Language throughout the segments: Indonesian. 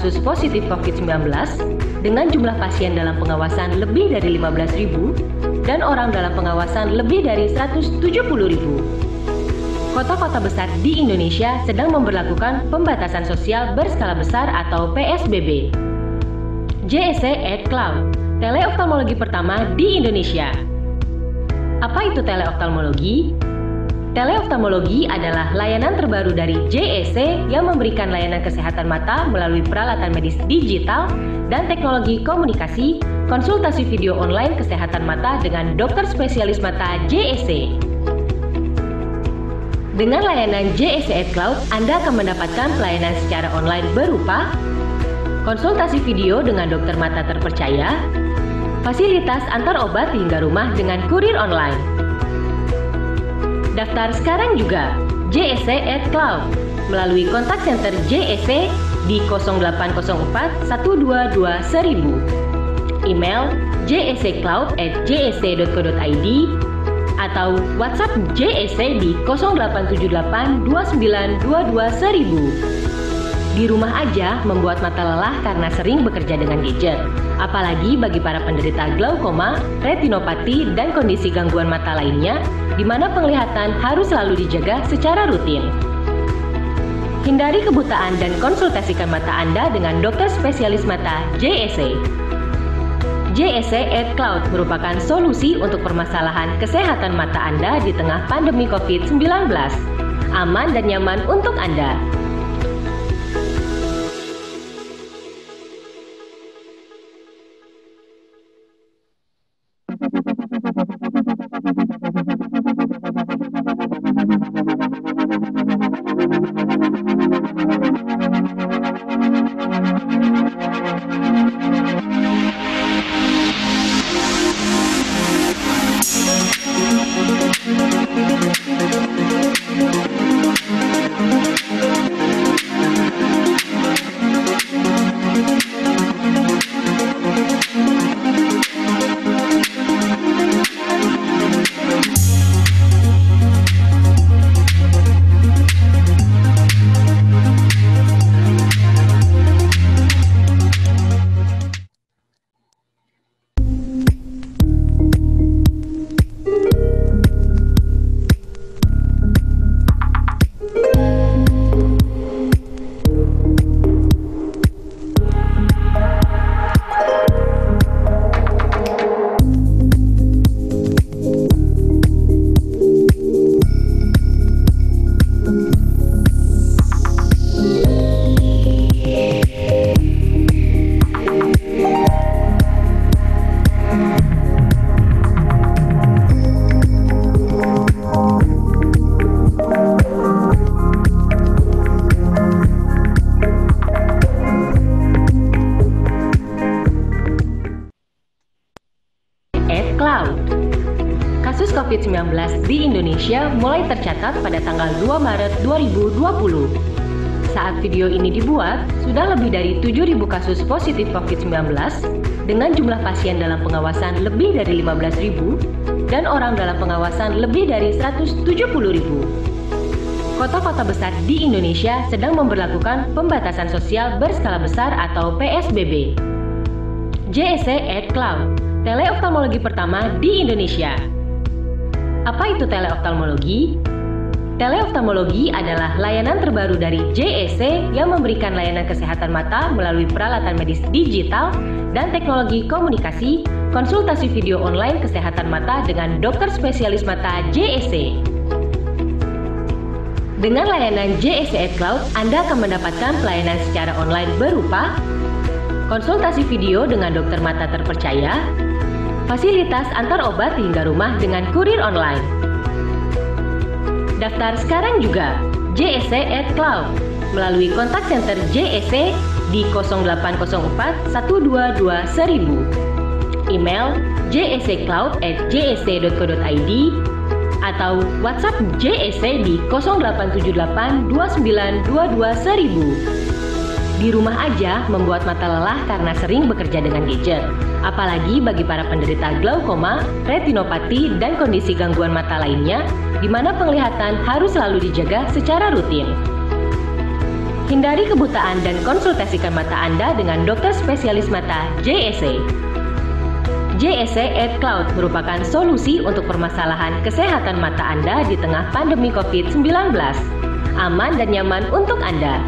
kasus positif COVID-19 dengan jumlah pasien dalam pengawasan lebih dari 15.000 dan orang dalam pengawasan lebih dari 170.000 kota-kota besar di Indonesia sedang memperlakukan pembatasan sosial berskala besar atau PSBB. JSC e at Cloud, teleoftalmologi pertama di Indonesia. Apa itu teleoftalmologi? Teleoftalmologi adalah layanan terbaru dari JEC yang memberikan layanan kesehatan mata melalui peralatan medis digital dan teknologi komunikasi, konsultasi video online kesehatan mata dengan dokter spesialis mata JEC. Dengan layanan JEC at Cloud, Anda akan mendapatkan pelayanan secara online berupa konsultasi video dengan dokter mata terpercaya, fasilitas antar obat hingga rumah dengan kurir online, Daftar sekarang juga JSC at Cloud melalui kontak center JSC di 0804 122 1000. Email jsccloud at jsc.co.id atau WhatsApp JSC di 0878 2922 1000. Di rumah aja membuat mata lelah karena sering bekerja dengan gadget. Apalagi bagi para penderita glaukoma, retinopati, dan kondisi gangguan mata lainnya, di mana penglihatan harus selalu dijaga secara rutin. Hindari kebutaan dan konsultasikan mata Anda dengan dokter spesialis mata JSA. E. JSA e at Cloud merupakan solusi untuk permasalahan kesehatan mata Anda di tengah pandemi COVID-19. Aman dan nyaman untuk Anda. Indonesia mulai tercatat pada tanggal 2 Maret 2020. Saat video ini dibuat, sudah lebih dari 7.000 kasus positif COVID-19 dengan jumlah pasien dalam pengawasan lebih dari 15.000 dan orang dalam pengawasan lebih dari 170.000. Kota-kota besar di Indonesia sedang memperlakukan pembatasan sosial berskala besar atau PSBB. JSC e at Cloud, teleoftalmologi pertama di Indonesia. Apa itu teleoftalmologi? Teleoftalmologi adalah layanan terbaru dari JEC yang memberikan layanan kesehatan mata melalui peralatan medis digital dan teknologi komunikasi, konsultasi video online kesehatan mata dengan dokter spesialis mata JEC. Dengan layanan JEC Ad Cloud, Anda akan mendapatkan pelayanan secara online berupa konsultasi video dengan dokter mata terpercaya, fasilitas antar obat hingga rumah dengan kurir online. Daftar sekarang juga JSC e at Cloud melalui kontak center JSC e di 0804 122 1000. Email jsccloud e at jsc.co.id atau WhatsApp JSC di 0878 2922 1000. Di rumah aja membuat mata lelah karena sering bekerja dengan gadget apalagi bagi para penderita glaukoma, retinopati, dan kondisi gangguan mata lainnya, di mana penglihatan harus selalu dijaga secara rutin. Hindari kebutaan dan konsultasikan mata Anda dengan dokter spesialis mata JSA. E. JSA e Ad Cloud merupakan solusi untuk permasalahan kesehatan mata Anda di tengah pandemi COVID-19. Aman dan nyaman untuk Anda.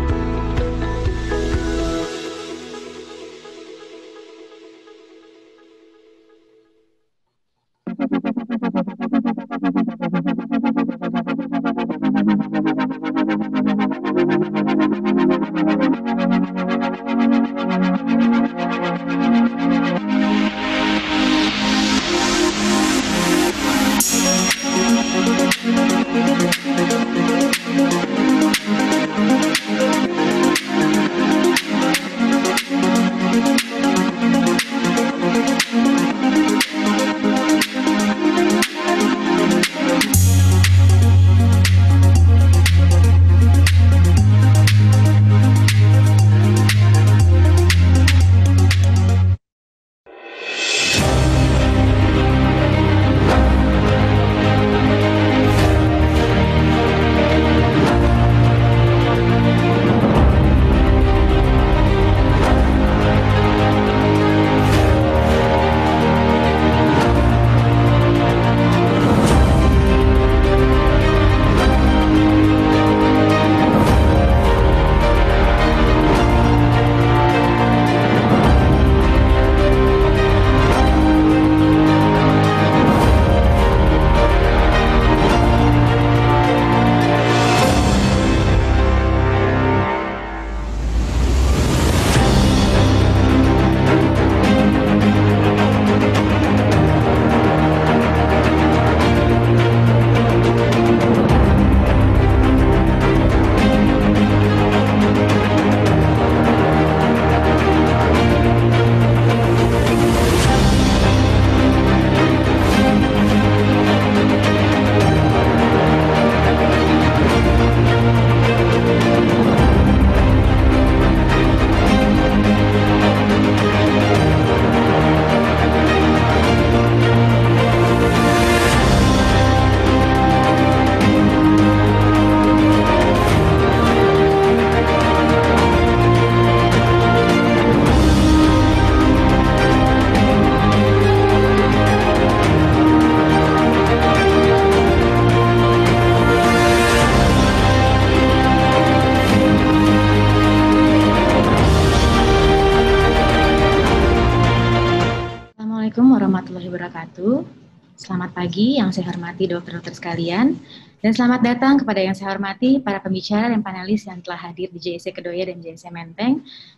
wabarakatuh. Selamat pagi yang saya hormati dokter-dokter sekalian. Dan selamat datang kepada yang saya hormati para pembicara dan panelis yang telah hadir di JSC e Kedoya dan JSC e Menteng,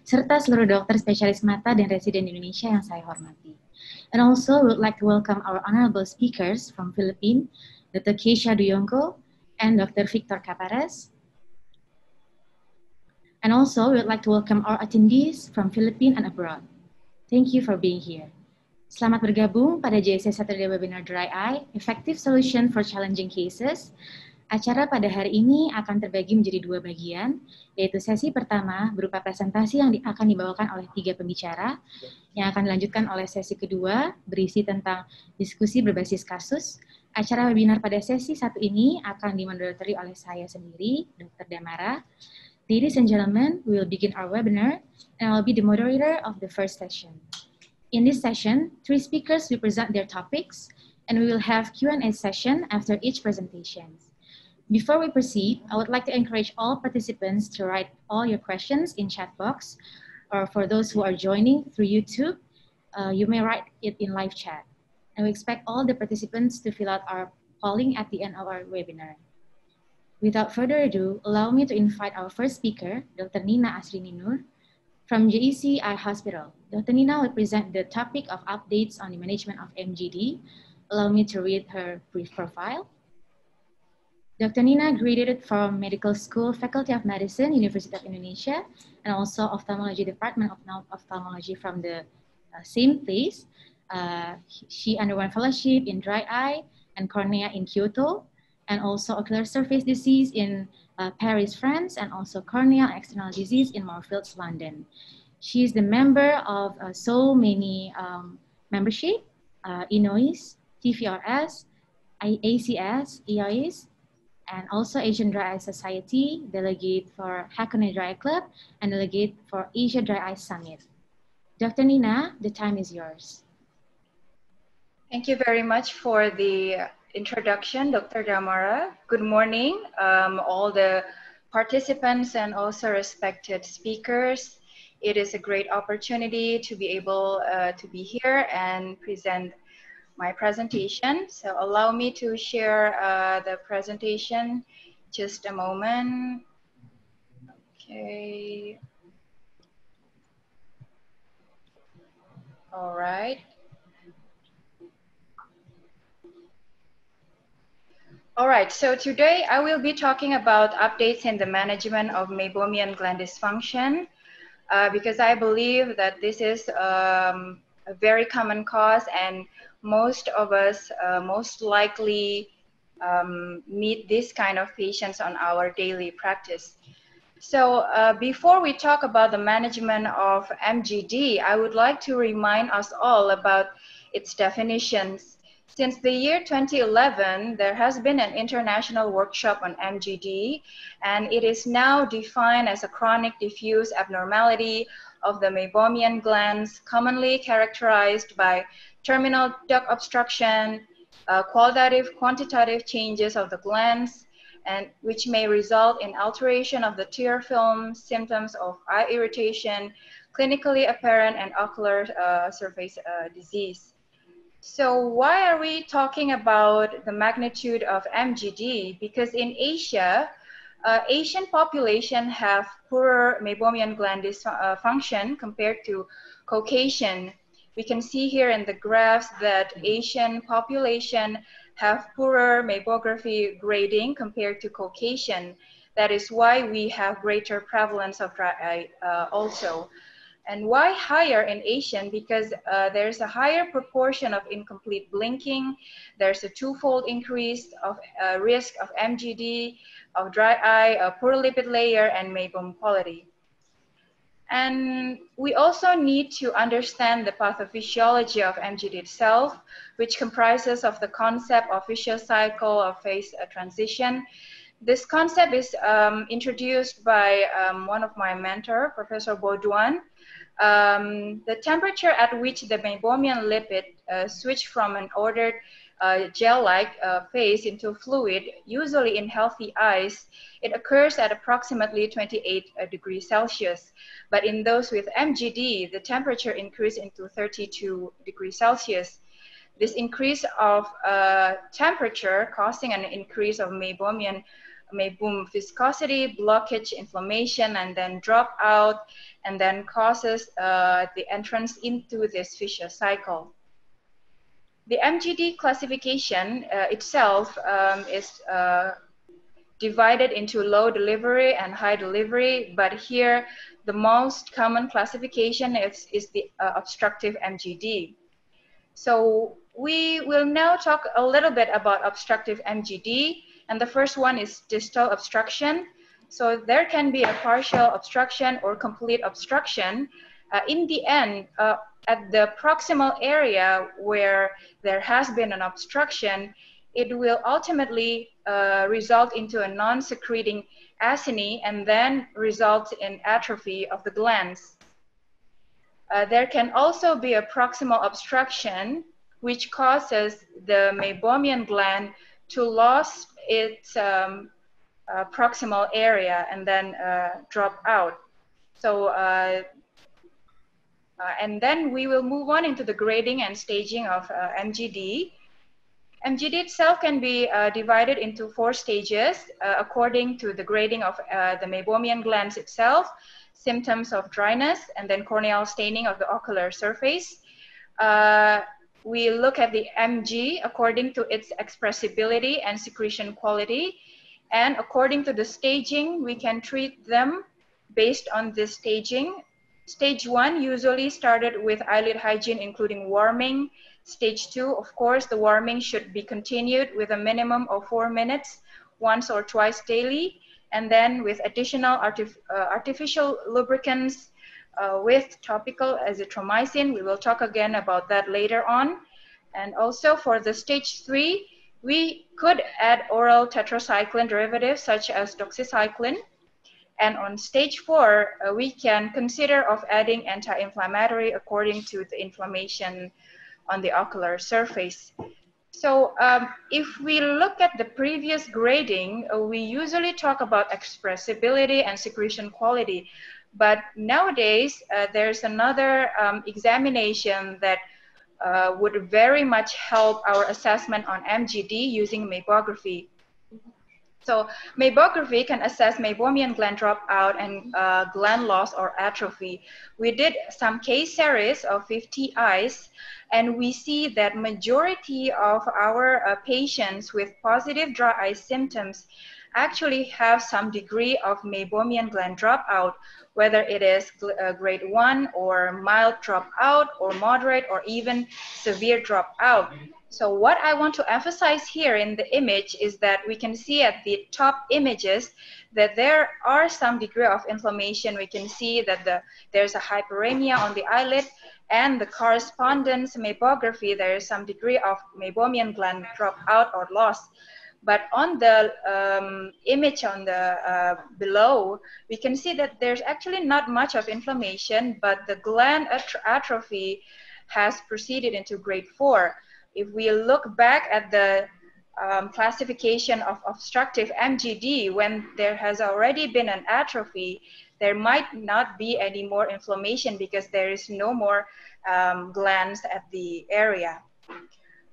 serta seluruh dokter spesialis mata dan residen Indonesia yang saya hormati. And also would like to welcome our honorable speakers from Philippines, Dr. Keisha Duyongko and Dr. Victor Capares, And also, we would like to welcome our attendees from Philippines and abroad. Thank you for being here. Selamat bergabung pada JSC Saturday Webinar Dry Eye, Effective Solution for Challenging Cases. Acara pada hari ini akan terbagi menjadi dua bagian, yaitu sesi pertama berupa presentasi yang akan dibawakan oleh tiga pembicara, yang akan dilanjutkan oleh sesi kedua berisi tentang diskusi berbasis kasus. Acara webinar pada sesi satu ini akan dimoderatori oleh saya sendiri, Dr. Damara. Ladies and gentlemen, we will begin our webinar, and I will be the moderator of the first session. In this session, three speakers will present their topics and we will have Q&A session after each presentation. Before we proceed, I would like to encourage all participants to write all your questions in chat box or for those who are joining through YouTube, uh, you may write it in live chat. And we expect all the participants to fill out our polling at the end of our webinar. Without further ado, allow me to invite our first speaker, Dr. Nina Asri Nur, from JECI Hospital, Dr. Nina will present the topic of updates on the management of MGD. Allow me to read her brief profile. Dr. Nina graduated from Medical School, Faculty of Medicine, University of Indonesia, and also Ophthalmology Department of Ophthalmology from the uh, same place. Uh, she underwent fellowship in dry eye and cornea in Kyoto, and also ocular surface disease in uh, Paris, France, and also corneal external disease in Moorfields, London. She is the member of uh, so many um, membership, uh, INOIS, TVRS, ACS, EIS, and also Asian Dry Eye Society, delegate for Hakone Dry Eye Club, and delegate for Asia Dry Eye Summit. Dr. Nina, the time is yours. Thank you very much for the introduction, Dr. Damara. Good morning, um, all the participants and also respected speakers. It is a great opportunity to be able uh, to be here and present my presentation. So allow me to share uh, the presentation just a moment. Okay. All right. All right, so today I will be talking about updates in the management of meibomian gland dysfunction uh, because I believe that this is um, a very common cause and most of us uh, most likely um, meet this kind of patients on our daily practice. So uh, before we talk about the management of MGD, I would like to remind us all about its definitions since the year 2011, there has been an international workshop on MGD, and it is now defined as a chronic diffuse abnormality of the meibomian glands, commonly characterized by terminal duct obstruction, uh, qualitative, quantitative changes of the glands, and which may result in alteration of the tear film, symptoms of eye irritation, clinically apparent and ocular uh, surface uh, disease. So why are we talking about the magnitude of MGD? Because in Asia, uh, Asian population have poorer meibomian gland uh, function compared to Caucasian. We can see here in the graphs that Asian population have poorer meibography grading compared to Caucasian. That is why we have greater prevalence of dry eye uh, also. And why higher in Asian? Because uh, there's a higher proportion of incomplete blinking. There's a twofold increase of uh, risk of MGD, of dry eye, a poor lipid layer, and meibom quality. And we also need to understand the pathophysiology of MGD itself, which comprises of the concept of vicious cycle of phase uh, transition, this concept is um, introduced by um, one of my mentor, Professor Baudouin. Um, the temperature at which the meibomian lipid uh, switch from an ordered uh, gel-like uh, phase into fluid, usually in healthy eyes, it occurs at approximately 28 uh, degrees Celsius. But in those with MGD, the temperature increases into 32 degrees Celsius. This increase of uh, temperature causing an increase of meibomian may boom viscosity, blockage, inflammation, and then drop out, and then causes uh, the entrance into this vicious cycle. The MGD classification uh, itself um, is uh, divided into low delivery and high delivery, but here the most common classification is, is the uh, obstructive MGD. So we will now talk a little bit about obstructive MGD and the first one is distal obstruction. So there can be a partial obstruction or complete obstruction. Uh, in the end, uh, at the proximal area where there has been an obstruction, it will ultimately uh, result into a non-secreting acini and then result in atrophy of the glands. Uh, there can also be a proximal obstruction which causes the meibomian gland to lose its um, uh, proximal area and then uh, drop out. So, uh, uh, and then we will move on into the grading and staging of MGD. MGD itself can be divided into four stages according to the grading of the meibomian glands itself, symptoms of dryness, and then corneal staining of the ocular surface. Uh, we look at the MG according to its expressibility and secretion quality. And according to the staging, we can treat them based on this staging. Stage one usually started with eyelid hygiene, including warming. Stage two, of course, the warming should be continued with a minimum of four minutes once or twice daily. And then with additional artif uh, artificial lubricants, uh, with topical azithromycin. We will talk again about that later on. And also for the stage three, we could add oral tetracycline derivatives such as doxycycline. And on stage four, uh, we can consider of adding anti-inflammatory according to the inflammation on the ocular surface. So um, if we look at the previous grading, uh, we usually talk about expressibility and secretion quality. But nowadays, uh, there's another um, examination that uh, would very much help our assessment on MGD using mapography. So mapography can assess meibomian gland dropout and uh, gland loss or atrophy. We did some case series of 50 eyes, and we see that majority of our uh, patients with positive dry eye symptoms actually have some degree of meibomian gland dropout, whether it is uh, grade one or mild dropout or moderate or even severe dropout. So what I want to emphasize here in the image is that we can see at the top images that there are some degree of inflammation. We can see that the, there's a hyperemia on the eyelid and the correspondence meibography, there is some degree of meibomian gland dropout or loss. But on the um, image on the uh, below, we can see that there's actually not much of inflammation, but the gland at atrophy has proceeded into grade four. If we look back at the um, classification of obstructive MGD, when there has already been an atrophy, there might not be any more inflammation because there is no more um, glands at the area.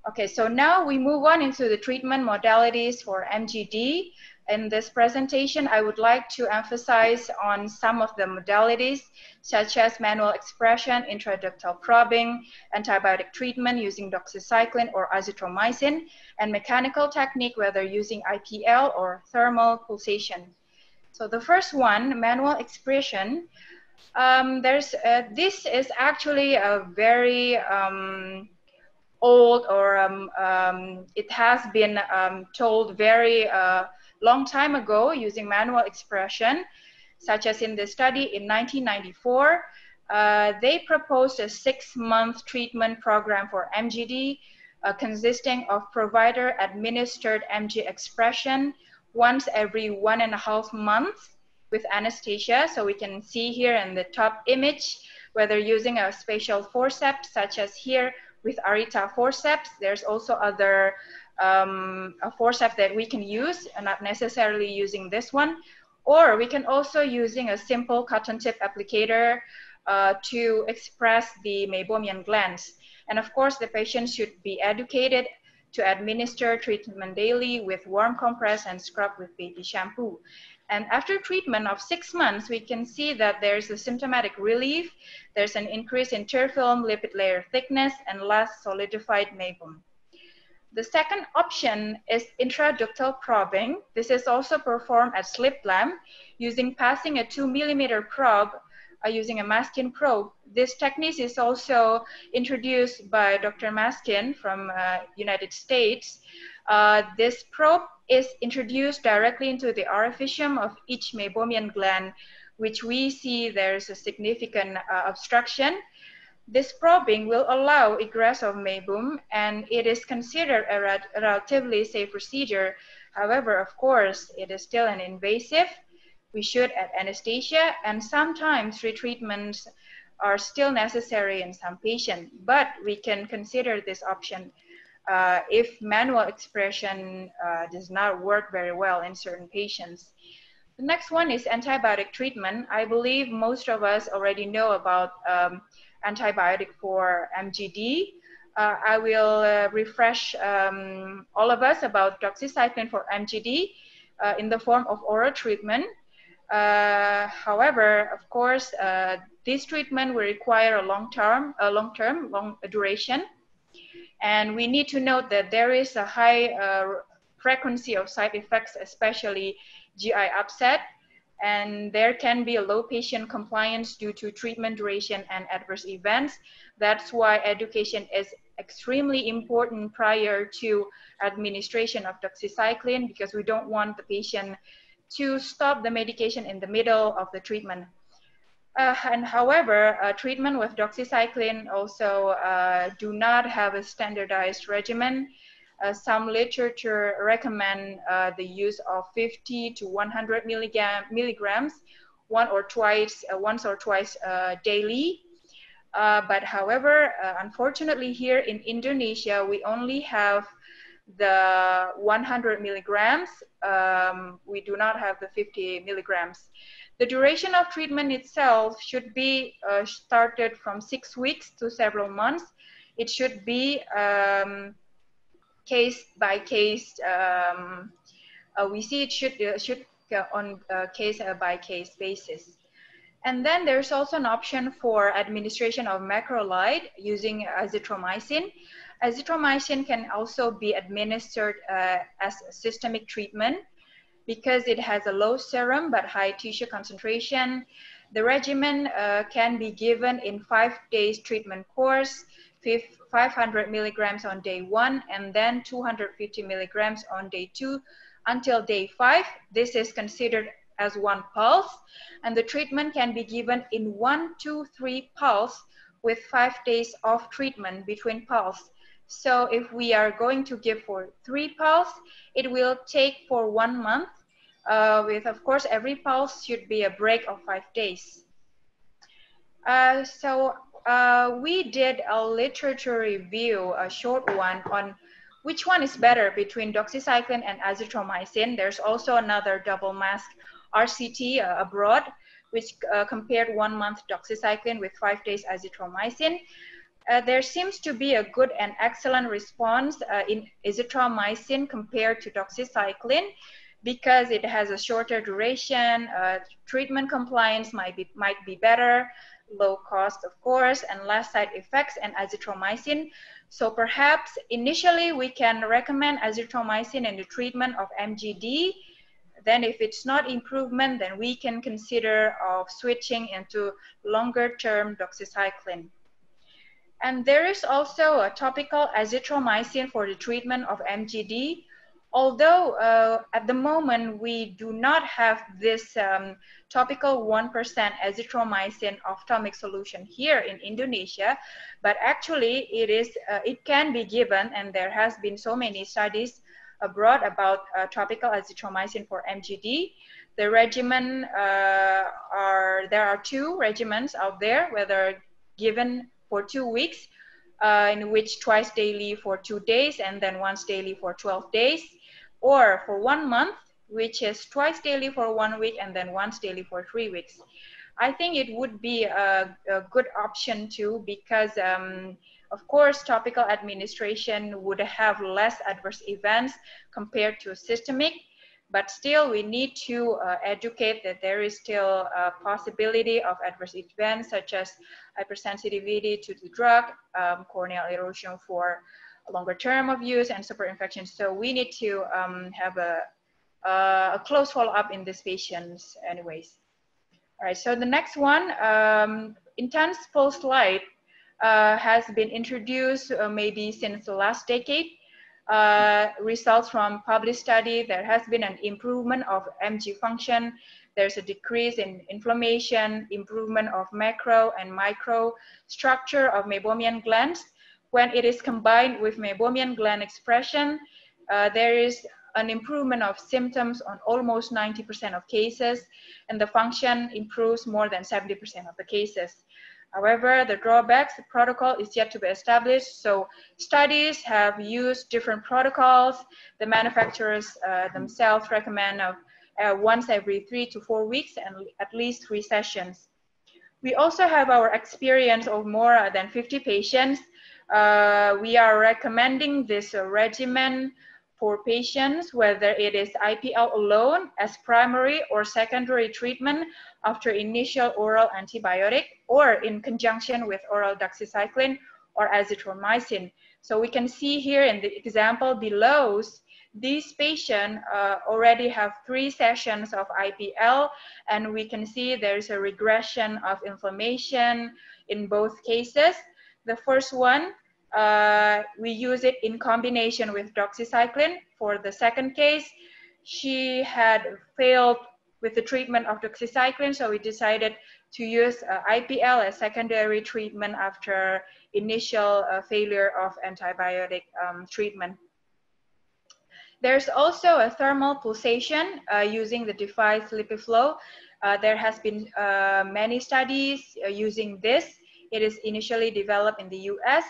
Okay, so now we move on into the treatment modalities for MGD. In this presentation, I would like to emphasize on some of the modalities, such as manual expression, intraductal probing, antibiotic treatment using doxycycline or azithromycin, and mechanical technique, whether using IPL or thermal pulsation. So the first one, manual expression, um, there's, uh, this is actually a very um, old or um, um, it has been um, told very uh, long time ago using manual expression, such as in the study in 1994. Uh, they proposed a six-month treatment program for MGD uh, consisting of provider-administered MG expression once every one and a half months with anesthesia. So we can see here in the top image, whether using a spatial forceps such as here with Arita forceps. There's also other um, forceps that we can use, uh, not necessarily using this one. Or we can also using a simple cotton tip applicator uh, to express the meibomian glands. And of course, the patient should be educated to administer treatment daily with warm compress and scrub with baby shampoo. And after treatment of six months, we can see that there's a symptomatic relief, there's an increase in tear film, lipid layer thickness, and less solidified mabum. The second option is intraductal probing. This is also performed at slit lamp using passing a two millimeter probe uh, using a Maskin probe. This technique is also introduced by Dr. Maskin from uh, United States. Uh, this probe is introduced directly into the orificium of each meibomian gland, which we see there's a significant uh, obstruction. This probing will allow egress of meibum, and it is considered a, a relatively safe procedure. However, of course, it is still an invasive we should add anesthesia and sometimes retreatments are still necessary in some patients, but we can consider this option uh, if manual expression uh, does not work very well in certain patients. The next one is antibiotic treatment. I believe most of us already know about um, antibiotic for MGD. Uh, I will uh, refresh um, all of us about doxycycline for MGD uh, in the form of oral treatment. Uh, however, of course, uh, this treatment will require a long term, a long term, long duration, and we need to note that there is a high uh, frequency of side effects, especially GI upset, and there can be a low patient compliance due to treatment duration and adverse events. That's why education is extremely important prior to administration of doxycycline because we don't want the patient to stop the medication in the middle of the treatment. Uh, and however, uh, treatment with doxycycline also uh, do not have a standardized regimen. Uh, some literature recommend uh, the use of 50 to 100 milligram, milligrams, one or twice, uh, once or twice daily. but however, unfortunately here in Indonesia, we only have the 100 milligrams. Um, we do not have the 50 milligrams. The duration of treatment itself should be uh, started from six weeks to several months. It should be um, case by case. Um, uh, we see it should, uh, should on uh, case uh, by case basis. And then there's also an option for administration of macrolide using azithromycin. Azithromycin can also be administered uh, as a systemic treatment because it has a low serum but high tissue concentration. The regimen uh, can be given in five days treatment course, 500 milligrams on day one, and then 250 milligrams on day two until day five. This is considered as one pulse, and the treatment can be given in one, two, three pulse with five days of treatment between pulse. So if we are going to give for three pulse, it will take for one month uh, with, of course, every pulse should be a break of five days. Uh, so uh, we did a literature review, a short one on which one is better between doxycycline and azithromycin. There's also another double mask RCT uh, abroad, which uh, compared one month doxycycline with five days azithromycin. Uh, there seems to be a good and excellent response uh, in azithromycin compared to doxycycline because it has a shorter duration, uh, treatment compliance might be, might be better, low cost, of course, and less side effects and azithromycin. So perhaps initially we can recommend azithromycin in the treatment of MGD. Then if it's not improvement, then we can consider of switching into longer term doxycycline. And there is also a topical azithromycin for the treatment of MGD. Although uh, at the moment we do not have this um, topical 1% azithromycin ophthalmic solution here in Indonesia, but actually it is uh, it can be given, and there has been so many studies abroad about uh, topical azithromycin for MGD. The regimen uh, are there are two regimens out there, whether given for two weeks, uh, in which twice daily for two days and then once daily for 12 days, or for one month, which is twice daily for one week and then once daily for three weeks. I think it would be a, a good option too because um, of course, topical administration would have less adverse events compared to systemic but still, we need to uh, educate that there is still a possibility of adverse events such as hypersensitivity to the drug, um, corneal erosion for longer term of use, and superinfection. So we need to um, have a, a close follow-up in these patients anyways. All right, so the next one, um, intense pulse light uh, has been introduced uh, maybe since the last decade uh, results from published study, there has been an improvement of MG function. There's a decrease in inflammation, improvement of macro and micro structure of meibomian glands. When it is combined with meibomian gland expression, uh, there is an improvement of symptoms on almost 90% of cases, and the function improves more than 70% of the cases. However, the drawbacks the protocol is yet to be established. So studies have used different protocols. The manufacturers uh, themselves recommend of uh, once every three to four weeks and at least three sessions. We also have our experience of more than 50 patients. Uh, we are recommending this regimen for patients, whether it is IPL alone as primary or secondary treatment after initial oral antibiotic or in conjunction with oral doxycycline or azithromycin. So we can see here in the example below, these patients uh, already have three sessions of IPL, and we can see there's a regression of inflammation in both cases. The first one uh, we use it in combination with doxycycline for the second case. She had failed with the treatment of doxycycline, so we decided to use uh, IPL as secondary treatment after initial uh, failure of antibiotic um, treatment. There's also a thermal pulsation uh, using the device LipiFlow. Uh, there has been many studies using this. It is initially developed in the US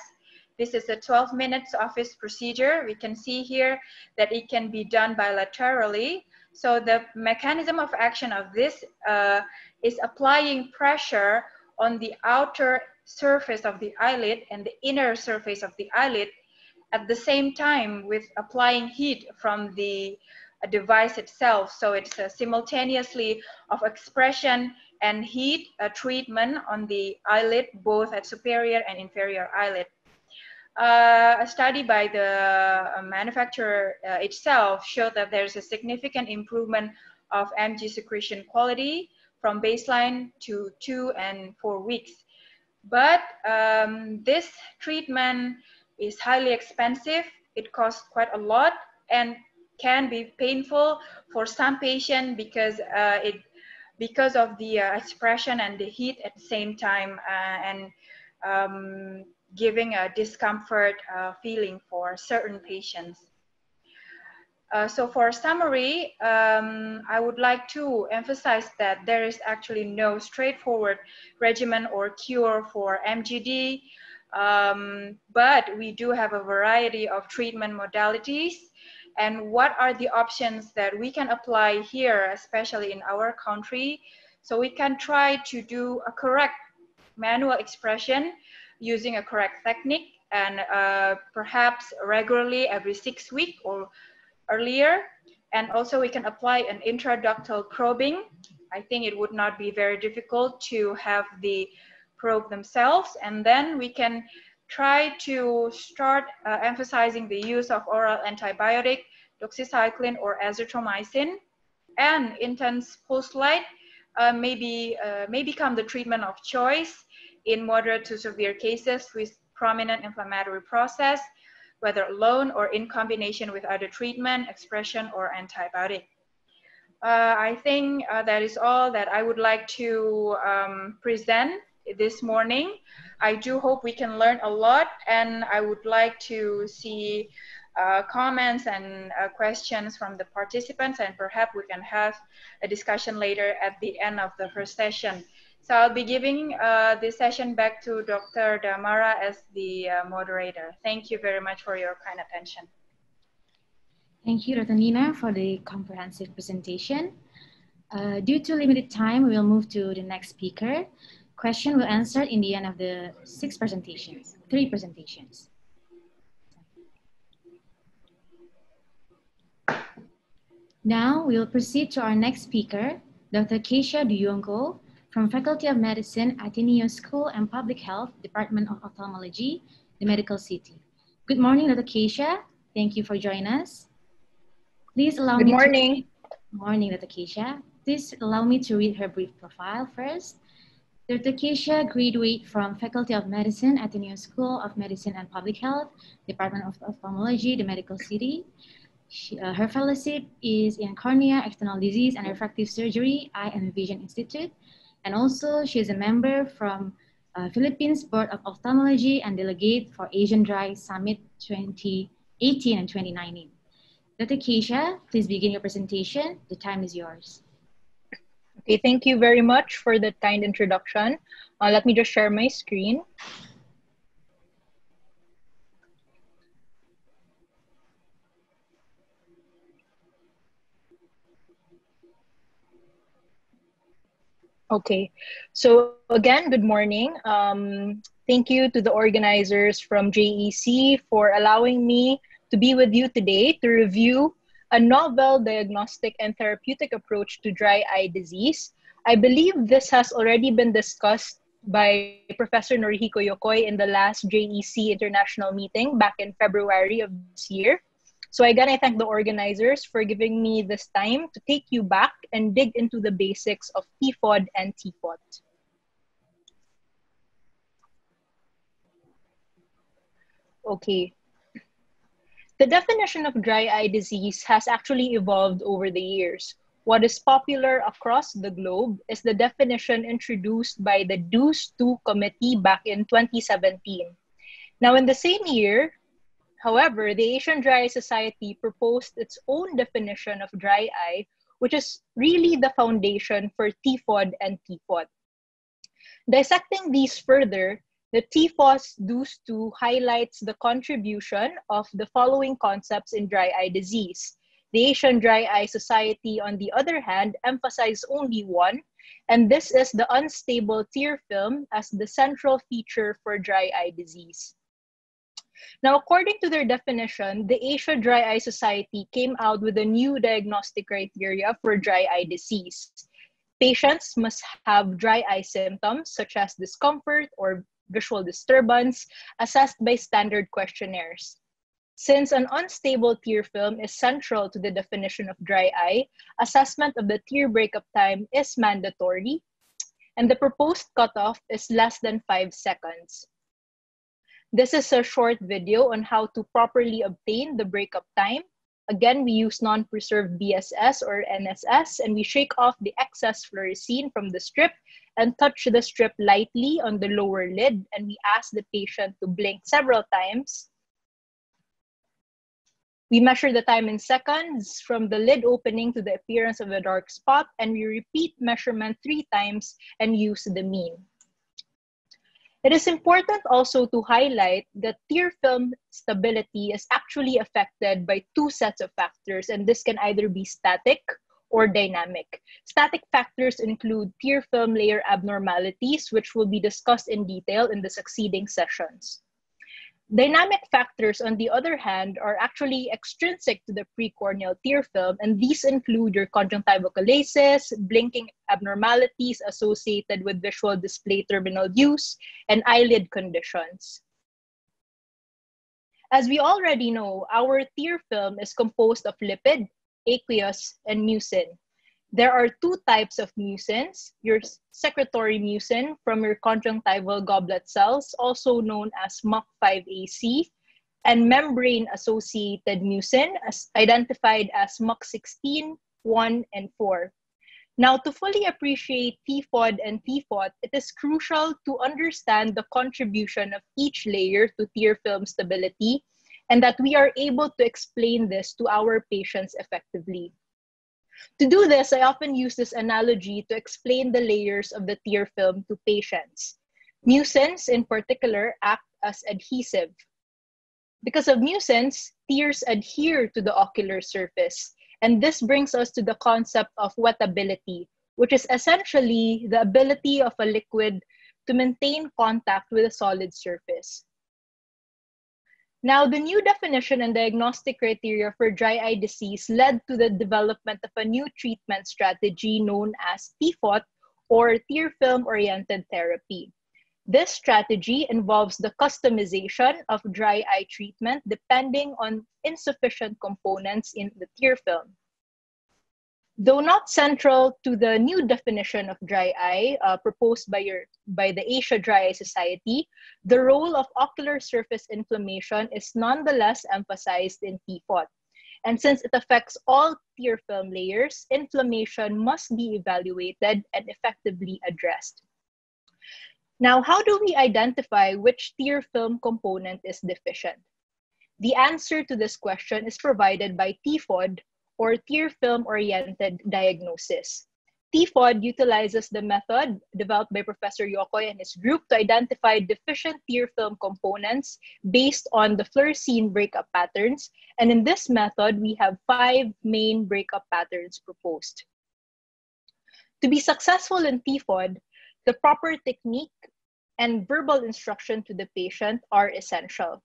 this is a 12 minutes office procedure. We can see here that it can be done bilaterally. So the mechanism of action of this uh, is applying pressure on the outer surface of the eyelid and the inner surface of the eyelid at the same time with applying heat from the uh, device itself. So it's simultaneously of expression and heat uh, treatment on the eyelid, both at superior and inferior eyelid uh, a study by the uh, manufacturer uh, itself showed that there's a significant improvement of MG secretion quality from baseline to two and four weeks. But um, this treatment is highly expensive. It costs quite a lot and can be painful for some patient because uh, it because of the uh, expression and the heat at the same time uh, and um, giving a discomfort uh, feeling for certain patients. Uh, so for summary, um, I would like to emphasize that there is actually no straightforward regimen or cure for MGD, um, but we do have a variety of treatment modalities and what are the options that we can apply here, especially in our country. So we can try to do a correct manual expression using a correct technique and uh, perhaps regularly every six week or earlier. And also we can apply an intraductal probing. I think it would not be very difficult to have the probe themselves. And then we can try to start uh, emphasizing the use of oral antibiotic, doxycycline or azithromycin. And intense pulse light uh, uh, may become the treatment of choice in moderate to severe cases with prominent inflammatory process, whether alone or in combination with other treatment, expression, or antibiotic. Uh, I think uh, that is all that I would like to um, present this morning. I do hope we can learn a lot and I would like to see uh, comments and uh, questions from the participants and perhaps we can have a discussion later at the end of the first session. So I'll be giving uh, session back to Dr. Damara as the uh, moderator. Thank you very much for your kind attention. Thank you, Ratanina, for the comprehensive presentation. Uh, due to limited time, we'll move to the next speaker. Question will answer in the end of the six presentations, three presentations. Now we'll proceed to our next speaker, Dr. Keisha Duyonko, from Faculty of Medicine, Ateneo School and Public Health, Department of Ophthalmology, the Medical City. Good morning, Dr. Keisha. Thank you for joining us. Please allow Good me morning. To... Morning, Dr. Keisha. Please allow me to read her brief profile first. Dr. Keisha graduated from Faculty of Medicine Ateneo School of Medicine and Public Health, Department of Ophthalmology, the Medical City. She, uh, her fellowship is in cornea, external disease, and refractive surgery, Eye and Vision Institute. And also, she is a member from uh, Philippines Board of Ophthalmology and delegate for Asian Dry Summit 2018 and 2019. Dr. Keisha, please begin your presentation. The time is yours. Okay, thank you very much for the kind introduction. Uh, let me just share my screen. Okay. So again, good morning. Um, thank you to the organizers from JEC for allowing me to be with you today to review a novel diagnostic and therapeutic approach to dry eye disease. I believe this has already been discussed by Professor Norihiko Yokoi in the last JEC international meeting back in February of this year. So again, I thank the organizers for giving me this time to take you back and dig into the basics of TFOD and TFOD. Okay. The definition of dry eye disease has actually evolved over the years. What is popular across the globe is the definition introduced by the DUES 2 committee back in 2017. Now, in the same year, However, the Asian Dry Eye Society proposed its own definition of dry eye, which is really the foundation for TFOD and TFOD. Dissecting these further, the TFOS DOS 2 highlights the contribution of the following concepts in dry eye disease. The Asian Dry Eye Society, on the other hand, emphasized only one, and this is the unstable tear film as the central feature for dry eye disease. Now, according to their definition, the Asia Dry Eye Society came out with a new diagnostic criteria for dry eye disease. Patients must have dry eye symptoms such as discomfort or visual disturbance assessed by standard questionnaires. Since an unstable tear film is central to the definition of dry eye, assessment of the tear breakup time is mandatory, and the proposed cutoff is less than five seconds. This is a short video on how to properly obtain the breakup time. Again, we use non-preserved BSS or NSS, and we shake off the excess fluorescein from the strip and touch the strip lightly on the lower lid, and we ask the patient to blink several times we measure the time in seconds from the lid opening to the appearance of a dark spot, and we repeat measurement three times and use the mean. It is important also to highlight that tear film stability is actually affected by two sets of factors, and this can either be static or dynamic. Static factors include tear film layer abnormalities, which will be discussed in detail in the succeeding sessions. Dynamic factors, on the other hand, are actually extrinsic to the precorneal tear film, and these include your conjunctival calases, blinking abnormalities associated with visual display terminal use, and eyelid conditions. As we already know, our tear film is composed of lipid, aqueous, and mucin. There are two types of mucins your secretory mucin from your conjunctival goblet cells, also known as MUC5AC, and membrane associated mucin, as identified as MUC16, 1, and 4. Now, to fully appreciate TFOD and TFOT, it is crucial to understand the contribution of each layer to tear film stability and that we are able to explain this to our patients effectively. To do this, I often use this analogy to explain the layers of the tear film to patients. Mucins, in particular, act as adhesive. Because of mucins, tears adhere to the ocular surface. And this brings us to the concept of wetability, which is essentially the ability of a liquid to maintain contact with a solid surface. Now, the new definition and diagnostic criteria for dry eye disease led to the development of a new treatment strategy known as TFOT or tear film oriented therapy. This strategy involves the customization of dry eye treatment depending on insufficient components in the tear film. Though not central to the new definition of dry eye uh, proposed by, your, by the Asia Dry Eye Society, the role of ocular surface inflammation is nonetheless emphasized in TFOT. And since it affects all tear film layers, inflammation must be evaluated and effectively addressed. Now, how do we identify which tear film component is deficient? The answer to this question is provided by TFOD, or tear film oriented diagnosis. TFOD utilizes the method developed by Professor Yokoy and his group to identify deficient tear film components based on the fluorescein breakup patterns. And in this method, we have five main breakup patterns proposed. To be successful in TFOD, the proper technique and verbal instruction to the patient are essential.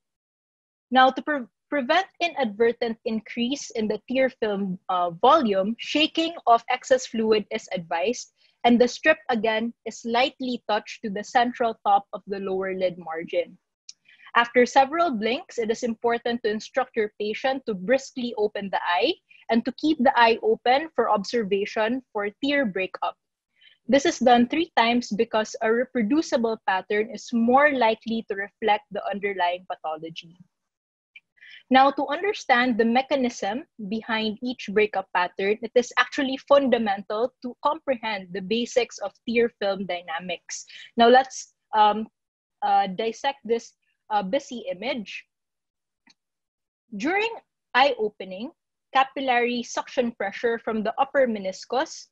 Now, to, prevent inadvertent increase in the tear film uh, volume, shaking of excess fluid is advised, and the strip again is lightly touched to the central top of the lower lid margin. After several blinks, it is important to instruct your patient to briskly open the eye and to keep the eye open for observation for tear breakup. This is done three times because a reproducible pattern is more likely to reflect the underlying pathology. Now, to understand the mechanism behind each breakup pattern, it is actually fundamental to comprehend the basics of tear film dynamics. Now, let's um, uh, dissect this uh, busy image. During eye opening, capillary suction pressure from the upper meniscus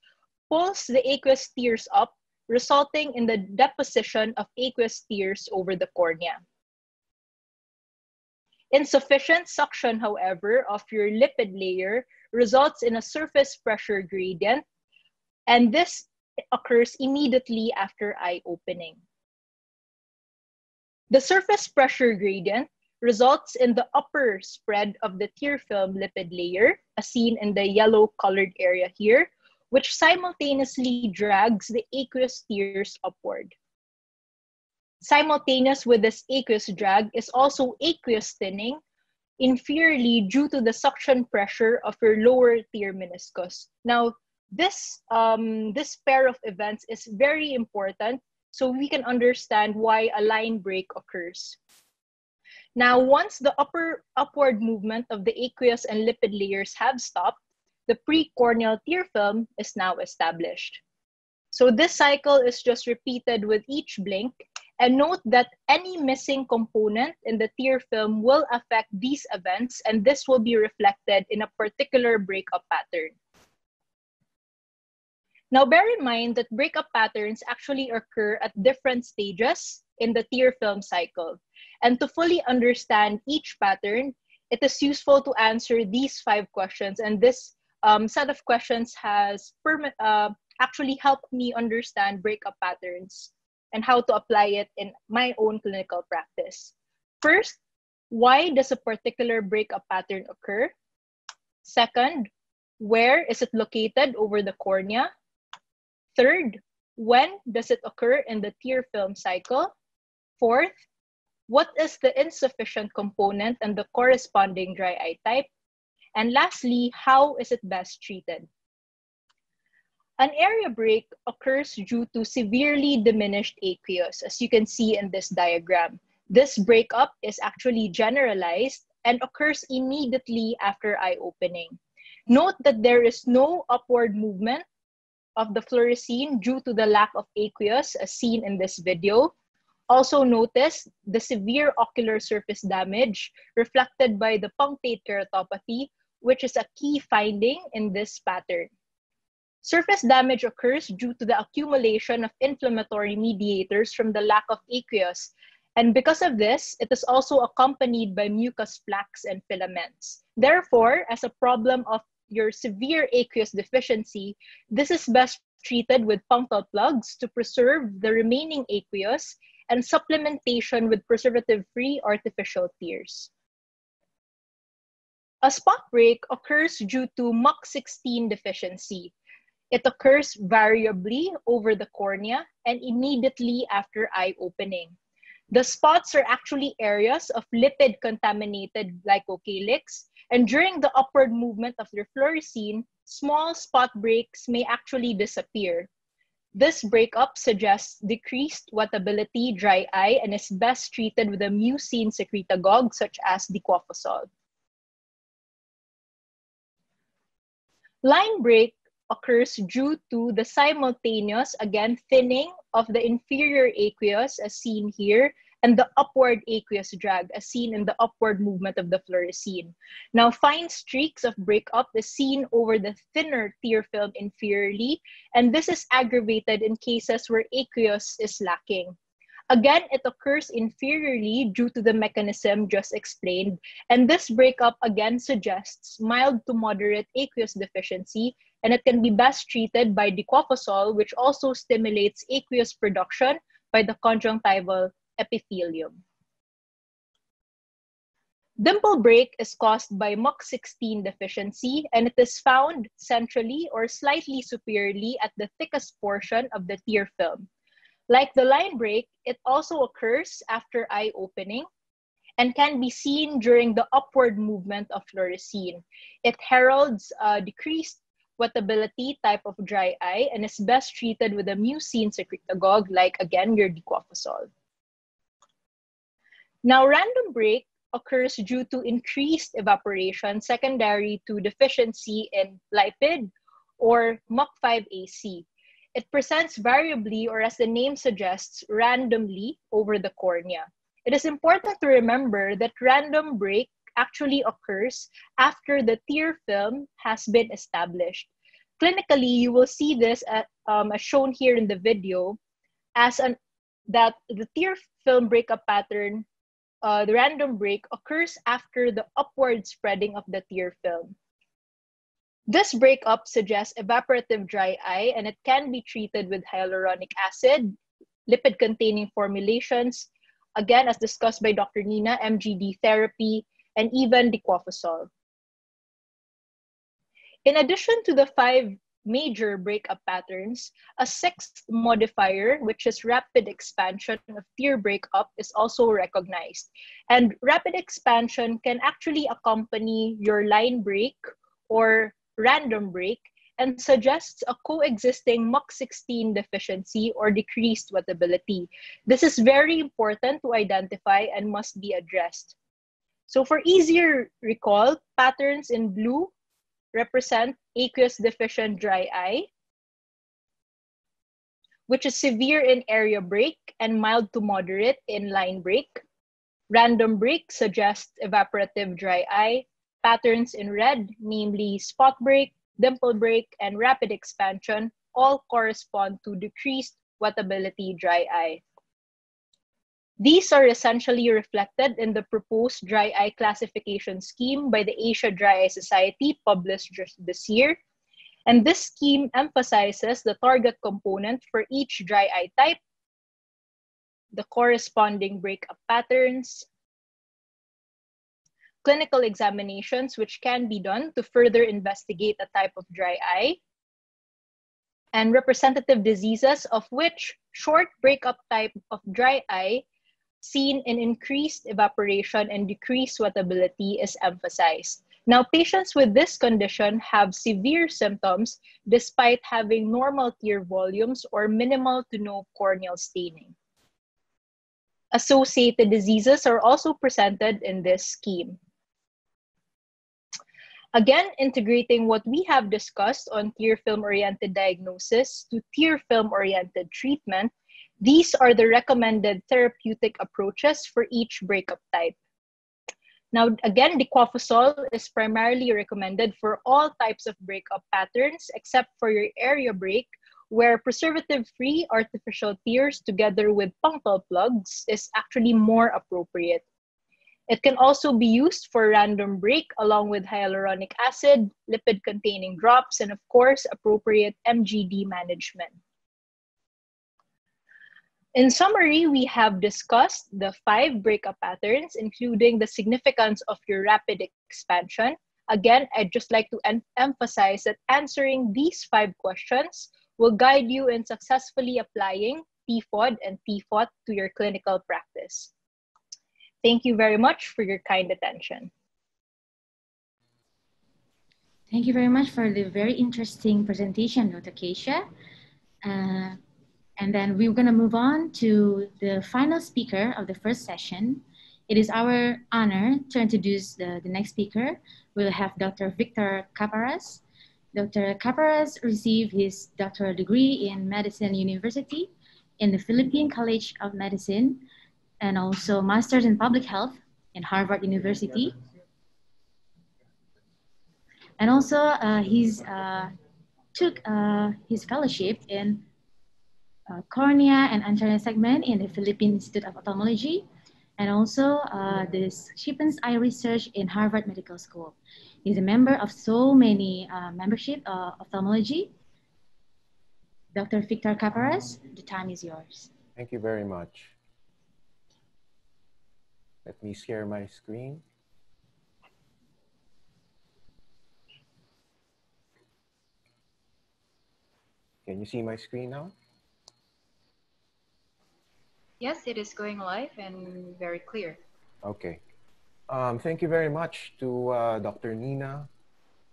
pulls the aqueous tears up, resulting in the deposition of aqueous tears over the cornea. Insufficient suction, however, of your lipid layer results in a surface pressure gradient, and this occurs immediately after eye opening. The surface pressure gradient results in the upper spread of the tear film lipid layer, as seen in the yellow colored area here, which simultaneously drags the aqueous tears upward. Simultaneous with this aqueous drag is also aqueous thinning, inferiorly due to the suction pressure of your lower tier meniscus. Now, this, um, this pair of events is very important so we can understand why a line break occurs. Now, once the upper upward movement of the aqueous and lipid layers have stopped, the precorneal tear film is now established. So this cycle is just repeated with each blink and note that any missing component in the tear film will affect these events, and this will be reflected in a particular breakup pattern. Now, bear in mind that breakup patterns actually occur at different stages in the tear film cycle. And to fully understand each pattern, it is useful to answer these five questions. And this um, set of questions has uh, actually helped me understand breakup patterns and how to apply it in my own clinical practice. First, why does a particular breakup pattern occur? Second, where is it located over the cornea? Third, when does it occur in the tear film cycle? Fourth, what is the insufficient component and the corresponding dry eye type? And lastly, how is it best treated? An area break occurs due to severely diminished aqueous, as you can see in this diagram. This breakup is actually generalized and occurs immediately after eye opening. Note that there is no upward movement of the fluorescein due to the lack of aqueous as seen in this video. Also notice the severe ocular surface damage reflected by the punctate keratopathy, which is a key finding in this pattern. Surface damage occurs due to the accumulation of inflammatory mediators from the lack of aqueous, and because of this, it is also accompanied by mucus plaques and filaments. Therefore, as a problem of your severe aqueous deficiency, this is best treated with punctal plugs to preserve the remaining aqueous and supplementation with preservative-free artificial tears. A spot break occurs due to MUC16 deficiency, it occurs variably over the cornea and immediately after eye opening. The spots are actually areas of lipid contaminated glycocalyx, and during the upward movement of their fluorescein, small spot breaks may actually disappear. This breakup suggests decreased wettability, dry eye, and is best treated with a mucin secretagogue such as diclofosol. Line break occurs due to the simultaneous, again, thinning of the inferior aqueous as seen here and the upward aqueous drag as seen in the upward movement of the fluorescein. Now, fine streaks of breakup is seen over the thinner tear film inferiorly, and this is aggravated in cases where aqueous is lacking. Again, it occurs inferiorly due to the mechanism just explained, and this breakup again suggests mild to moderate aqueous deficiency and it can be best treated by decofosol, which also stimulates aqueous production by the conjunctival epithelium. Dimple break is caused by MUC16 deficiency and it is found centrally or slightly superiorly at the thickest portion of the tear film. Like the line break, it also occurs after eye opening and can be seen during the upward movement of fluorescein. It heralds a decreased wettability type of dry eye and is best treated with a mucin secretagogue like again your dequafosol. Now random break occurs due to increased evaporation secondary to deficiency in lipid or MUC5AC. It presents variably or as the name suggests, randomly over the cornea. It is important to remember that random break actually occurs after the tear film has been established. Clinically, you will see this at, um, as shown here in the video as an, that the tear film breakup pattern, uh, the random break, occurs after the upward spreading of the tear film. This breakup suggests evaporative dry eye and it can be treated with hyaluronic acid, lipid-containing formulations, again, as discussed by Dr. Nina, MGD therapy, and even diclofosol. In addition to the five major breakup patterns, a sixth modifier, which is rapid expansion of tear breakup, is also recognized. And rapid expansion can actually accompany your line break or random break and suggests a coexisting MUC16 deficiency or decreased wettability. This is very important to identify and must be addressed. So for easier recall, patterns in blue represent aqueous deficient dry eye, which is severe in area break and mild to moderate in line break. Random break suggests evaporative dry eye. Patterns in red, namely spot break, dimple break, and rapid expansion, all correspond to decreased wettability dry eye. These are essentially reflected in the proposed dry eye classification scheme by the Asia Dry Eye Society published just this year. And this scheme emphasizes the target component for each dry eye type, the corresponding breakup patterns, clinical examinations which can be done to further investigate a type of dry eye, and representative diseases of which short breakup type of dry eye seen in increased evaporation and decreased sweatability is emphasized. Now, patients with this condition have severe symptoms despite having normal tear volumes or minimal to no corneal staining. Associated diseases are also presented in this scheme. Again, integrating what we have discussed on tear film-oriented diagnosis to tear film-oriented treatment, these are the recommended therapeutic approaches for each breakup type. Now, again, diclofosol is primarily recommended for all types of breakup patterns except for your area break, where preservative-free artificial tears together with punctal plugs is actually more appropriate. It can also be used for random break along with hyaluronic acid, lipid-containing drops, and of course, appropriate MGD management. In summary, we have discussed the five breakup patterns, including the significance of your rapid expansion. Again, I'd just like to em emphasize that answering these five questions will guide you in successfully applying PFOD and PFOT to your clinical practice. Thank you very much for your kind attention. Thank you very much for the very interesting presentation, Dr. Keisha. Uh, and then we're going to move on to the final speaker of the first session. It is our honor to introduce the, the next speaker. We'll have Dr. Victor Caparas. Dr. Caparas received his doctoral degree in Medicine University in the Philippine College of Medicine and also Master's in Public Health in Harvard University. And also uh, he's uh, took uh, his fellowship in uh, cornea and anterior segment in the Philippine Institute of Ophthalmology, and also uh, this Shippen's Eye Research in Harvard Medical School. He's a member of so many uh, membership of uh, ophthalmology. Dr. Victor Caparas, the time is yours. Thank you very much. Let me share my screen. Can you see my screen now? Yes, it is going live and very clear. Okay. Um, thank you very much to uh, Dr. Nina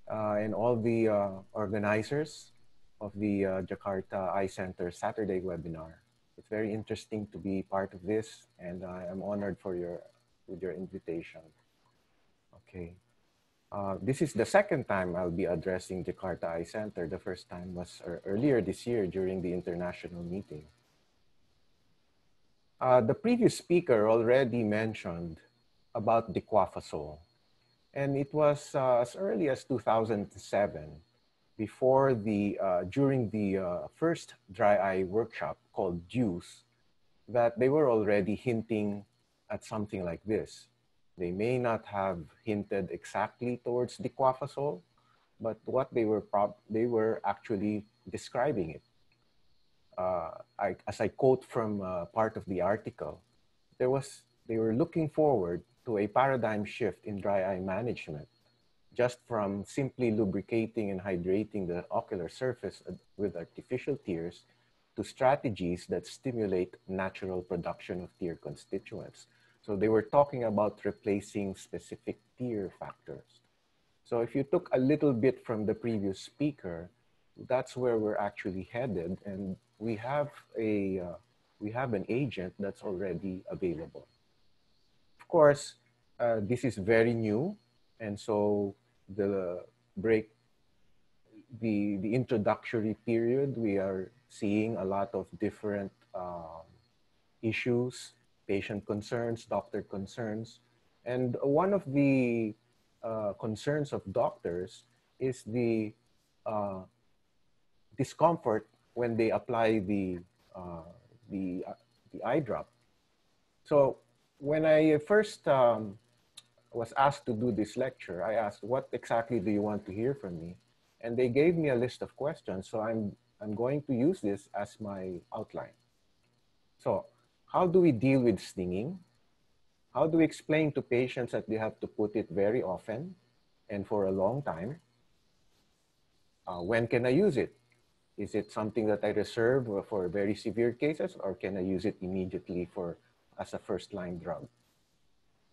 uh, and all the uh, organizers of the uh, Jakarta Eye Center Saturday webinar. It's very interesting to be part of this and I'm honored for your, with your invitation. Okay. Uh, this is the second time I'll be addressing Jakarta Eye Center. The first time was uh, earlier this year during the international meeting. Uh, the previous speaker already mentioned about diclofenac, and it was uh, as early as 2007, before the uh, during the uh, first dry eye workshop called Juice, that they were already hinting at something like this. They may not have hinted exactly towards diclofenac, but what they were they were actually describing it uh, I, as I quote from uh, part of the article, there was they were looking forward to a paradigm shift in dry eye management, just from simply lubricating and hydrating the ocular surface with artificial tears to strategies that stimulate natural production of tear constituents. So they were talking about replacing specific tear factors. So if you took a little bit from the previous speaker, that's where we're actually headed. And we have a uh, we have an agent that's already available. Of course, uh, this is very new, and so the break the the introductory period we are seeing a lot of different um, issues, patient concerns, doctor concerns, and one of the uh, concerns of doctors is the uh, discomfort when they apply the, uh, the, uh, the eye drop. So when I first um, was asked to do this lecture, I asked, what exactly do you want to hear from me? And they gave me a list of questions. So I'm, I'm going to use this as my outline. So how do we deal with stinging? How do we explain to patients that they have to put it very often and for a long time? Uh, when can I use it? Is it something that I reserve for very severe cases or can I use it immediately for as a first line drug?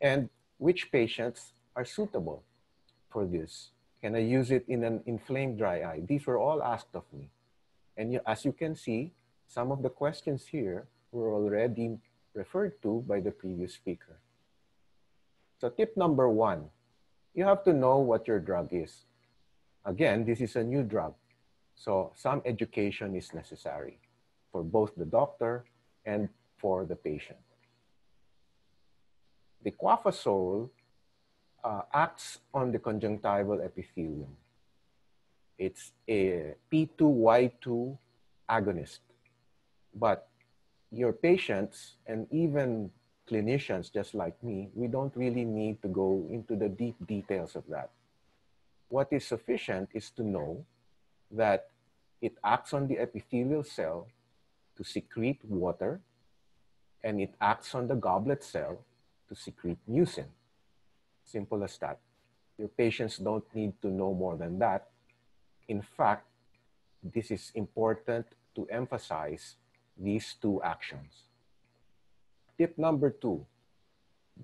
And which patients are suitable for this? Can I use it in an inflamed dry eye? These were all asked of me. And you, as you can see, some of the questions here were already referred to by the previous speaker. So tip number one, you have to know what your drug is. Again, this is a new drug. So some education is necessary for both the doctor and for the patient. The quafasol uh, acts on the conjunctival epithelium. It's a P2Y2 agonist. But your patients and even clinicians just like me, we don't really need to go into the deep details of that. What is sufficient is to know that it acts on the epithelial cell to secrete water, and it acts on the goblet cell to secrete mucin. Simple as that. Your patients don't need to know more than that. In fact, this is important to emphasize these two actions. Tip number two,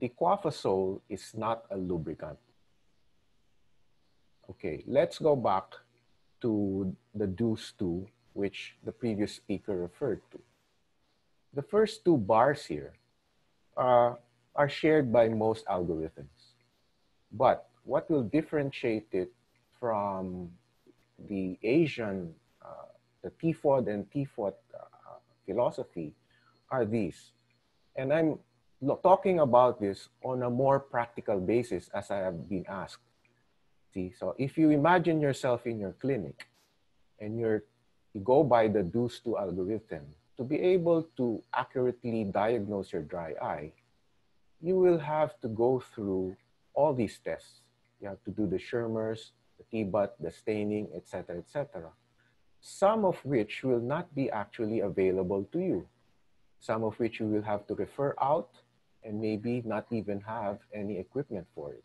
Diquafasol is not a lubricant. Okay, let's go back to the do's two, which the previous speaker referred to. The first two bars here uh, are shared by most algorithms. But what will differentiate it from the Asian, uh, the TFOD and TFOD uh, philosophy are these. And I'm talking about this on a more practical basis as I have been asked so if you imagine yourself in your clinic and you're, you go by the DOS2 algorithm to be able to accurately diagnose your dry eye, you will have to go through all these tests. You have to do the Schirmers, the T-butt, the staining, etc., etc. Some of which will not be actually available to you. Some of which you will have to refer out and maybe not even have any equipment for it.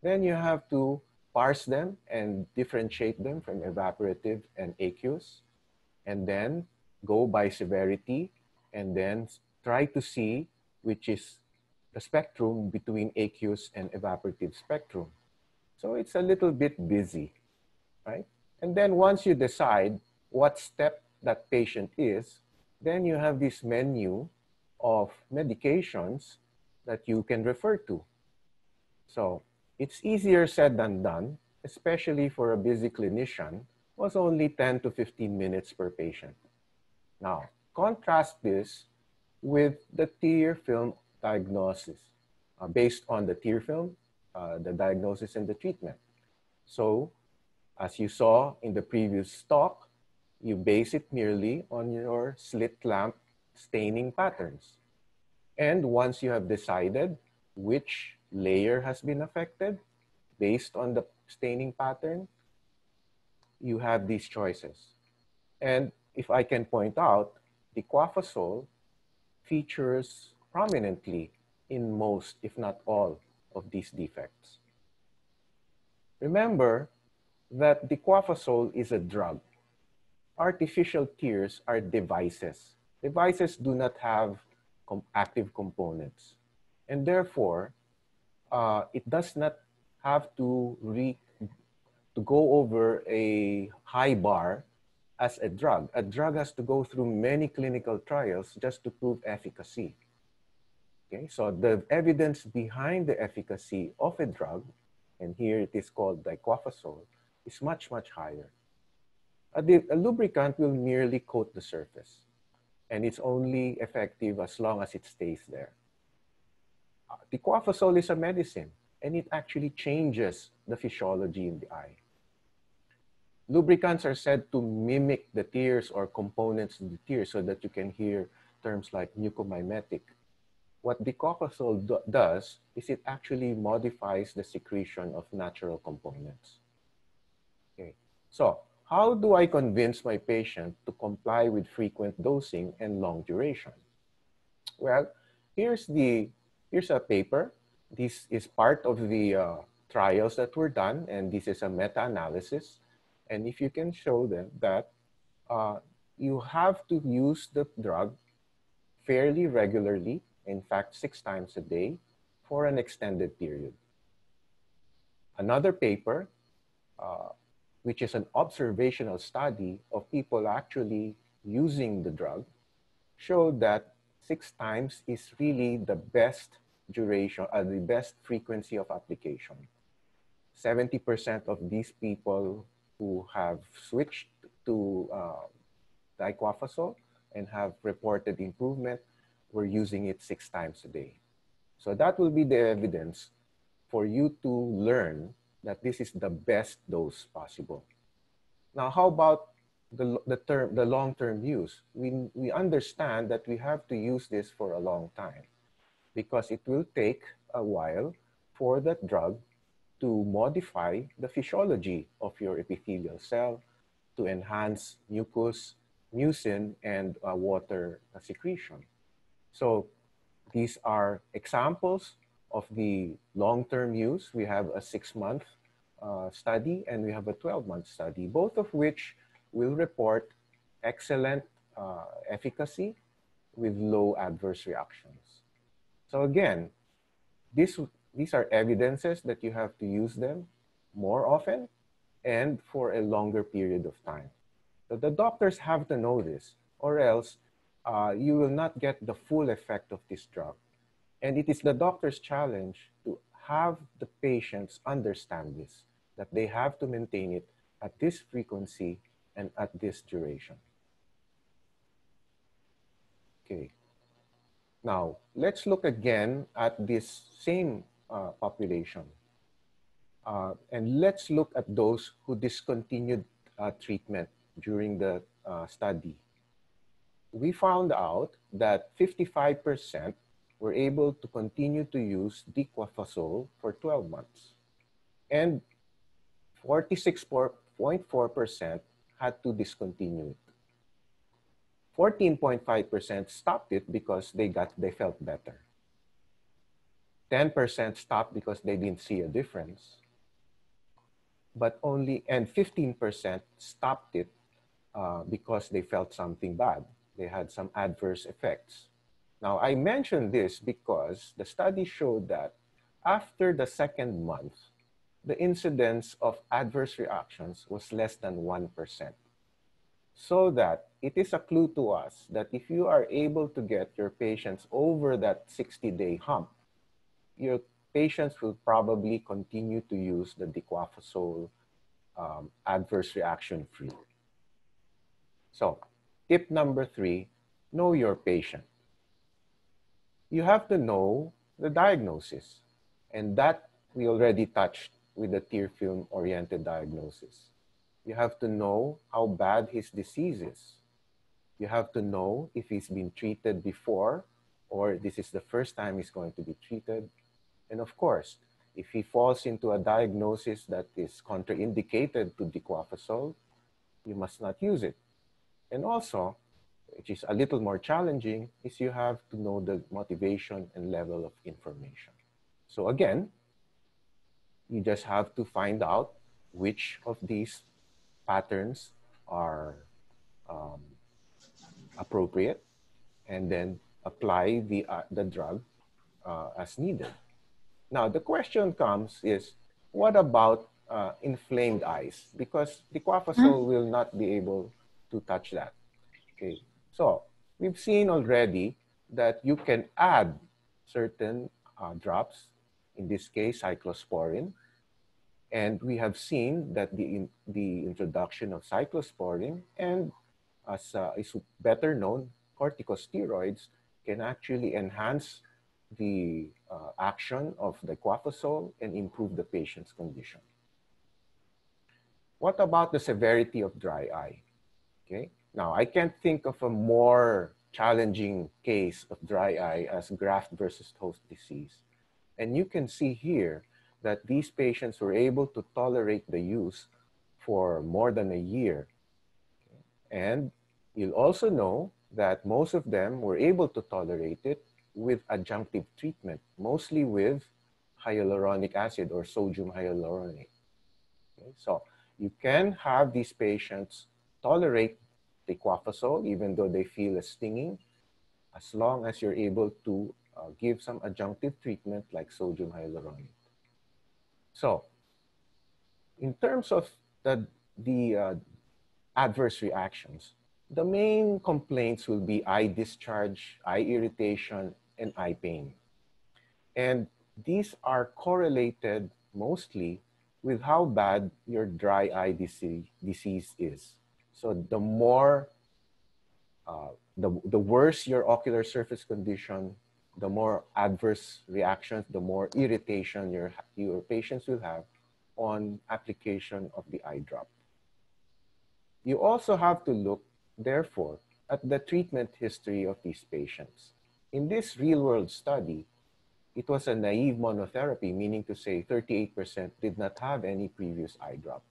Then you have to parse them and differentiate them from evaporative and aqueous, and then go by severity, and then try to see which is the spectrum between aqueous and evaporative spectrum. So it's a little bit busy, right? And then once you decide what step that patient is, then you have this menu of medications that you can refer to. So it's easier said than done, especially for a busy clinician was only 10 to 15 minutes per patient. Now, contrast this with the tear film diagnosis, uh, based on the tear film, uh, the diagnosis and the treatment. So, as you saw in the previous talk, you base it merely on your slit lamp staining patterns. And once you have decided which layer has been affected based on the staining pattern, you have these choices. And if I can point out, the quafasol features prominently in most, if not all, of these defects. Remember that the quafasol is a drug. Artificial tears are devices. Devices do not have com active components. And therefore, uh, it does not have to re to go over a high bar as a drug. A drug has to go through many clinical trials just to prove efficacy. Okay, so the evidence behind the efficacy of a drug, and here it is called diclofazole, is much, much higher. A, a lubricant will merely coat the surface, and it's only effective as long as it stays there. Diclofosol is a medicine, and it actually changes the physiology in the eye. Lubricants are said to mimic the tears or components in the tears so that you can hear terms like mucomimetic. What the do does is it actually modifies the secretion of natural components. Okay. So how do I convince my patient to comply with frequent dosing and long duration? Well, here's the here's a paper. This is part of the uh, trials that were done, and this is a meta-analysis. And if you can show them that uh, you have to use the drug fairly regularly, in fact, six times a day, for an extended period. Another paper, uh, which is an observational study of people actually using the drug, showed that six times is really the best duration, at uh, the best frequency of application. 70% of these people who have switched to uh, diclofosol and have reported improvement were using it six times a day. So that will be the evidence for you to learn that this is the best dose possible. Now, how about the, the term, the long-term use? We, we understand that we have to use this for a long time because it will take a while for that drug to modify the physiology of your epithelial cell to enhance mucus, mucin, and uh, water secretion. So these are examples of the long-term use. We have a six-month uh, study and we have a 12-month study, both of which will report excellent uh, efficacy with low adverse reactions. So again, this, these are evidences that you have to use them more often and for a longer period of time. So the doctors have to know this or else uh, you will not get the full effect of this drug. And it is the doctor's challenge to have the patients understand this, that they have to maintain it at this frequency and at this duration. Okay. Now, let's look again at this same uh, population. Uh, and let's look at those who discontinued uh, treatment during the uh, study. We found out that 55% were able to continue to use diclofazol for 12 months. And 46.4% had to discontinue it. 14.5% stopped it because they got they felt better. 10% stopped because they didn't see a difference. But only and 15% stopped it uh, because they felt something bad. They had some adverse effects. Now I mention this because the study showed that after the second month, the incidence of adverse reactions was less than 1% so that it is a clue to us that if you are able to get your patients over that 60 day hump, your patients will probably continue to use the diclofosol um, adverse reaction free. So tip number three, know your patient. You have to know the diagnosis and that we already touched with the tear film oriented diagnosis. You have to know how bad his disease is. You have to know if he's been treated before or this is the first time he's going to be treated. And of course, if he falls into a diagnosis that is contraindicated to diclofosol, you must not use it. And also, which is a little more challenging, is you have to know the motivation and level of information. So again, you just have to find out which of these patterns are um, appropriate and then apply the, uh, the drug uh, as needed. Now, the question comes is, what about uh, inflamed eyes? Because the mm. will not be able to touch that. Okay, so we've seen already that you can add certain uh, drops, in this case, cyclosporin, and we have seen that the, in, the introduction of cyclosporin and, as uh, is better known, corticosteroids can actually enhance the uh, action of the quafosol and improve the patient's condition. What about the severity of dry eye? Okay, now I can't think of a more challenging case of dry eye as graft versus host disease. And you can see here that these patients were able to tolerate the use for more than a year. And you'll also know that most of them were able to tolerate it with adjunctive treatment, mostly with hyaluronic acid or sodium hyaluronate. Okay, so you can have these patients tolerate the liquafazole even though they feel a stinging as long as you're able to uh, give some adjunctive treatment like sodium hyaluronate. So in terms of the, the uh, adverse reactions, the main complaints will be eye discharge, eye irritation, and eye pain. And these are correlated mostly with how bad your dry eye disease is. So the more, uh, the, the worse your ocular surface condition, the more adverse reactions, the more irritation your, your patients will have on application of the eye drop. You also have to look, therefore, at the treatment history of these patients. In this real-world study, it was a naive monotherapy, meaning to say 38% did not have any previous eye drop.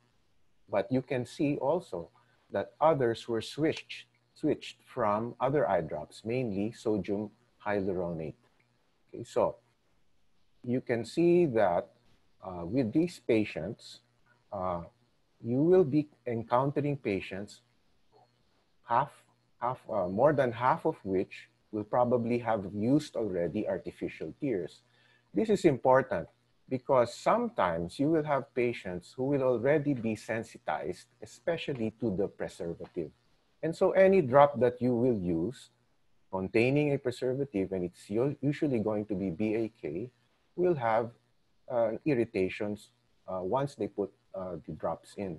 But you can see also that others were switched, switched from other eye drops, mainly sodium hyaluronate. Okay, so you can see that uh, with these patients, uh, you will be encountering patients half, half uh, more than half of which will probably have used already artificial tears. This is important because sometimes you will have patients who will already be sensitized, especially to the preservative. And so any drop that you will use containing a preservative, and it's usually going to be BAK, will have uh, irritations uh, once they put uh, the drops in.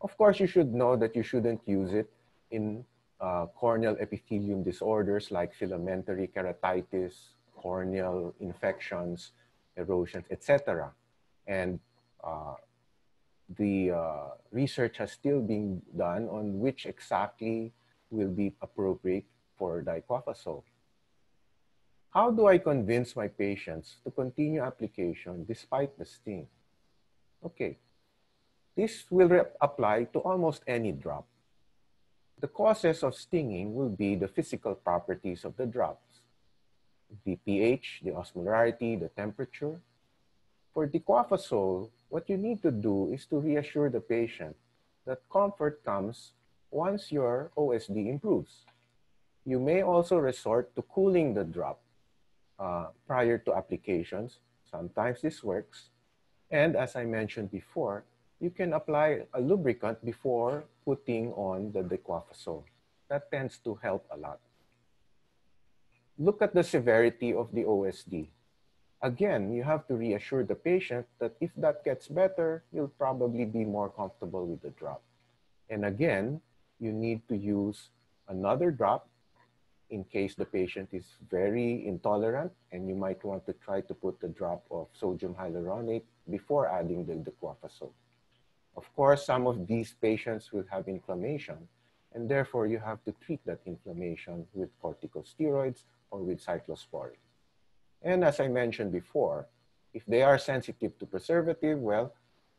Of course, you should know that you shouldn't use it in uh, corneal epithelium disorders like filamentary keratitis, corneal infections, erosions, etc. And uh, the uh, research has still been done on which exactly will be appropriate for diclofenac. How do I convince my patients to continue application despite the sting? Okay, this will apply to almost any drop. The causes of stinging will be the physical properties of the drops, the pH, the osmolarity, the temperature. For diclofenac, what you need to do is to reassure the patient that comfort comes once your OSD improves. You may also resort to cooling the drop uh, prior to applications. Sometimes this works. And as I mentioned before, you can apply a lubricant before putting on the dequafazole. That tends to help a lot. Look at the severity of the OSD. Again, you have to reassure the patient that if that gets better, you'll probably be more comfortable with the drop. And again, you need to use another drop in case the patient is very intolerant and you might want to try to put a drop of sodium hyaluronate before adding the diclofenac. Of course, some of these patients will have inflammation and therefore you have to treat that inflammation with corticosteroids or with cyclosporine. And as I mentioned before, if they are sensitive to preservative, well,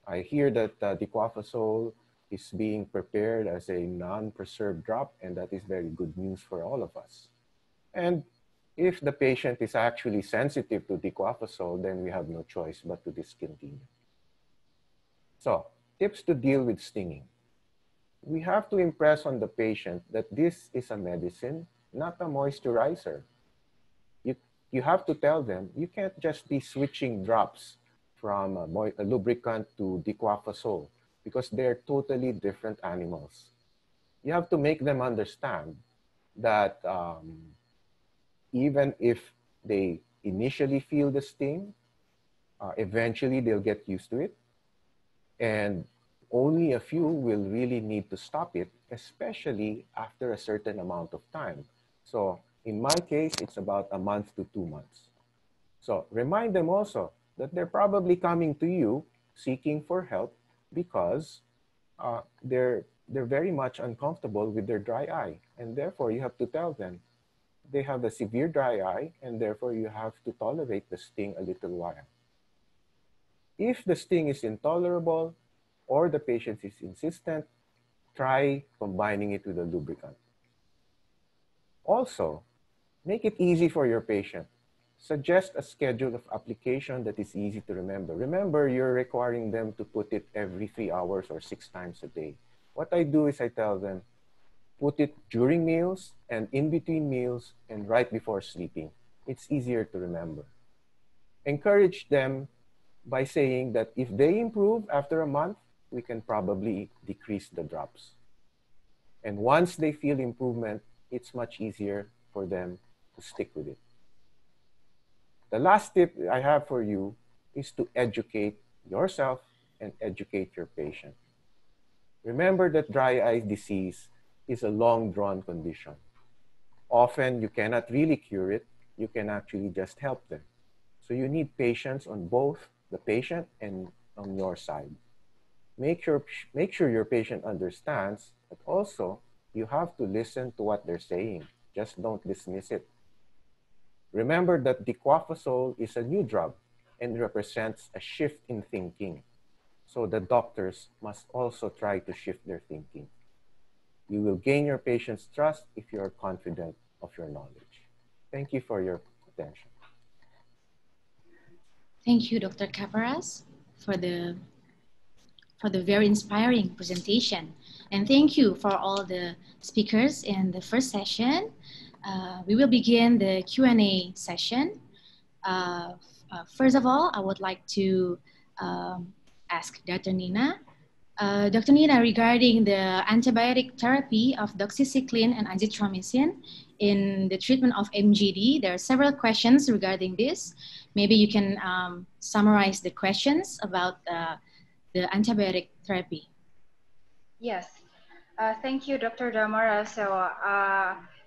I hear that uh, diclofenac is being prepared as a non-preserved drop, and that is very good news for all of us. And if the patient is actually sensitive to diclofosol, then we have no choice but to discontinue. So, tips to deal with stinging. We have to impress on the patient that this is a medicine, not a moisturizer. You, you have to tell them you can't just be switching drops from a, a lubricant to diclofosol because they're totally different animals. You have to make them understand that um, even if they initially feel the sting, uh, eventually they'll get used to it. And only a few will really need to stop it, especially after a certain amount of time. So in my case, it's about a month to two months. So remind them also that they're probably coming to you seeking for help because uh, they're, they're very much uncomfortable with their dry eye. And therefore, you have to tell them they have a severe dry eye, and therefore, you have to tolerate the sting a little while. If the sting is intolerable or the patient is insistent, try combining it with a lubricant. Also, make it easy for your patient. Suggest a schedule of application that is easy to remember. Remember, you're requiring them to put it every three hours or six times a day. What I do is I tell them, put it during meals and in between meals and right before sleeping. It's easier to remember. Encourage them by saying that if they improve after a month, we can probably decrease the drops. And once they feel improvement, it's much easier for them to stick with it. The last tip I have for you is to educate yourself and educate your patient. Remember that dry eye disease is a long drawn condition. Often you cannot really cure it, you can actually just help them. So you need patience on both the patient and on your side. Make sure, make sure your patient understands, but also you have to listen to what they're saying. Just don't dismiss it Remember that diclofosol is a new drug and represents a shift in thinking. So the doctors must also try to shift their thinking. You will gain your patient's trust if you are confident of your knowledge. Thank you for your attention. Thank you, Dr. Caparas, for the for the very inspiring presentation. And thank you for all the speakers in the first session. Uh, we will begin the Q&A session. Uh, uh, first of all, I would like to um, ask Dr. Nina. Uh, Dr. Nina, regarding the antibiotic therapy of doxycycline and azithromycin in the treatment of MGD, there are several questions regarding this. Maybe you can um, summarize the questions about uh, the antibiotic therapy. Yes. thank you, Dr. Damara. So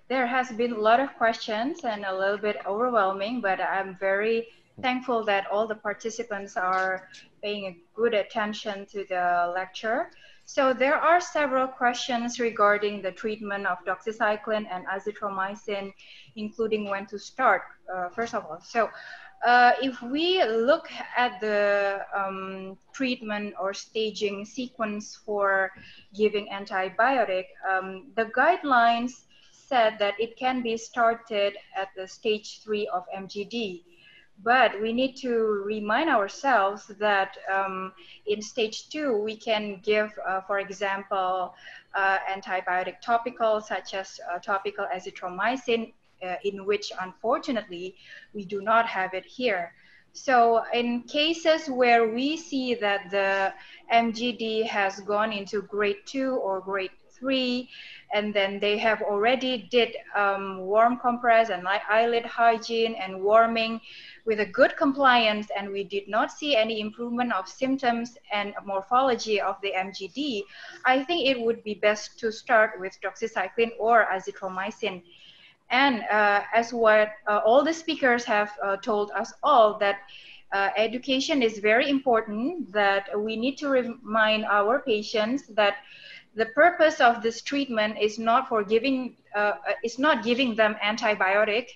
there has been a lot of questions and a little bit overwhelming, but I'm very thankful that all the participants are paying good attention to the lecture. So there are several questions regarding the treatment of doxycycline and azithromycin, including when to start, uh, first of all. So uh, if we look at the um, treatment or staging sequence for giving antibiotic, um, the guidelines said that it can be started at the stage three of MGD. But we need to remind ourselves that um, in stage two, we can give, uh, for example, uh, antibiotic topical, such as uh, topical azithromycin, uh, in which unfortunately we do not have it here. So in cases where we see that the MGD has gone into grade two or grade three, and then they have already did um, warm compress and eyelid hygiene and warming with a good compliance, and we did not see any improvement of symptoms and morphology of the MGD, I think it would be best to start with doxycycline or azithromycin. And uh, as what uh, all the speakers have uh, told us all that uh, education is very important, that we need to remind our patients that the purpose of this treatment is not for giving uh, uh, is not giving them antibiotic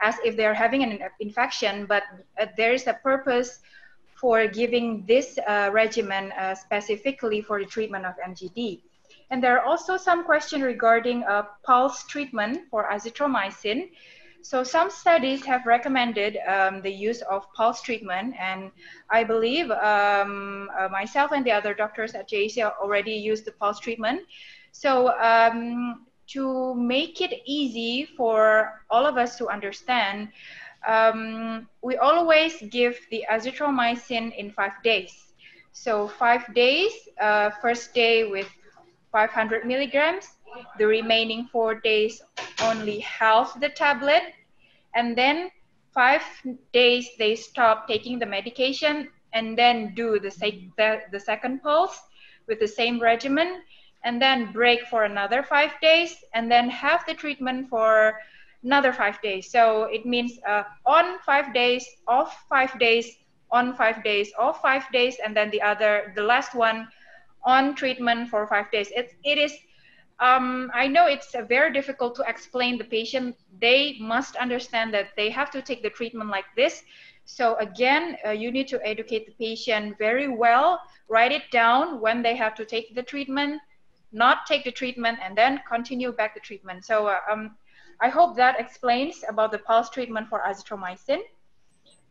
as if they are having an infection but uh, there is a purpose for giving this uh, regimen uh, specifically for the treatment of mgd and there are also some question regarding pulse treatment for azithromycin so some studies have recommended um, the use of pulse treatment, and I believe um, uh, myself and the other doctors at JAC already used the pulse treatment. So um, to make it easy for all of us to understand, um, we always give the azithromycin in five days. So five days, uh, first day with 500 milligrams, the remaining four days only half the tablet and then five days they stop taking the medication and then do the, sec the, the second pulse with the same regimen and then break for another five days and then have the treatment for another five days. So it means uh, on five days, off five days, on five days, off five days, and then the other, the last one on treatment for five days. It, it is um, I know it's uh, very difficult to explain the patient. They must understand that they have to take the treatment like this. So again, uh, you need to educate the patient very well, write it down when they have to take the treatment, not take the treatment, and then continue back the treatment. So uh, um, I hope that explains about the pulse treatment for azithromycin.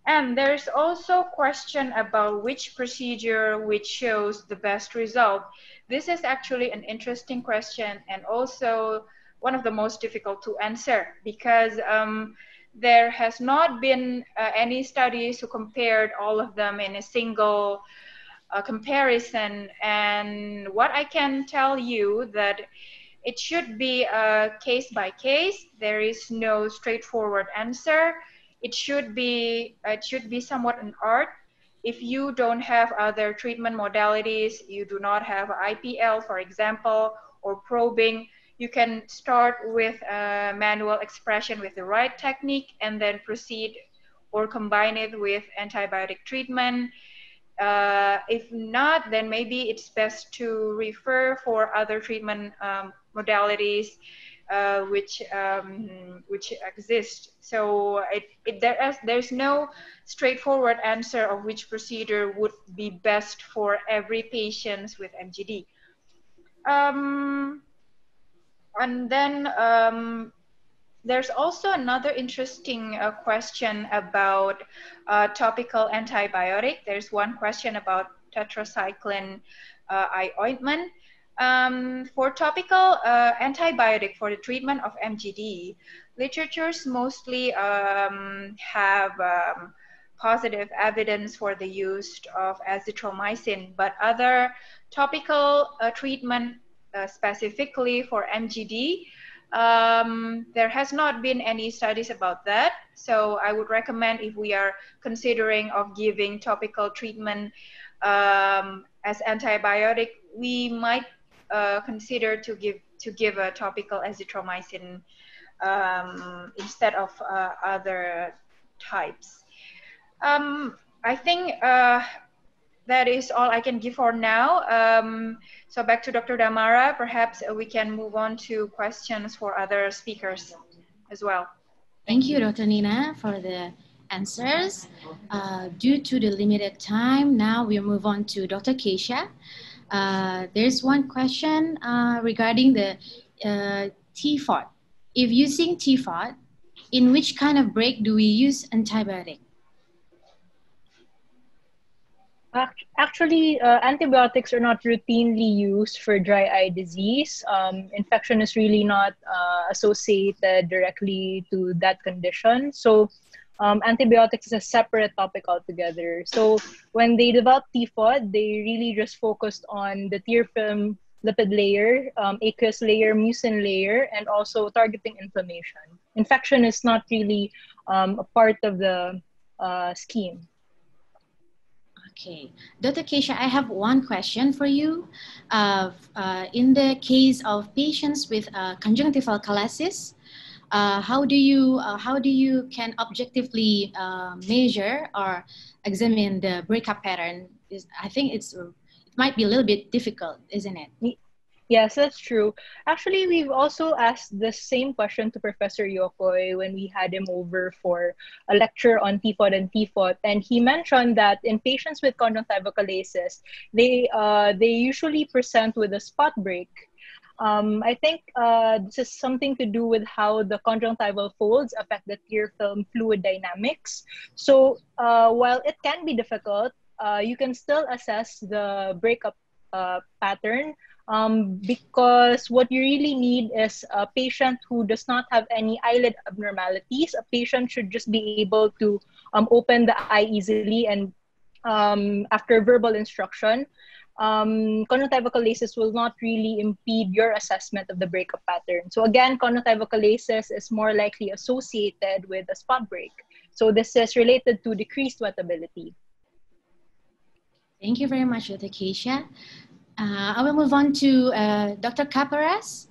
And there's also a question about which procedure which shows the best result. This is actually an interesting question and also one of the most difficult to answer because um, there has not been uh, any studies who compared all of them in a single uh, comparison. And what I can tell you that it should be a uh, case by case. There is no straightforward answer it should be it should be somewhat an art if you don't have other treatment modalities you do not have ipl for example or probing you can start with manual expression with the right technique and then proceed or combine it with antibiotic treatment uh, if not, then maybe it's best to refer for other treatment um, modalities uh, which um, which exist. So it, it, there is there's no straightforward answer of which procedure would be best for every patient with MGD. Um, and then um, there's also another interesting uh, question about uh, topical antibiotic. There's one question about tetracycline eye uh, ointment. Um, for topical uh, antibiotic for the treatment of MGD, literatures mostly um, have um, positive evidence for the use of azithromycin, but other topical uh, treatment uh, specifically for MGD, um, there has not been any studies about that. So I would recommend if we are considering of giving topical treatment um, as antibiotic, we might uh, to give to give a topical azithromycin um, instead of uh, other types. Um, I think uh, that is all I can give for now. Um, so back to Dr. Damara, perhaps we can move on to questions for other speakers as well. Thank you, Dr. Nina, for the answers. Uh, due to the limited time, now we move on to Dr. Keisha. Uh, there's one question uh, regarding the uh, TFOD. If using TFOD, in which kind of break do we use antibiotic? Actually, uh, antibiotics are not routinely used for dry eye disease. Um, infection is really not uh, associated directly to that condition. So um, antibiotics is a separate topic altogether. So when they developed TFOD, they really just focused on the tear film lipid layer, um, aqueous layer, mucin layer, and also targeting inflammation. Infection is not really um, a part of the uh, scheme. Okay. Dr. Keisha, I have one question for you. Uh, uh, in the case of patients with uh, conjunctival colitis, uh, how do you uh, how do you can objectively uh, measure or examine the breakup pattern is i think it's it might be a little bit difficult isn't it yes that's true actually we've also asked the same question to professor yokoi when we had him over for a lecture on tifod and tifod and he mentioned that in patients with conjunctival calasis they uh, they usually present with a spot break um, I think uh, this is something to do with how the conjunctival folds affect the tear film fluid dynamics. So uh, while it can be difficult, uh, you can still assess the breakup uh, pattern um, because what you really need is a patient who does not have any eyelid abnormalities. A patient should just be able to um, open the eye easily and um, after verbal instruction um, colysis will not really impede your assessment of the breakup pattern. So again, colysis is more likely associated with a spot break. So this is related to decreased wetability. Thank you very much, Dr. Keisha. Uh, I will move on to uh, Dr. Caparas.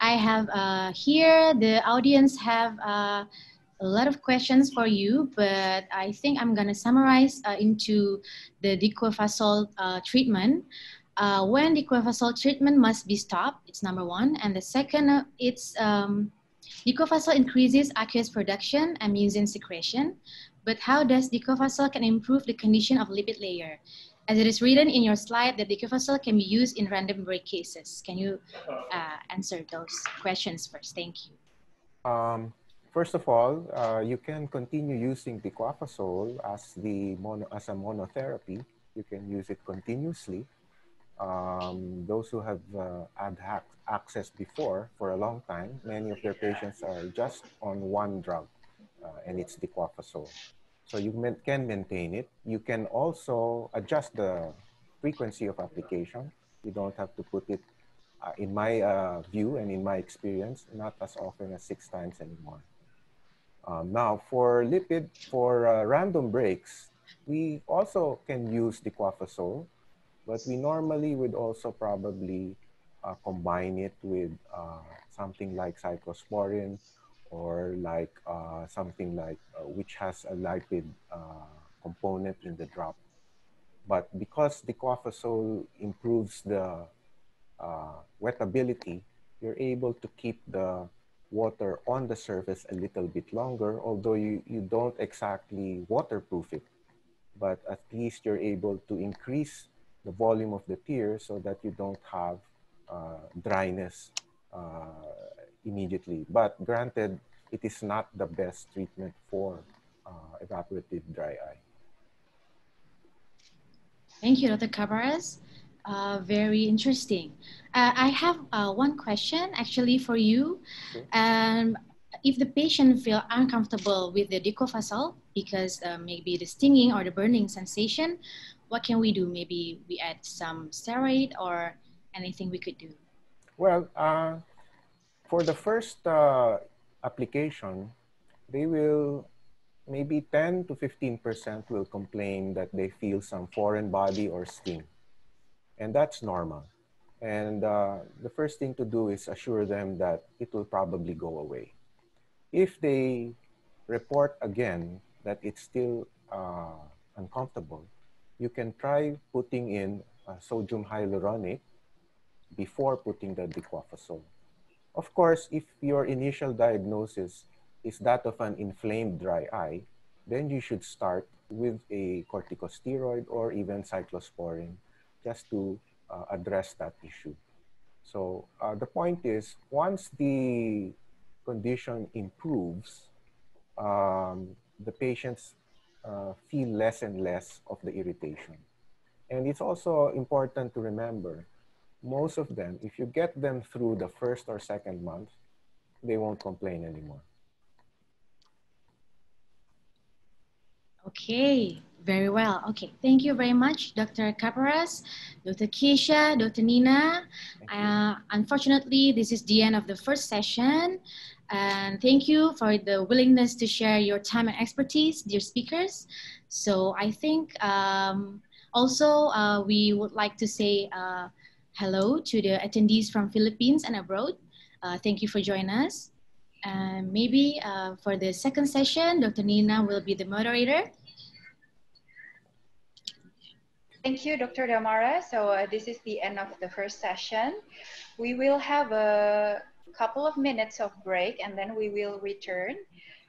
I have uh, here, the audience have uh, a lot of questions for you, but I think I'm going to summarize uh, into the diclofasol uh, treatment. Uh, when diclofasol treatment must be stopped, it's number one. And the second, uh, it's um, diclofasol increases aqueous production and mucin secretion. But how does diclofasol can improve the condition of lipid layer? As it is written in your slide that diclofasol can be used in random break cases. Can you uh, answer those questions first? Thank you. Um. First of all, uh, you can continue using diclofazole as the mono, as a monotherapy. You can use it continuously. Um, those who have uh, access before for a long time, many of their patients are just on one drug, uh, and it's diclofazole. So you man can maintain it. You can also adjust the frequency of application. You don't have to put it, uh, in my uh, view and in my experience, not as often as six times anymore. Um, now, for lipid, for uh, random breaks, we also can use diquafosol, but we normally would also probably uh, combine it with uh, something like cyclosporin or like uh, something like uh, which has a lipid uh, component in the drop. But because diquafosol improves the wettability, you're able to keep the water on the surface a little bit longer, although you, you don't exactly waterproof it, but at least you're able to increase the volume of the tear so that you don't have uh, dryness uh, immediately. But granted, it is not the best treatment for uh, evaporative dry eye. Thank you, Dr. Cabarez. Uh, very interesting. Uh, I have uh, one question actually for you. Um, if the patient feel uncomfortable with the decofasol because uh, maybe the stinging or the burning sensation, what can we do? Maybe we add some steroid or anything we could do? Well, uh, for the first uh, application, they will maybe 10 to 15% will complain that they feel some foreign body or sting and that's normal. And uh, the first thing to do is assure them that it will probably go away. If they report again that it's still uh, uncomfortable, you can try putting in uh, sodium hyaluronic before putting the diclofosol. Of course, if your initial diagnosis is that of an inflamed dry eye, then you should start with a corticosteroid or even cyclosporin just to uh, address that issue. So uh, the point is, once the condition improves, um, the patients uh, feel less and less of the irritation. And it's also important to remember, most of them, if you get them through the first or second month, they won't complain anymore. Okay, very well. Okay, thank you very much, Dr. Caparas, Dr. Keisha, Dr. Nina. Uh, unfortunately, this is the end of the first session. And thank you for the willingness to share your time and expertise, dear speakers. So I think um, also uh, we would like to say uh, hello to the attendees from Philippines and abroad. Uh, thank you for joining us. And maybe uh, for the second session, Dr. Nina will be the moderator. Thank you, Dr. Damara. So uh, this is the end of the first session. We will have a couple of minutes of break and then we will return.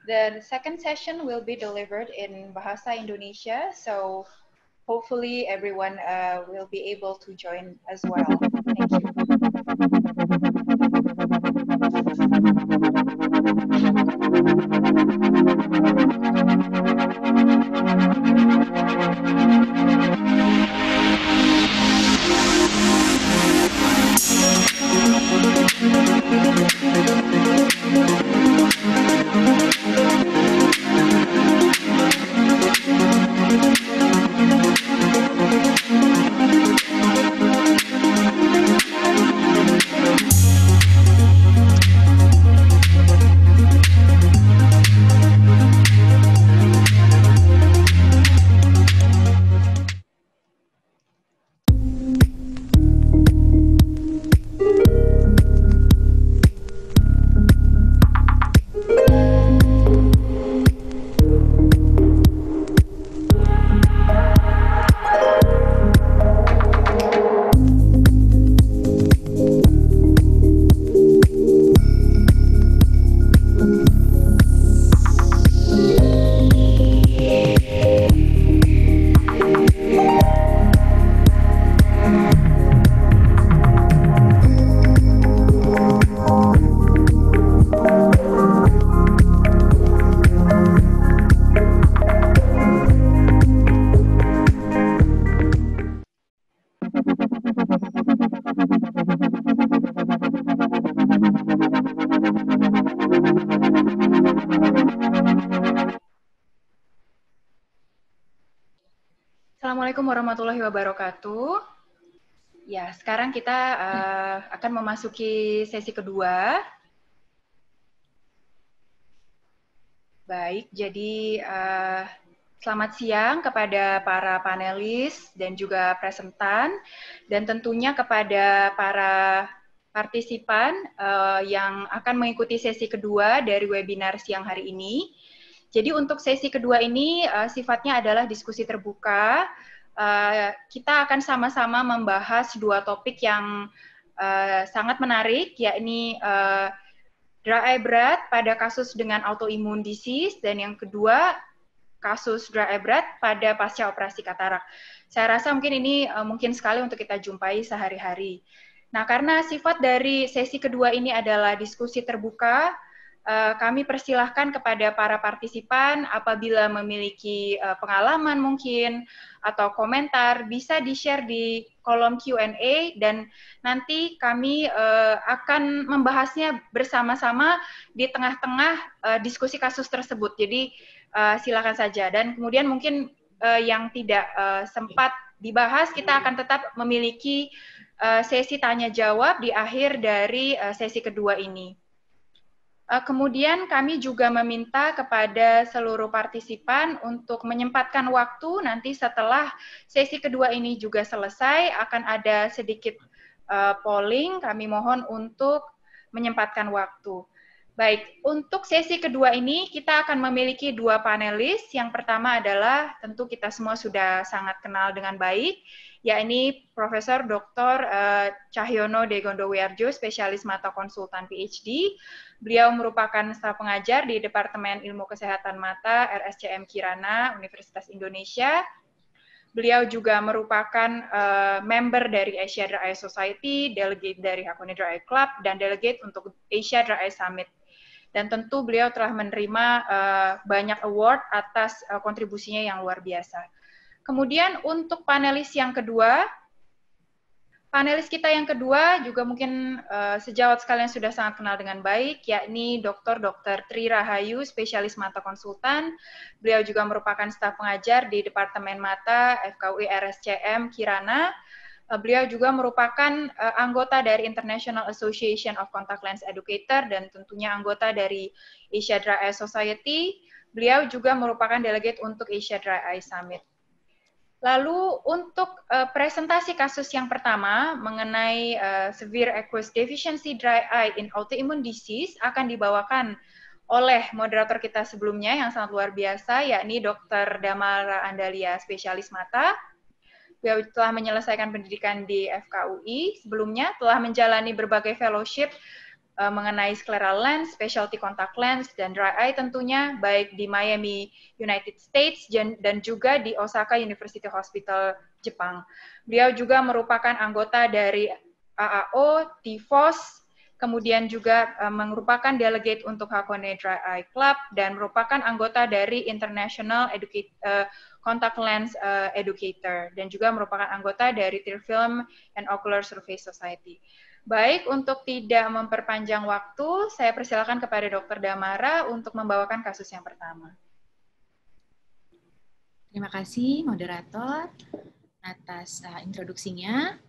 The second session will be delivered in Bahasa Indonesia. So hopefully everyone uh, will be able to join as well. Thank you. memasuki sesi kedua. Baik, jadi uh, selamat siang kepada para panelis dan juga presentan, dan tentunya kepada para partisipan uh, yang akan mengikuti sesi kedua dari webinar siang hari ini. Jadi untuk sesi kedua ini uh, sifatnya adalah diskusi terbuka. Uh, kita akan sama-sama membahas dua topik yang Eh, sangat menarik, yakni uh, dry eye breath pada kasus dengan autoimmune disease, dan yang kedua kasus dry eye breath pada pasca operasi katarak. Saya rasa mungkin ini uh, mungkin sekali untuk kita jumpai sehari-hari. Nah, karena sifat dari sesi kedua ini adalah diskusi terbuka, kami persilahkan kepada para partisipan apabila memiliki pengalaman mungkin atau komentar bisa di-share di kolom Q&A dan nanti kami uh, akan membahasnya bersama-sama di tengah-tengah uh, diskusi kasus tersebut. Jadi uh, silakan saja dan kemudian mungkin uh, yang tidak uh, sempat dibahas kita akan tetap memiliki uh, sesi tanya jawab di akhir dari uh, sesi kedua ini. Eh, kemudian kami juga meminta kepada seluruh partisipan untuk menyempatkan waktu nanti setelah sesi kedua ini juga selesai akan ada sedikit eh, polling kami mohon untuk menyempatkan waktu. Baik, untuk sesi kedua ini kita akan memiliki dua panelis. Yang pertama adalah tentu kita semua sudah sangat kenal dengan baik, yakni Profesor Dr. Eh, Cahyono De Degondowiarjo, spesialis mata konsultan PhD. Beliau merupakan staf pengajar di Departemen Ilmu Kesehatan Mata RSCM Kirana Universitas Indonesia Beliau juga merupakan uh, member dari Asia Dry Eye Society, delegate dari Hakone Dry Eye Club, dan delegate untuk Asia Dry Eye Summit. Dan tentu beliau telah menerima uh, banyak award atas uh, kontribusinya yang luar biasa. Kemudian untuk panelis yang kedua, panelis kita yang kedua juga mungkin uh, sejawat sekalian sudah sangat kenal dengan baik, yakni Dr. Dr. Tri Rahayu, spesialis mata konsultan. Beliau juga merupakan staf pengajar di Departemen Mata FKUI RSCM Kirana. Eh, beliau juga merupakan eh, anggota dari International Association of Contact Lens Educator dan tentunya anggota dari Asia Dry Eye Society. Beliau juga merupakan delegate untuk Asia Dry Eye Summit. Lalu untuk uh, presentasi kasus yang pertama mengenai uh, severe aqueous deficiency dry eye in autoimmune disease akan dibawakan oleh moderator kita sebelumnya yang sangat luar biasa yakni Dr. Damara Andalia spesialis mata. Beliau telah menyelesaikan pendidikan di FKUI, sebelumnya telah menjalani berbagai fellowship Eh, mengenai scleral lens, specialty contact lens, dan dry eye tentunya, baik di Miami, United States, dan juga di Osaka University Hospital, Jepang. Beliau juga merupakan anggota dari AAO, TIFOS, kemudian juga uh, eh, merupakan delegate untuk Hakone Dry Eye Club, dan merupakan anggota dari International Educate, uh, Contact Lens uh, Educator, dan juga merupakan anggota dari Tear Film and Ocular Survey Society. Baik, untuk tidak memperpanjang waktu, saya persilakan kepada Dr. Damara untuk membawakan kasus yang pertama. Terima kasih, moderator, atas uh, introduksinya.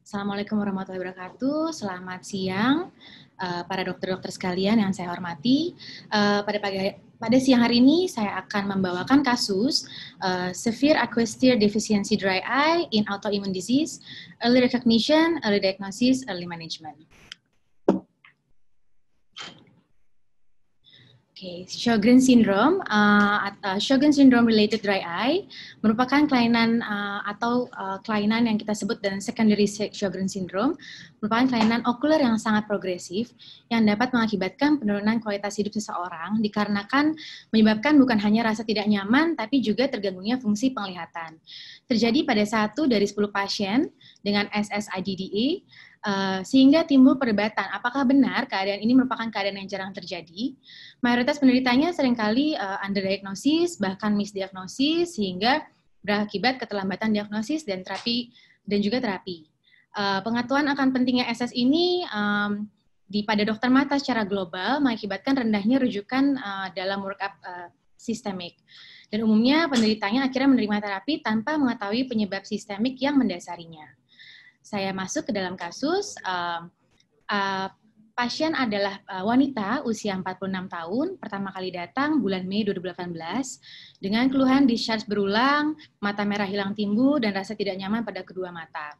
Assalamualaikum warahmatullahi wabarakatuh. Selamat siang uh, para dokter-dokter sekalian yang saya hormati. Uh, pada pagi pada siang hari ini, saya akan membawakan kasus uh, Severe Aqueous Deficiency Dry Eye in Autoimmune Disease, Early Recognition, Early Diagnosis, Early Management. Okay, Sjogren syndrome uh, uh, Sjogren syndrome related dry eye merupakan kelainan uh, atau uh, kelainan yang kita sebut dengan secondary Sjogren syndrome merupakan kelainan okuler yang sangat progresif yang dapat mengakibatkan penurunan kualitas hidup seseorang dikarenakan menyebabkan bukan hanya rasa tidak nyaman tapi juga terganggunya fungsi penglihatan. Terjadi pada satu dari 10 pasien dengan SSIDDE Eh, sehingga timbul perdebatan apakah benar keadaan ini merupakan keadaan yang jarang terjadi. Mayoritas penderitanya seringkali uh, underdiagnosis, bahkan misdiagnosis, sehingga berakibat keterlambatan diagnosis dan terapi dan juga terapi. Uh, eh, pengatuan akan pentingnya SS ini um, di pada dokter mata secara global mengakibatkan rendahnya rujukan uh, dalam workup uh, sistemik. Dan umumnya penderitanya akhirnya menerima terapi tanpa mengetahui penyebab sistemik yang mendasarinya saya masuk ke dalam kasus uh, uh, pasien adalah uh, wanita usia 46 tahun, pertama kali datang bulan Mei 2018 dengan keluhan discharge berulang, mata merah hilang timbul dan rasa tidak nyaman pada kedua mata.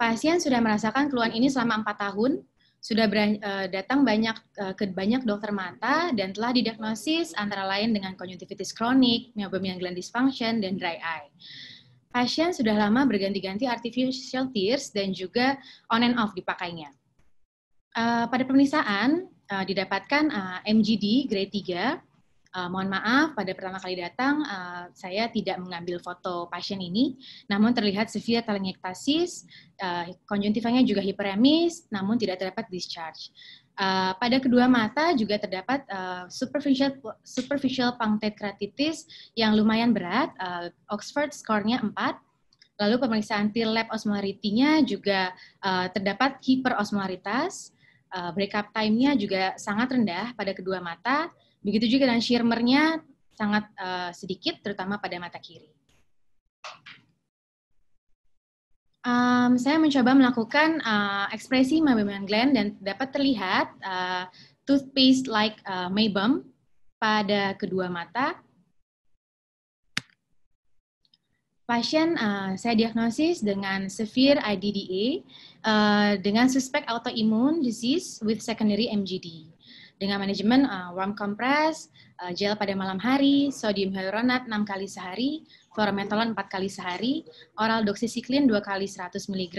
Pasien sudah merasakan keluhan ini selama empat tahun, sudah uh, datang banyak uh, ke banyak dokter mata dan telah didiagnosis antara lain dengan konjungtivitis kronik, meibomian gland dysfunction dan dry eye. Pasien sudah lama berganti-ganti artificial tears dan juga on and off dipakainya. Uh, pada pemeriksaan uh, eh, didapatkan uh, eh, MGD grade 3. Uh, mohon maaf, pada pertama kali datang uh, saya tidak mengambil foto pasien ini, namun terlihat severe telangiektasis, uh, konjuntivanya juga hiperemis, namun tidak terdapat discharge. Eh, pada kedua mata juga terdapat uh, superficial superficial pancreatitis yang lumayan berat, uh, Oxford skornya 4. Lalu pemeriksaan tear lab osmolaritinya juga uh, terdapat hiperosmolaritas. Uh, breakup time-nya juga sangat rendah pada kedua mata. Begitu juga dengan shimmer-nya sangat uh, sedikit, terutama pada mata kiri. um, saya mencoba melakukan uh, ekspresi Maybelline Glen dan dapat terlihat uh, toothpaste like uh, pada kedua mata. Pasien uh, saya diagnosis dengan severe IDDA uh, dengan suspek autoimun disease with secondary MGD dengan manajemen uh, warm compress, uh, gel pada malam hari, sodium hyaluronat 6 kali sehari, chlorometalan 4 kali sehari, oral doxycycline 2 kali 100 mg.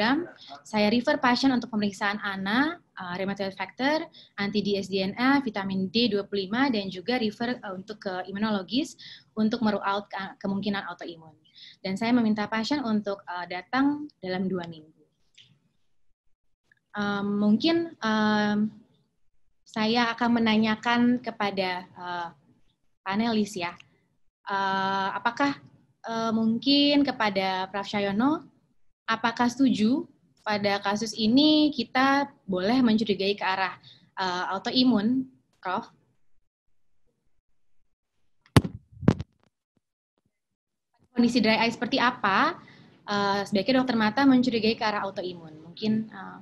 Saya refer pasien untuk pemeriksaan ANA, uh, eh, rheumatoid factor, anti dsDNA, vitamin D25 dan juga refer uh, untuk ke imunologis untuk ke kemungkinan autoimun. Dan saya meminta pasien untuk uh, datang dalam dua minggu. Um, mungkin um, saya akan menanyakan kepada uh, panelis ya, uh, apakah uh, mungkin kepada Prof. Syayono, apakah setuju pada kasus ini kita boleh mencurigai ke arah uh, autoimun, Prof? Kondisi dry eye seperti apa? Uh, sebaiknya dokter mata mencurigai ke arah autoimun. Mungkin uh,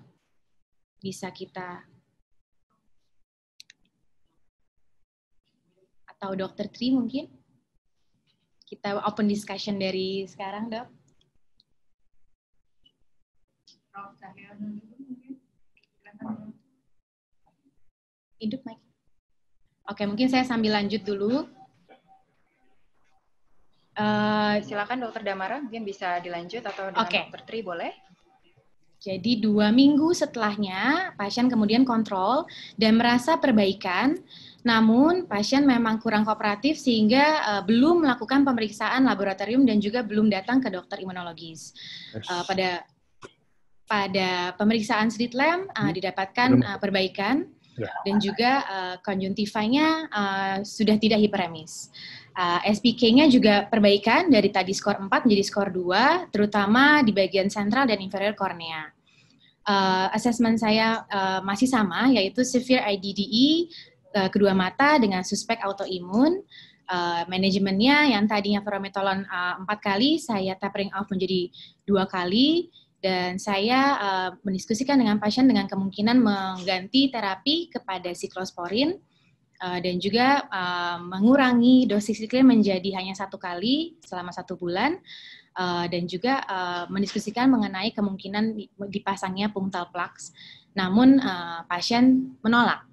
bisa kita atau dokter Tri mungkin? kita open discussion dari sekarang, Dok. Hidup, Mike. Oke, mungkin saya sambil lanjut dulu. Uh, Silakan Dokter Damara, mungkin bisa dilanjut atau dengan okay. Dokter Tri boleh. Jadi dua minggu setelahnya pasien kemudian kontrol dan merasa perbaikan namun, pasien memang kurang kooperatif sehingga uh, belum melakukan pemeriksaan laboratorium dan juga belum datang ke dokter imunologis. Yes. Uh, pada pada pemeriksaan slit lamp uh, eh, hmm. didapatkan uh, perbaikan yeah. dan juga uh, konjuntivanya uh, sudah tidak hiperemis. Uh, SPK-nya juga perbaikan dari tadi skor 4 menjadi skor 2, terutama di bagian sentral dan inferior kornea uh, asesmen saya uh, masih sama, yaitu severe IDDE Eh, kedua mata dengan suspek autoimun. Uh, manajemennya yang tadinya forometolon eh, empat uh, kali, saya tapering off menjadi dua kali, dan saya uh, mendiskusikan dengan pasien dengan kemungkinan mengganti terapi kepada siklosporin uh, dan juga uh, mengurangi dosis siklin menjadi hanya satu kali selama satu bulan uh, dan juga uh, mendiskusikan mengenai kemungkinan dipasangnya pungtal plaks. Namun uh, pasien menolak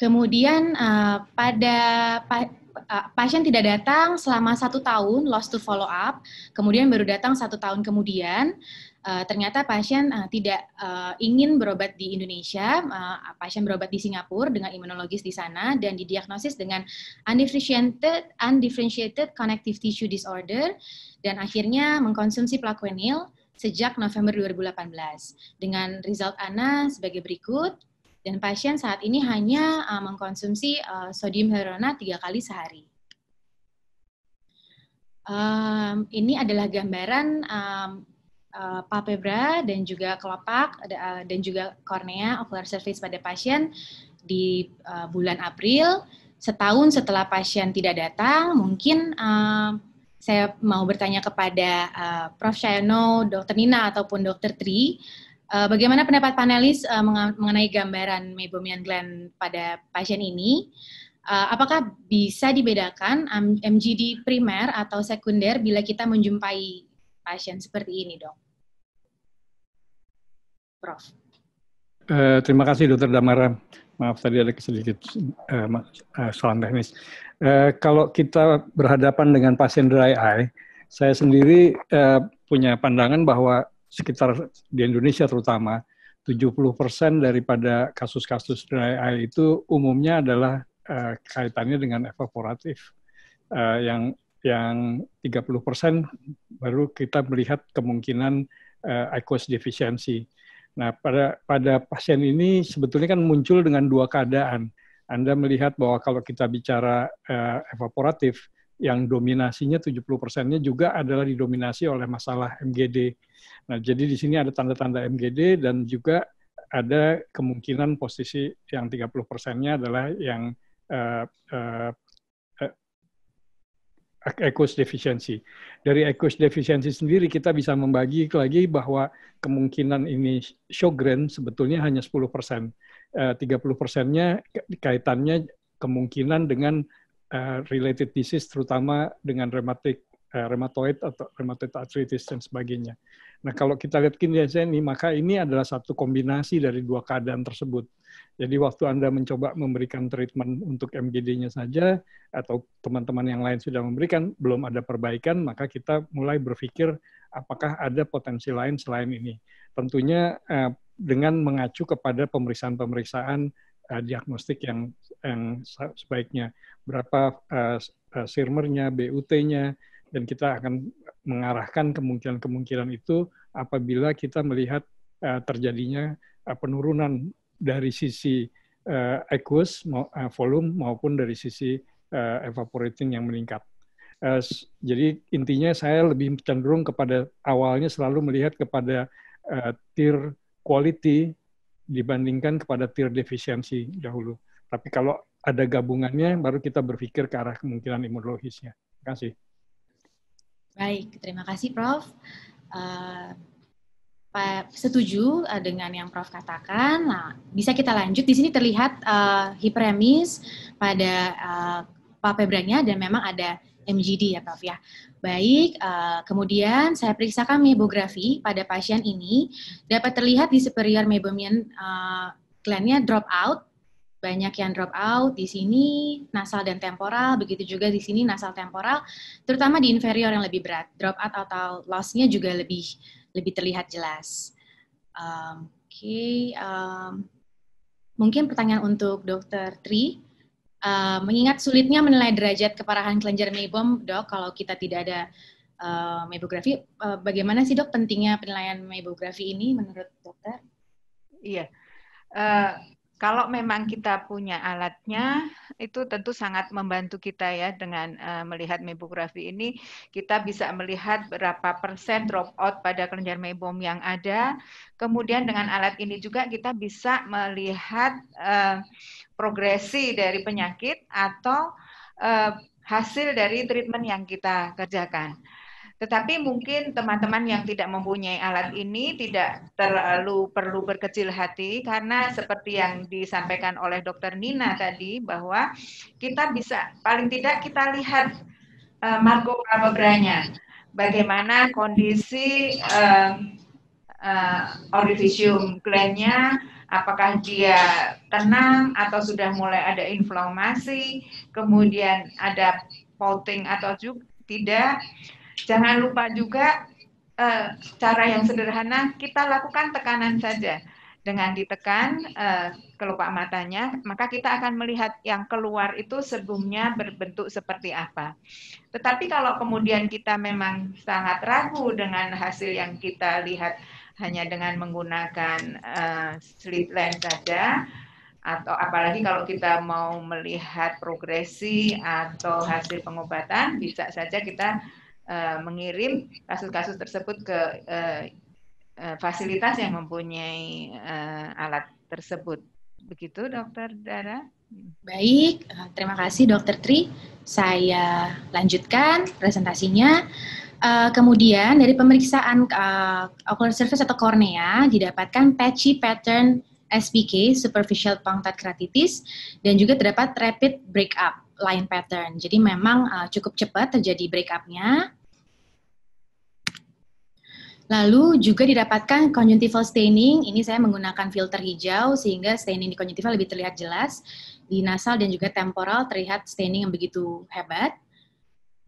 Kemudian uh, pada pa, uh, pasien tidak datang selama satu tahun, lost to follow up, kemudian baru datang satu tahun kemudian, uh, ternyata pasien uh, tidak uh, ingin berobat di Indonesia, uh, pasien berobat di Singapura dengan imunologis di sana dan didiagnosis dengan undifferentiated, undifferentiated connective tissue disorder dan akhirnya mengkonsumsi plaquenil sejak November 2018 dengan result ANA sebagai berikut dan pasien saat ini hanya uh, mengkonsumsi uh, sodium hyaluronat tiga kali sehari. Um, ini adalah gambaran um, uh, palpebra dan juga kelopak uh, dan juga kornea ocular surface pada pasien di uh, bulan April. Setahun setelah pasien tidak datang, mungkin uh, saya mau bertanya kepada uh, Prof. Shano, Dr. Nina, ataupun Dr. Tri, Eh, bagaimana pendapat panelis uh, mengenai gambaran meibomian gland pada pasien ini? Uh, apakah bisa dibedakan MGD primer atau sekunder bila kita menjumpai pasien seperti ini, dok? Prof. Uh, terima kasih, Dokter Damara. Maaf tadi ada sedikit uh, soal teknis. Uh, kalau kita berhadapan dengan pasien dry eye, saya sendiri uh, punya pandangan bahwa sekitar di Indonesia terutama 70% daripada kasus-kasus dry eye itu umumnya adalah uh, kaitannya dengan evaporatif. Uh, yang yang 30% baru kita melihat kemungkinan uh, aqueous deficiency. Nah, pada pada pasien ini sebetulnya kan muncul dengan dua keadaan. Anda melihat bahwa kalau kita bicara uh, evaporatif, yang dominasinya 70 persennya juga adalah didominasi oleh masalah MGD. Nah, jadi di sini ada tanda-tanda MGD dan juga ada kemungkinan posisi yang 30 persennya adalah yang uh, uh, deficiency. Dari ekos defisiensi sendiri kita bisa membagi lagi bahwa kemungkinan ini Sjogren sebetulnya hanya 10 persen. 30 persennya kaitannya kemungkinan dengan Eh, related disease terutama dengan rheumatic uh, rheumatoid atau rheumatoid arthritis dan sebagainya. Nah, kalau kita lihat kinerja ini, maka ini adalah satu kombinasi dari dua keadaan tersebut. Jadi waktu Anda mencoba memberikan treatment untuk MGD-nya saja, atau teman-teman yang lain sudah memberikan, belum ada perbaikan, maka kita mulai berpikir apakah ada potensi lain selain ini. Tentunya eh, dengan mengacu kepada pemeriksaan-pemeriksaan uh, diagnostik yang yang sebaiknya berapa uh, uh, sirmernya, BUT-nya, dan kita akan mengarahkan kemungkinan-kemungkinan itu apabila kita melihat uh, terjadinya uh, penurunan dari sisi uh, aqueous mau, uh, volume maupun dari sisi uh, evaporating yang meningkat. Uh, jadi intinya saya lebih cenderung kepada awalnya selalu melihat kepada uh, tier quality dibandingkan kepada tier defisiensi dahulu. Tapi kalau ada gabungannya, baru kita berpikir ke arah kemungkinan imunologisnya. Terima kasih. Baik, terima kasih Prof. Uh, setuju eh, dengan yang Prof katakan. Nah, bisa kita lanjut. Di sini terlihat uh, hiperemis pada uh, papebranya dan memang ada MGD ya Prof ya. Baik, eh, kemudian saya periksakan mebografi pada pasien ini dapat terlihat di superior mebomian eh, gland kliennya drop out banyak yang drop out di sini nasal dan temporal, begitu juga di sini nasal temporal, terutama di inferior yang lebih berat. Drop out atau loss-nya juga lebih lebih terlihat jelas. Um, Oke, okay, um, mungkin pertanyaan untuk Dokter Tri. Uh, mengingat sulitnya menilai derajat keparahan kelenjar meibom, dok, kalau kita tidak ada uh, eh, meibografi, uh, eh, bagaimana sih dok pentingnya penilaian meibografi ini menurut dokter? Iya, uh, kalau memang kita punya alatnya, itu tentu sangat membantu kita ya dengan uh, melihat meibografi ini, kita bisa melihat berapa persen drop out pada kelenjar meibom yang ada. Kemudian dengan alat ini juga kita bisa melihat uh, progresi dari penyakit atau uh, hasil dari treatment yang kita kerjakan. Tetapi mungkin teman-teman yang tidak mempunyai alat ini tidak terlalu perlu berkecil hati karena seperti yang disampaikan oleh Dokter Nina tadi bahwa kita bisa paling tidak kita lihat uh, eh, Marco Prabobranya bagaimana kondisi uh, eh, uh, orifisium glandnya apakah dia tenang atau sudah mulai ada inflamasi, kemudian ada pouting atau juga tidak. Jangan lupa juga eh, cara yang sederhana kita lakukan tekanan saja. Dengan ditekan eh, kelopak matanya, maka kita akan melihat yang keluar itu sebelumnya berbentuk seperti apa. Tetapi kalau kemudian kita memang sangat ragu dengan hasil yang kita lihat hanya dengan menggunakan uh, eh, slit lens saja atau apalagi kalau kita mau melihat progresi atau hasil pengobatan bisa saja kita uh, mengirim kasus-kasus tersebut ke uh, uh, fasilitas yang mempunyai uh, alat tersebut begitu dokter Dara baik terima kasih dokter Tri saya lanjutkan presentasinya Eh, kemudian dari pemeriksaan uh, ocular surface atau kornea didapatkan patchy pattern SPK superficial punctate keratitis dan juga terdapat rapid breakup line pattern. Jadi memang uh, cukup cepat terjadi breakupnya. Lalu juga didapatkan conjunctival staining. Ini saya menggunakan filter hijau sehingga staining di conjunctival lebih terlihat jelas. Di nasal dan juga temporal terlihat staining yang begitu hebat.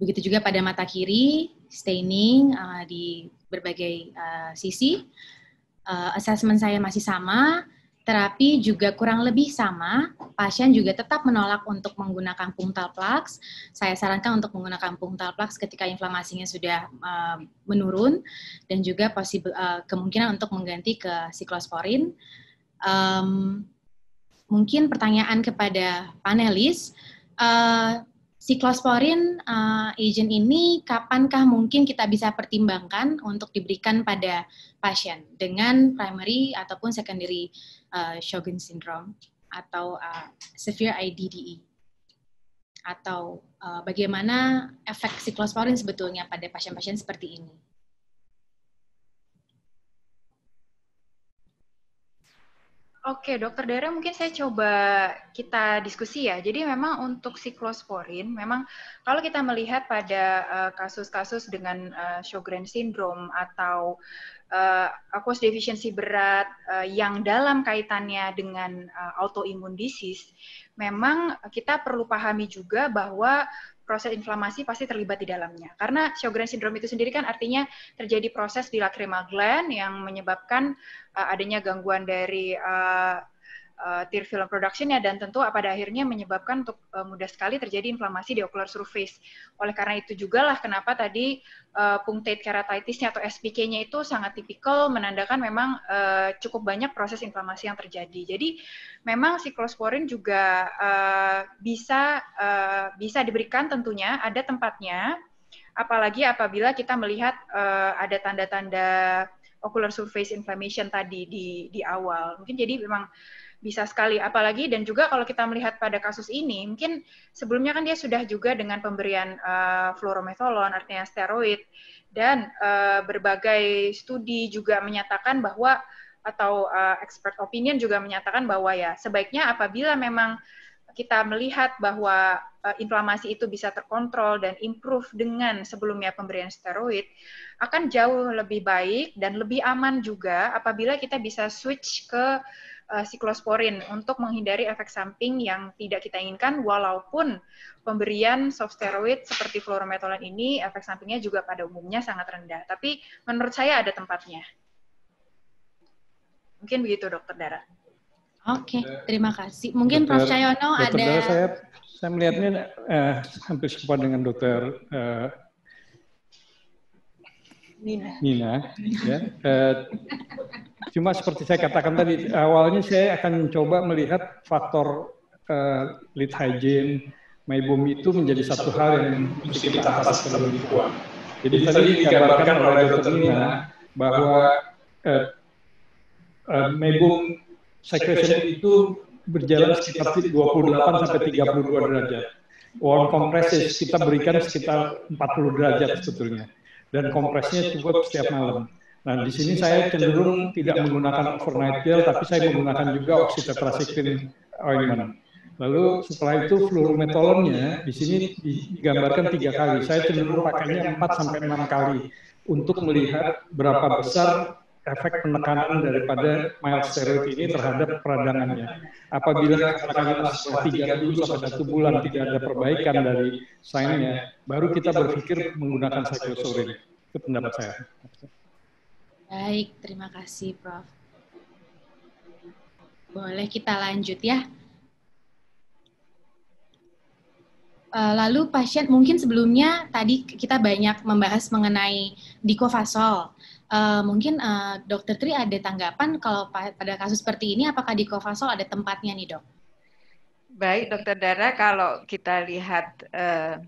Begitu juga pada mata kiri, staining uh, di berbagai uh, sisi. Uh, assessment saya masih sama, terapi juga kurang lebih sama. Pasien juga tetap menolak untuk menggunakan punctal plaks. Saya sarankan untuk menggunakan punctal plaks ketika inflamasinya sudah uh, menurun dan juga uh, kemungkinan untuk mengganti ke siklosporin. Um, mungkin pertanyaan kepada panelis. Uh, Siklosporin uh, agent ini kapankah mungkin kita bisa pertimbangkan untuk diberikan pada pasien dengan primary ataupun secondary uh, eh, Sjogren syndrome atau uh, severe IDDE? Atau uh, bagaimana efek siklosporin sebetulnya pada pasien-pasien seperti ini? Oke, Dokter Dara, mungkin saya coba kita diskusi ya. Jadi memang untuk siklosporin, memang kalau kita melihat pada eh, kasus-kasus uh, dengan uh, eh, Sjogren syndrome atau uh, aqueous deficiency berat uh, yang dalam kaitannya dengan uh, autoimmune disease, memang kita perlu pahami juga bahwa proses inflamasi pasti terlibat di dalamnya. Karena Sjogren syndrome itu sendiri kan artinya terjadi proses di lacrimal gland yang menyebabkan uh, adanya gangguan dari uh, uh, eh, tear film production dan tentu pada akhirnya menyebabkan untuk uh, mudah sekali terjadi inflamasi di ocular surface. Oleh karena itu juga lah kenapa tadi uh, punctate keratitisnya atau SPK-nya itu sangat tipikal menandakan memang uh, cukup banyak proses inflamasi yang terjadi. Jadi memang siklosporin juga uh, bisa uh, bisa diberikan tentunya ada tempatnya apalagi apabila kita melihat uh, ada tanda-tanda ocular surface inflammation tadi di di awal. Mungkin jadi memang bisa sekali. Apalagi dan juga kalau kita melihat pada kasus ini, mungkin sebelumnya kan dia sudah juga dengan pemberian uh, eh, fluorometholon, artinya steroid, dan uh, berbagai studi juga menyatakan bahwa atau uh, expert opinion juga menyatakan bahwa ya sebaiknya apabila memang kita melihat bahwa uh, inflamasi itu bisa terkontrol dan improve dengan sebelumnya pemberian steroid akan jauh lebih baik dan lebih aman juga apabila kita bisa switch ke uh, siklosporin untuk menghindari efek samping yang tidak kita inginkan walaupun pemberian soft steroid seperti fluorometholan ini efek sampingnya juga pada umumnya sangat rendah. Tapi menurut saya ada tempatnya. Mungkin begitu Dokter Dara. Oke, terima kasih. Mungkin dokter, Prof. Cahyono ada... Dara, saya, saya melihatnya eh, hampir serupa dengan Dokter eh, Nina. Nina. Ya. Uh, cuma seperti saya katakan tadi, awalnya saya akan coba melihat faktor uh, lead hygiene, MyBoom itu menjadi satu hal yang mesti kita atas lebih kuat. Jadi, Jadi tadi digambarkan oleh Dr. Nina bahwa uh, uh, secretion itu berjalan sekitar 28 sampai 32 derajat. Warm compresses kita berikan sekitar 40 derajat sebetulnya dan kompresnya cukup setiap malam. Nah, nah di sini saya cenderung tidak menggunakan overnight gel, tapi saya menggunakan juga oxytetracycline ointment. Lalu setelah itu fluorometolonnya di sini digambarkan tiga kali. Saya cenderung pakainya empat sampai enam kali untuk melihat berapa besar efek penekanan daripada mild steroid ini terhadap peradangannya apabila katakanlah setelah bulan sampai satu bulan tidak ada perbaikan dari sainnya, baru kita berpikir menggunakan cyclosporine. Itu pendapat saya. Baik, terima kasih Prof. Boleh kita lanjut ya. Eh, lalu pasien mungkin sebelumnya tadi kita banyak membahas mengenai dikofasol. Eh, mungkin uh, Dokter Tri ada tanggapan kalau pada kasus seperti ini apakah di Kofasol ada tempatnya nih dok? Baik Dokter Dara, kalau kita lihat uh,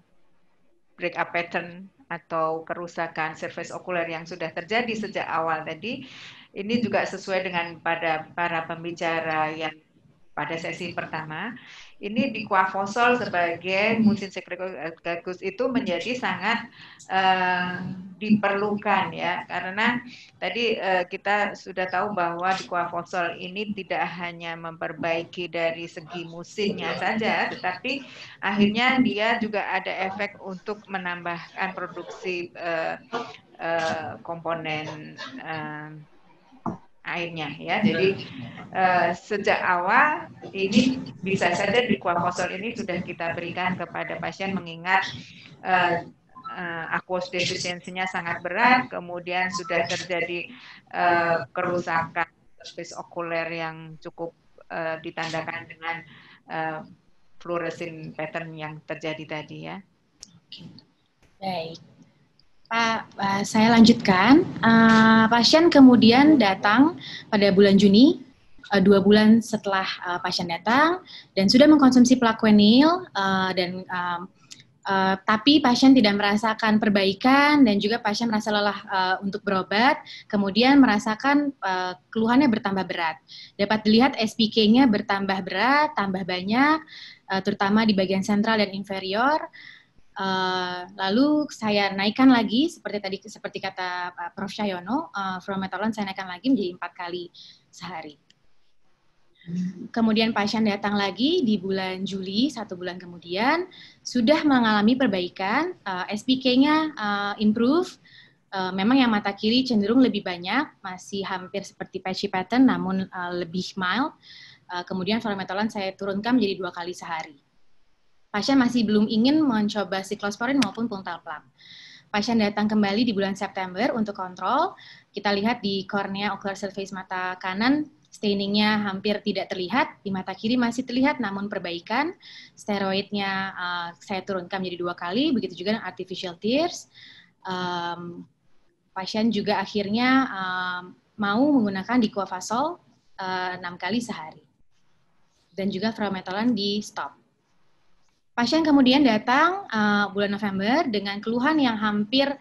break-up pattern atau kerusakan surface okuler yang sudah terjadi sejak awal tadi, ini juga sesuai dengan pada para pembicara yang pada sesi pertama ini di Kuafosol sebagai musim sekretaris itu menjadi sangat uh, diperlukan ya karena tadi uh, kita sudah tahu bahwa di Kuafosol ini tidak hanya memperbaiki dari segi musimnya iya. saja tetapi akhirnya dia juga ada efek untuk menambahkan produksi uh, uh, komponen uh, airnya ya. Iya. Jadi uh, sejak awal ini bisa saja di dikuafosol ini sudah kita berikan kepada pasien mengingat uh, eh, uh, eh, aquos defisiensinya sangat berat, kemudian sudah terjadi uh, kerusakan space okuler yang cukup uh, ditandakan dengan uh, fluorescent pattern yang terjadi tadi ya. Baik. Pak, uh, saya lanjutkan. Uh, pasien kemudian datang pada bulan Juni, uh, dua bulan setelah uh, pasien datang, dan sudah mengkonsumsi plaquenil, uh, dan um, uh, tapi pasien tidak merasakan perbaikan, dan juga pasien merasa lelah uh, untuk berobat, kemudian merasakan uh, keluhannya bertambah berat. Dapat dilihat SPK-nya bertambah berat, tambah banyak, uh, terutama di bagian sentral dan inferior, Uh, lalu saya naikkan lagi seperti tadi seperti kata Pak eh, Prof Cahyono, uh, eh, frometolan saya naikkan lagi menjadi empat kali sehari. Kemudian pasien datang lagi di bulan Juli, satu bulan kemudian, sudah mengalami perbaikan, uh, SPK-nya uh, improve, uh, memang yang mata kiri cenderung lebih banyak, masih hampir seperti patchy pattern namun uh, lebih mild. Uh, kemudian formatolan saya turunkan menjadi dua kali sehari. Pasien masih belum ingin mencoba siklosporin maupun plum. Pasien datang kembali di bulan September untuk kontrol. Kita lihat di kornea ocular surface mata kanan stainingnya hampir tidak terlihat, di mata kiri masih terlihat namun perbaikan, steroidnya uh, saya turunkan menjadi dua kali, begitu juga dengan artificial tears. Um, pasien juga akhirnya um, mau menggunakan dikuafasol uh, eh, 6 kali sehari. Dan juga frometolan di stop. Pasien kemudian datang uh, bulan November dengan keluhan yang hampir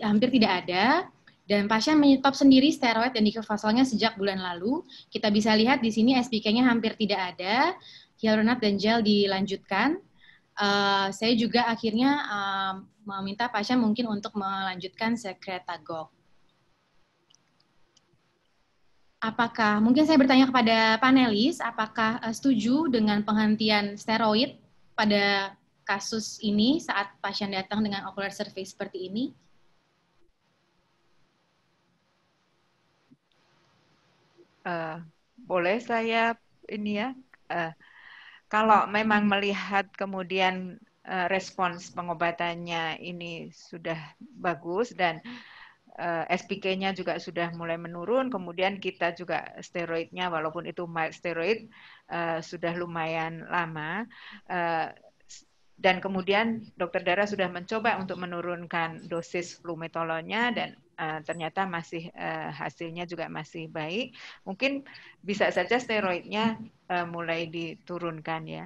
hampir tidak ada dan pasien menyetop sendiri steroid dan dikefasalnya sejak bulan lalu. Kita bisa lihat di sini SPK-nya hampir tidak ada, hyaluronat dan gel dilanjutkan. Uh, saya juga akhirnya uh, meminta pasien mungkin untuk melanjutkan sekretagog. Apakah mungkin saya bertanya kepada panelis, apakah setuju dengan penghentian steroid pada kasus ini saat pasien datang dengan ocular surface seperti ini? Uh, boleh saya ini ya. Uh, kalau memang melihat kemudian uh, respons pengobatannya ini sudah bagus dan uh, uh, eh, SPK-nya juga sudah mulai menurun, kemudian kita juga steroidnya walaupun itu mild steroid uh, sudah lumayan lama uh, dan kemudian dokter Dara sudah mencoba untuk menurunkan dosis flumetolonnya dan uh, ternyata masih uh, hasilnya juga masih baik. Mungkin bisa saja steroidnya uh, mulai diturunkan ya.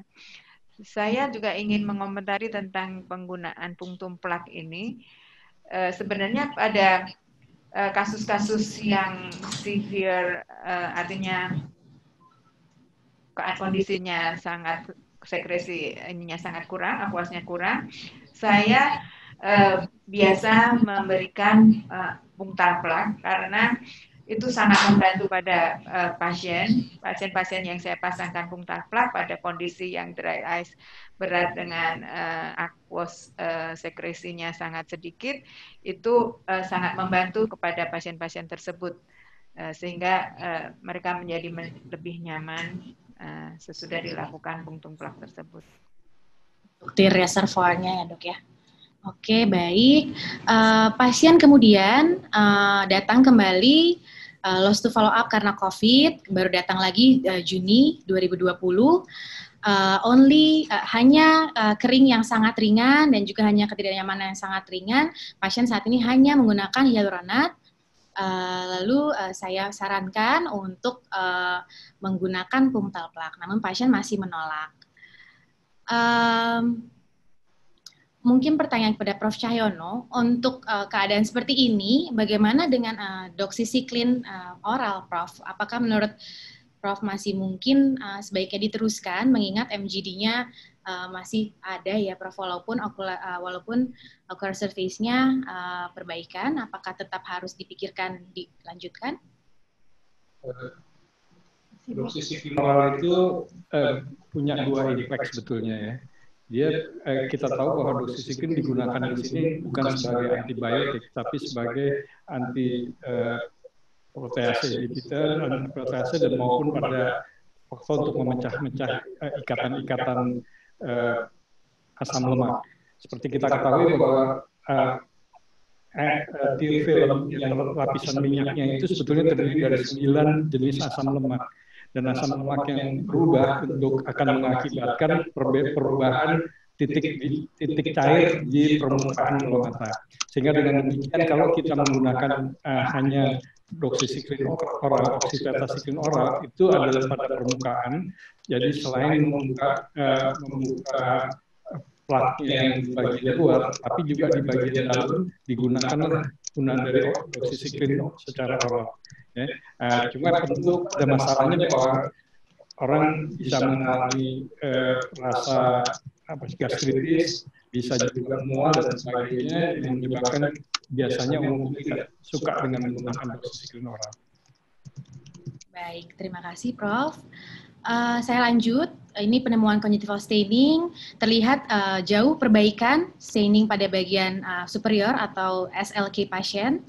Saya juga ingin mengomentari tentang penggunaan punktum plak ini. Uh, Eh, sebenarnya pada eh, kasus-kasus uh, yang severe uh, artinya kondisinya sangat sekresi ininya sangat kurang, akuasnya kurang, saya uh, biasa memberikan uh, bungtal plak karena itu sangat membantu pada uh, pasien, pasien-pasien yang saya pasangkan pungtal plak pada kondisi yang dry ice berat dengan uh, eh, aquos uh, eh, sekresinya sangat sedikit, itu uh, sangat membantu kepada pasien-pasien tersebut uh, sehingga uh, mereka menjadi lebih nyaman uh, sesudah dilakukan pungtung plak tersebut. Bukti reservoirnya ya dok ya. Oke baik, uh, pasien kemudian uh, datang kembali uh, eh, lost to follow up karena COVID, baru datang lagi uh, Juni 2020. Uh, eh, only uh, hanya uh, kering yang sangat ringan dan juga hanya ketidaknyamanan yang sangat ringan. Pasien saat ini hanya menggunakan hyaluronat. Uh, lalu uh, saya sarankan untuk uh, menggunakan pungtal plak, namun pasien masih menolak. Um, mungkin pertanyaan kepada Prof. Cahyono untuk uh, keadaan seperti ini, bagaimana dengan uh, eh, doksisiklin uh, eh, oral, Prof? Apakah menurut Prof masih mungkin uh, sebaiknya diteruskan mengingat MGD-nya uh, masih ada ya, Prof? Walaupun ocular, uh, walaupun ocular surface-nya uh, perbaikan, apakah tetap harus dipikirkan dilanjutkan? Doksisiklin oral itu uh, punya dua impact sebetulnya ya dia eh, eh kita tahu bahwa doxycycline digunakan di sini bukan sebagai antibiotik tapi sebagai anti eh, protease inhibitor, anti protease dan maupun pada faktor untuk memecah-mecah eh, ikatan-ikatan eh, asam lemak. Seperti kita ketahui bahwa eh, eh, eh, di film yang lapisan minyaknya itu sebetulnya terdiri dari sembilan jenis asam lemak dan asam lemak yang berubah untuk akan mengakibatkan perubahan titik titik cair di permukaan mata. Sehingga dengan demikian kalau kita menggunakan uh, hanya doksisiklin oral, oksipetasikrin oral itu adalah pada permukaan. Jadi selain membuka, uh, membuka platnya yang di bagian luar, tapi juga di bagian dalam digunakan guna dari doksisiklin secara oral. Ya. Uh, cuma tentu kan ada masalahnya bahwa orang bisa mengalami uh, rasa apa gastritis, bisa juga mual dan sebagainya yang menyebabkan biasanya umum tidak suka dengan menggunakan dosis oral. Baik, terima kasih Prof. Uh, saya lanjut. Ini penemuan conjunctival staining terlihat uh, jauh perbaikan staining pada bagian uh, superior atau SLK pasien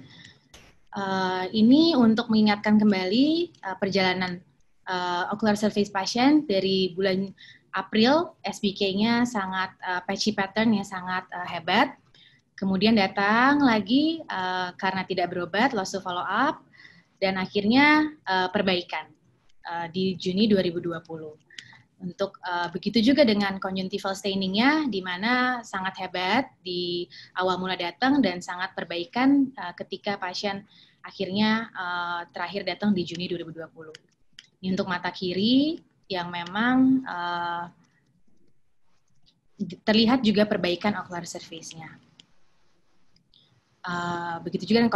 Eh, ini untuk mengingatkan kembali uh, perjalanan uh, ocular surface patient dari bulan April, SBK-nya sangat uh, patchy pattern yang sangat uh, hebat. Kemudian datang lagi uh, karena tidak berobat, loss of follow up, dan akhirnya uh, perbaikan uh, di Juni 2020. Untuk uh, begitu juga dengan conjunctival stainingnya, di mana sangat hebat di awal mula datang dan sangat perbaikan uh, ketika pasien akhirnya uh, terakhir datang di Juni 2020. Ini untuk mata kiri yang memang uh, terlihat juga perbaikan ocular surface-nya. Uh, begitu juga dengan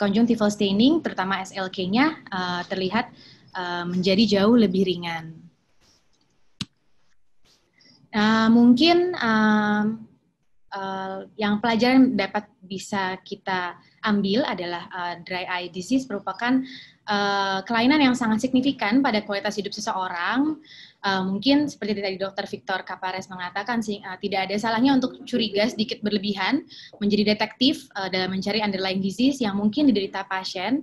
conjunctival staining, terutama SLK-nya uh, terlihat uh, menjadi jauh lebih ringan Nah, mungkin um, uh, yang pelajaran dapat bisa kita ambil adalah uh, dry eye disease merupakan uh, kelainan yang sangat signifikan pada kualitas hidup seseorang. Uh, mungkin seperti tadi Dokter Victor Kapares mengatakan sih uh, tidak ada salahnya untuk curiga sedikit berlebihan, menjadi detektif uh, dalam mencari underlying disease yang mungkin diderita pasien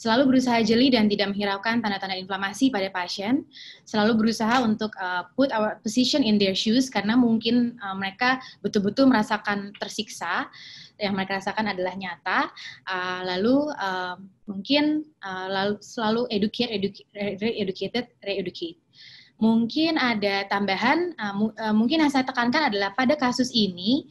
selalu berusaha jeli dan tidak menghiraukan tanda-tanda inflamasi pada pasien, selalu berusaha untuk uh, put our position in their shoes karena mungkin uh, mereka betul-betul merasakan tersiksa, yang mereka rasakan adalah nyata, uh, lalu uh, mungkin uh, lalu selalu educate, educate, re-educated, re-educate. Mungkin ada tambahan, uh, uh, mungkin yang saya tekankan adalah pada kasus ini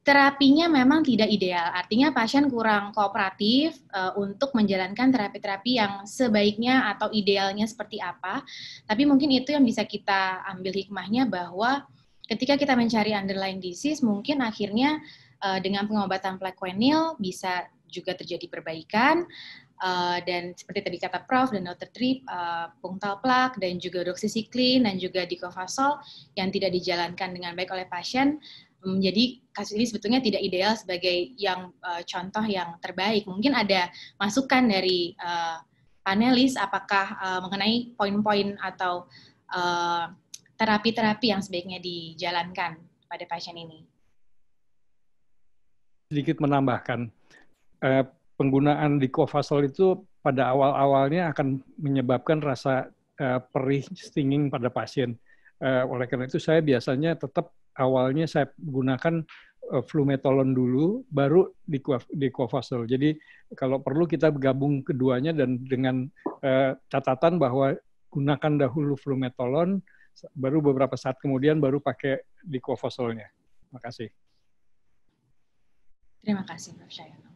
terapinya memang tidak ideal. Artinya pasien kurang kooperatif uh, untuk menjalankan terapi-terapi yang sebaiknya atau idealnya seperti apa. Tapi mungkin itu yang bisa kita ambil hikmahnya bahwa ketika kita mencari underlying disease, mungkin akhirnya uh, dengan pengobatan plaquenil bisa juga terjadi perbaikan. Uh, dan seperti tadi kata Prof dan Dr. Trip, uh, pungtal plak dan juga doksisiklin dan juga dikofasol yang tidak dijalankan dengan baik oleh pasien menjadi hmm, kasus ini sebetulnya tidak ideal sebagai yang uh, contoh yang terbaik. Mungkin ada masukan dari uh, panelis apakah uh, mengenai poin-poin atau terapi terapi-terapi yang sebaiknya dijalankan pada pasien ini. Sedikit menambahkan, uh, penggunaan dikofasol itu pada awal-awalnya akan menyebabkan rasa uh, perih stinging pada pasien. Uh, oleh karena itu saya biasanya tetap awalnya saya gunakan uh, flumetolon dulu, baru diclofazol. Jadi kalau perlu kita gabung keduanya dan dengan uh, catatan bahwa gunakan dahulu flumetolon, baru beberapa saat kemudian baru pakai diclofasolnya. Terima kasih. Terima kasih, Prof. Syayono.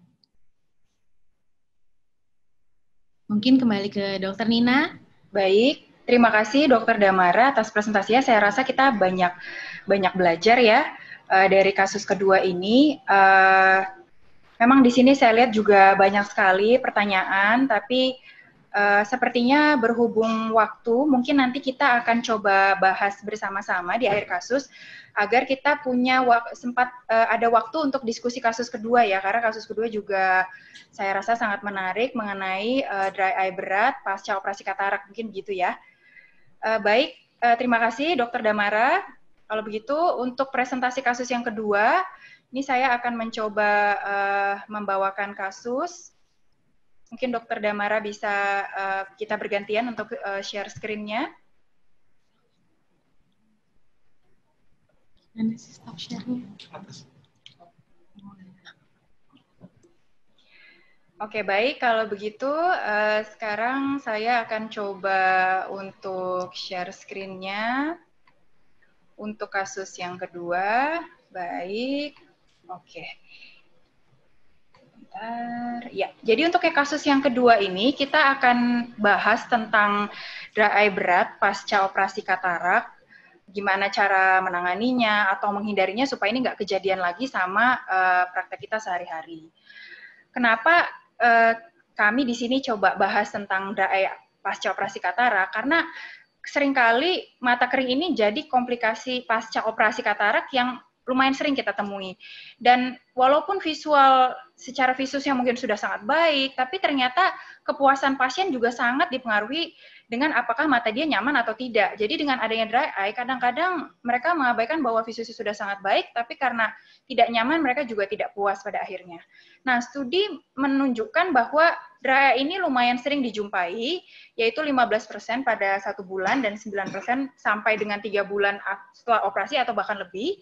Mungkin kembali ke Dokter Nina. Baik, terima kasih Dokter Damara atas presentasinya. Saya rasa kita banyak banyak belajar ya uh, dari kasus kedua ini. Uh, memang di sini saya lihat juga banyak sekali pertanyaan, tapi uh, sepertinya berhubung waktu, mungkin nanti kita akan coba bahas bersama-sama di akhir kasus agar kita punya sempat uh, ada waktu untuk diskusi kasus kedua ya karena kasus kedua juga saya rasa sangat menarik mengenai uh, dry eye berat pasca operasi katarak mungkin gitu ya. Uh, baik, uh, terima kasih Dr. Damara. Kalau begitu, untuk presentasi kasus yang kedua, ini saya akan mencoba uh, membawakan kasus. Mungkin Dokter Damara bisa uh, kita bergantian untuk uh, share screen-nya. sih stop sharing. Oke, baik. Kalau begitu, uh, sekarang saya akan coba untuk share screen-nya. Untuk kasus yang kedua, baik. Oke. Bentar. Ya, jadi untuk kasus yang kedua ini kita akan bahas tentang dry eye berat pasca operasi katarak, gimana cara menanganinya atau menghindarinya supaya ini nggak kejadian lagi sama uh, praktek kita sehari-hari. Kenapa uh, kami di sini coba bahas tentang dry eye pasca operasi katarak? Karena seringkali mata kering ini jadi komplikasi pasca operasi katarak yang lumayan sering kita temui. Dan walaupun visual secara visusnya mungkin sudah sangat baik, tapi ternyata kepuasan pasien juga sangat dipengaruhi dengan apakah mata dia nyaman atau tidak. Jadi dengan adanya dry eye, kadang-kadang mereka mengabaikan bahwa visusi sudah sangat baik, tapi karena tidak nyaman mereka juga tidak puas pada akhirnya. Nah, studi menunjukkan bahwa dry eye ini lumayan sering dijumpai, yaitu 15% pada satu bulan dan 9% sampai dengan tiga bulan setelah operasi atau bahkan lebih.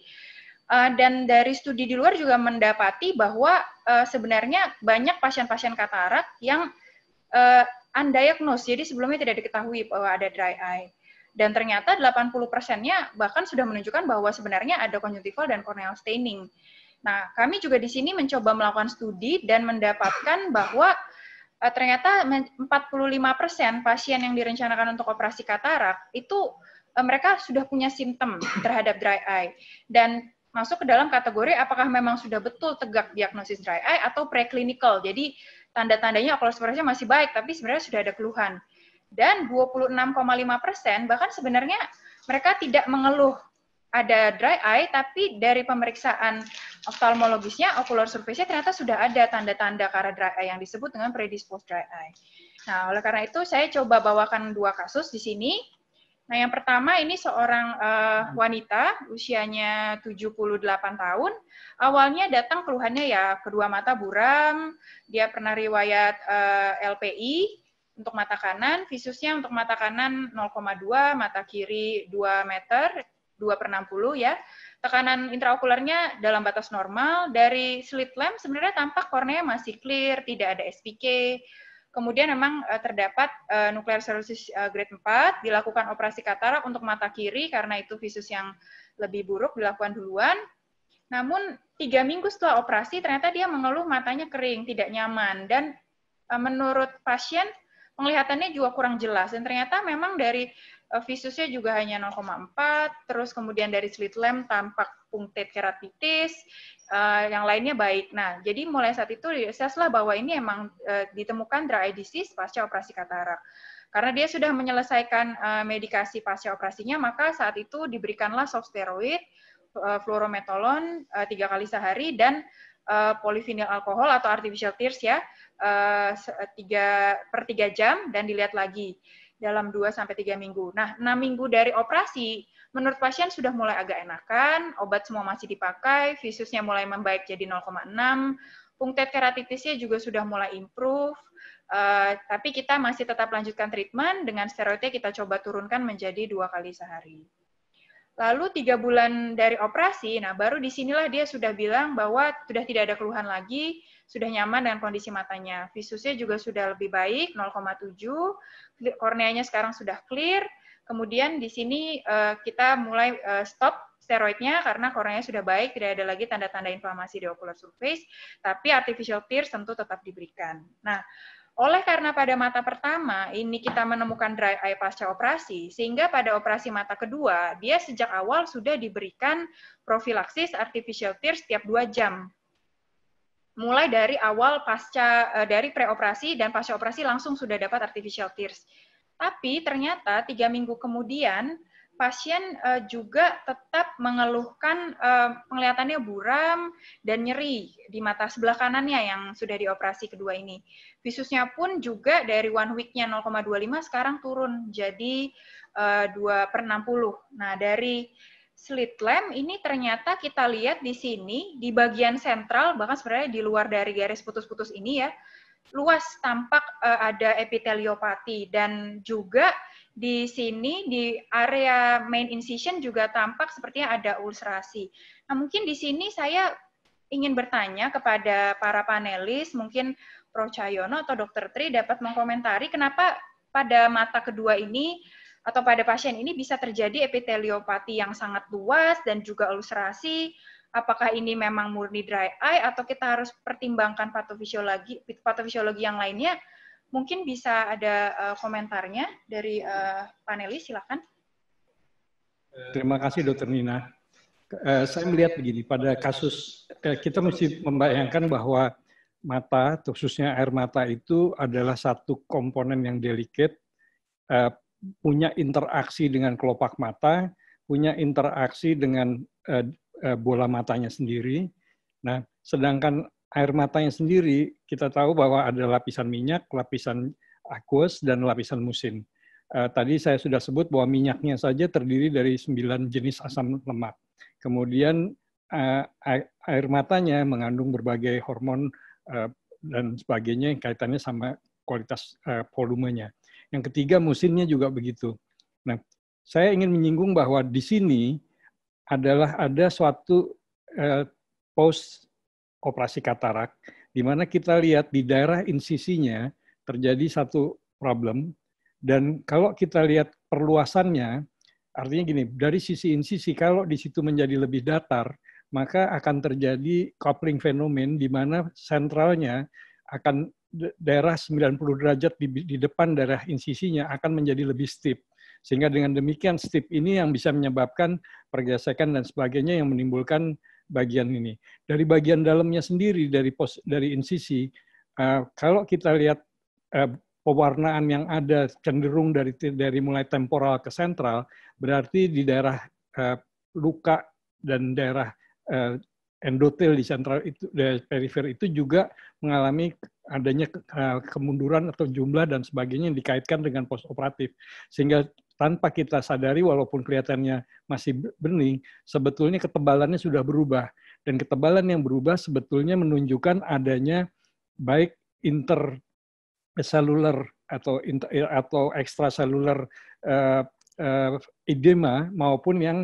Eh, dan dari studi di luar juga mendapati bahwa eh, sebenarnya banyak pasien-pasien katarak yang eh, undiagnosed, jadi sebelumnya tidak diketahui bahwa ada dry eye. Dan ternyata 80 persennya bahkan sudah menunjukkan bahwa sebenarnya ada conjunctival dan corneal staining. Nah, kami juga di sini mencoba melakukan studi dan mendapatkan bahwa uh, ternyata 45 persen pasien yang direncanakan untuk operasi katarak itu uh, mereka sudah punya simptom terhadap dry eye. Dan masuk ke dalam kategori apakah memang sudah betul tegak diagnosis dry eye atau preclinical. Jadi tanda-tandanya oculosporosnya masih baik, tapi sebenarnya sudah ada keluhan. Dan 26,5 persen, bahkan sebenarnya mereka tidak mengeluh ada dry eye, tapi dari pemeriksaan oftalmologisnya, ocular surface-nya ternyata sudah ada tanda-tanda karena dry eye yang disebut dengan predisposed dry eye. Nah, oleh karena itu saya coba bawakan dua kasus di sini. Nah, yang pertama ini seorang uh, wanita usianya 78 tahun. Awalnya datang keluhannya ya kedua mata buram, dia pernah riwayat uh, eh, LPI untuk mata kanan, visusnya untuk mata kanan 0,2, mata kiri 2 meter, 2 per 60 ya. Tekanan intraokularnya dalam batas normal. Dari slit lamp sebenarnya tampak kornea masih clear, tidak ada SPK, Kemudian memang uh, terdapat uh, nuklear cirrhosis uh, eh, grade 4, dilakukan operasi katarak untuk mata kiri karena itu visus yang lebih buruk dilakukan duluan. Namun tiga minggu setelah operasi ternyata dia mengeluh matanya kering, tidak nyaman dan uh, menurut pasien penglihatannya juga kurang jelas dan ternyata memang dari uh, visusnya juga hanya 0,4 terus kemudian dari slit lamp tampak punctate keratitis Eh, yang lainnya baik. Nah, jadi mulai saat itu diaseslah bahwa ini emang uh, ditemukan dry eye disease pasca operasi katarak. Karena dia sudah menyelesaikan uh, medikasi pasca operasinya, maka saat itu diberikanlah soft steroid, uh, fluorometolon uh, tiga kali sehari dan uh, polivinil alkohol atau artificial tears ya uh, tiga per tiga jam dan dilihat lagi dalam 2 sampai tiga minggu. Nah, enam minggu dari operasi Menurut pasien sudah mulai agak enakan, obat semua masih dipakai, visusnya mulai membaik jadi 0,6, punktet keratitisnya juga sudah mulai improve, uh, tapi kita masih tetap lanjutkan treatment dengan steroidnya kita coba turunkan menjadi dua kali sehari. Lalu tiga bulan dari operasi, nah baru disinilah dia sudah bilang bahwa sudah tidak ada keluhan lagi, sudah nyaman dengan kondisi matanya. Visusnya juga sudah lebih baik, 0,7, korneanya sekarang sudah clear, Kemudian di sini eh, kita mulai eh, stop steroidnya karena koronanya sudah baik, tidak ada lagi tanda-tanda inflamasi di ocular surface, tapi artificial tears tentu tetap diberikan. Nah, oleh karena pada mata pertama ini kita menemukan dry eye pasca operasi, sehingga pada operasi mata kedua dia sejak awal sudah diberikan profilaksis artificial tears setiap dua jam. Mulai dari awal pasca eh, dari preoperasi dan pasca operasi langsung sudah dapat artificial tears. Tapi ternyata tiga minggu kemudian pasien uh, juga tetap mengeluhkan uh, penglihatannya buram dan nyeri di mata sebelah kanannya yang sudah dioperasi kedua ini. Visusnya pun juga dari one week-nya 0,25 sekarang turun jadi uh, eh, 2 per 60. Nah, dari slit lamp ini ternyata kita lihat di sini, di bagian sentral, bahkan sebenarnya di luar dari garis putus-putus ini ya, luas tampak uh, ada epiteliopati dan juga di sini di area main incision juga tampak sepertinya ada ulcerasi. Nah, mungkin di sini saya ingin bertanya kepada para panelis, mungkin Prof. Cahyono atau Dr. Tri dapat mengkomentari kenapa pada mata kedua ini atau pada pasien ini bisa terjadi epiteliopati yang sangat luas dan juga ulcerasi apakah ini memang murni dry eye atau kita harus pertimbangkan patofisiologi patofisiologi yang lainnya mungkin bisa ada uh, komentarnya dari uh, panelis silakan terima kasih dokter Nina uh, saya melihat begini pada kasus uh, kita mesti membayangkan bahwa mata khususnya air mata itu adalah satu komponen yang delicate uh, punya interaksi dengan kelopak mata punya interaksi dengan uh, Eh, bola matanya sendiri. Nah, sedangkan air matanya sendiri kita tahu bahwa ada lapisan minyak, lapisan aqueous dan lapisan musin. Uh, eh, tadi saya sudah sebut bahwa minyaknya saja terdiri dari 9 jenis asam lemak. Kemudian uh, air matanya mengandung berbagai hormon uh, dan sebagainya yang kaitannya sama kualitas uh, volumenya. Yang ketiga musinnya juga begitu. Nah, saya ingin menyinggung bahwa di sini adalah ada suatu eh, post operasi katarak di mana kita lihat di daerah insisinya terjadi satu problem dan kalau kita lihat perluasannya artinya gini dari sisi insisi kalau di situ menjadi lebih datar maka akan terjadi coupling fenomen di mana sentralnya akan daerah 90 derajat di, di depan daerah insisinya akan menjadi lebih steep sehingga dengan demikian stip ini yang bisa menyebabkan pergesekan dan sebagainya yang menimbulkan bagian ini. Dari bagian dalamnya sendiri dari pos dari insisi uh, kalau kita lihat uh, pewarnaan yang ada cenderung dari dari mulai temporal ke sentral berarti di daerah uh, luka dan daerah uh, endotel di sentral itu daerah perifer itu juga mengalami adanya kemunduran atau jumlah dan sebagainya yang dikaitkan dengan post operatif sehingga tanpa kita sadari walaupun kelihatannya masih bening, sebetulnya ketebalannya sudah berubah. Dan ketebalan yang berubah sebetulnya menunjukkan adanya baik interselular atau inter, eh, atau ekstraselular uh, eh, uh, eh, edema maupun yang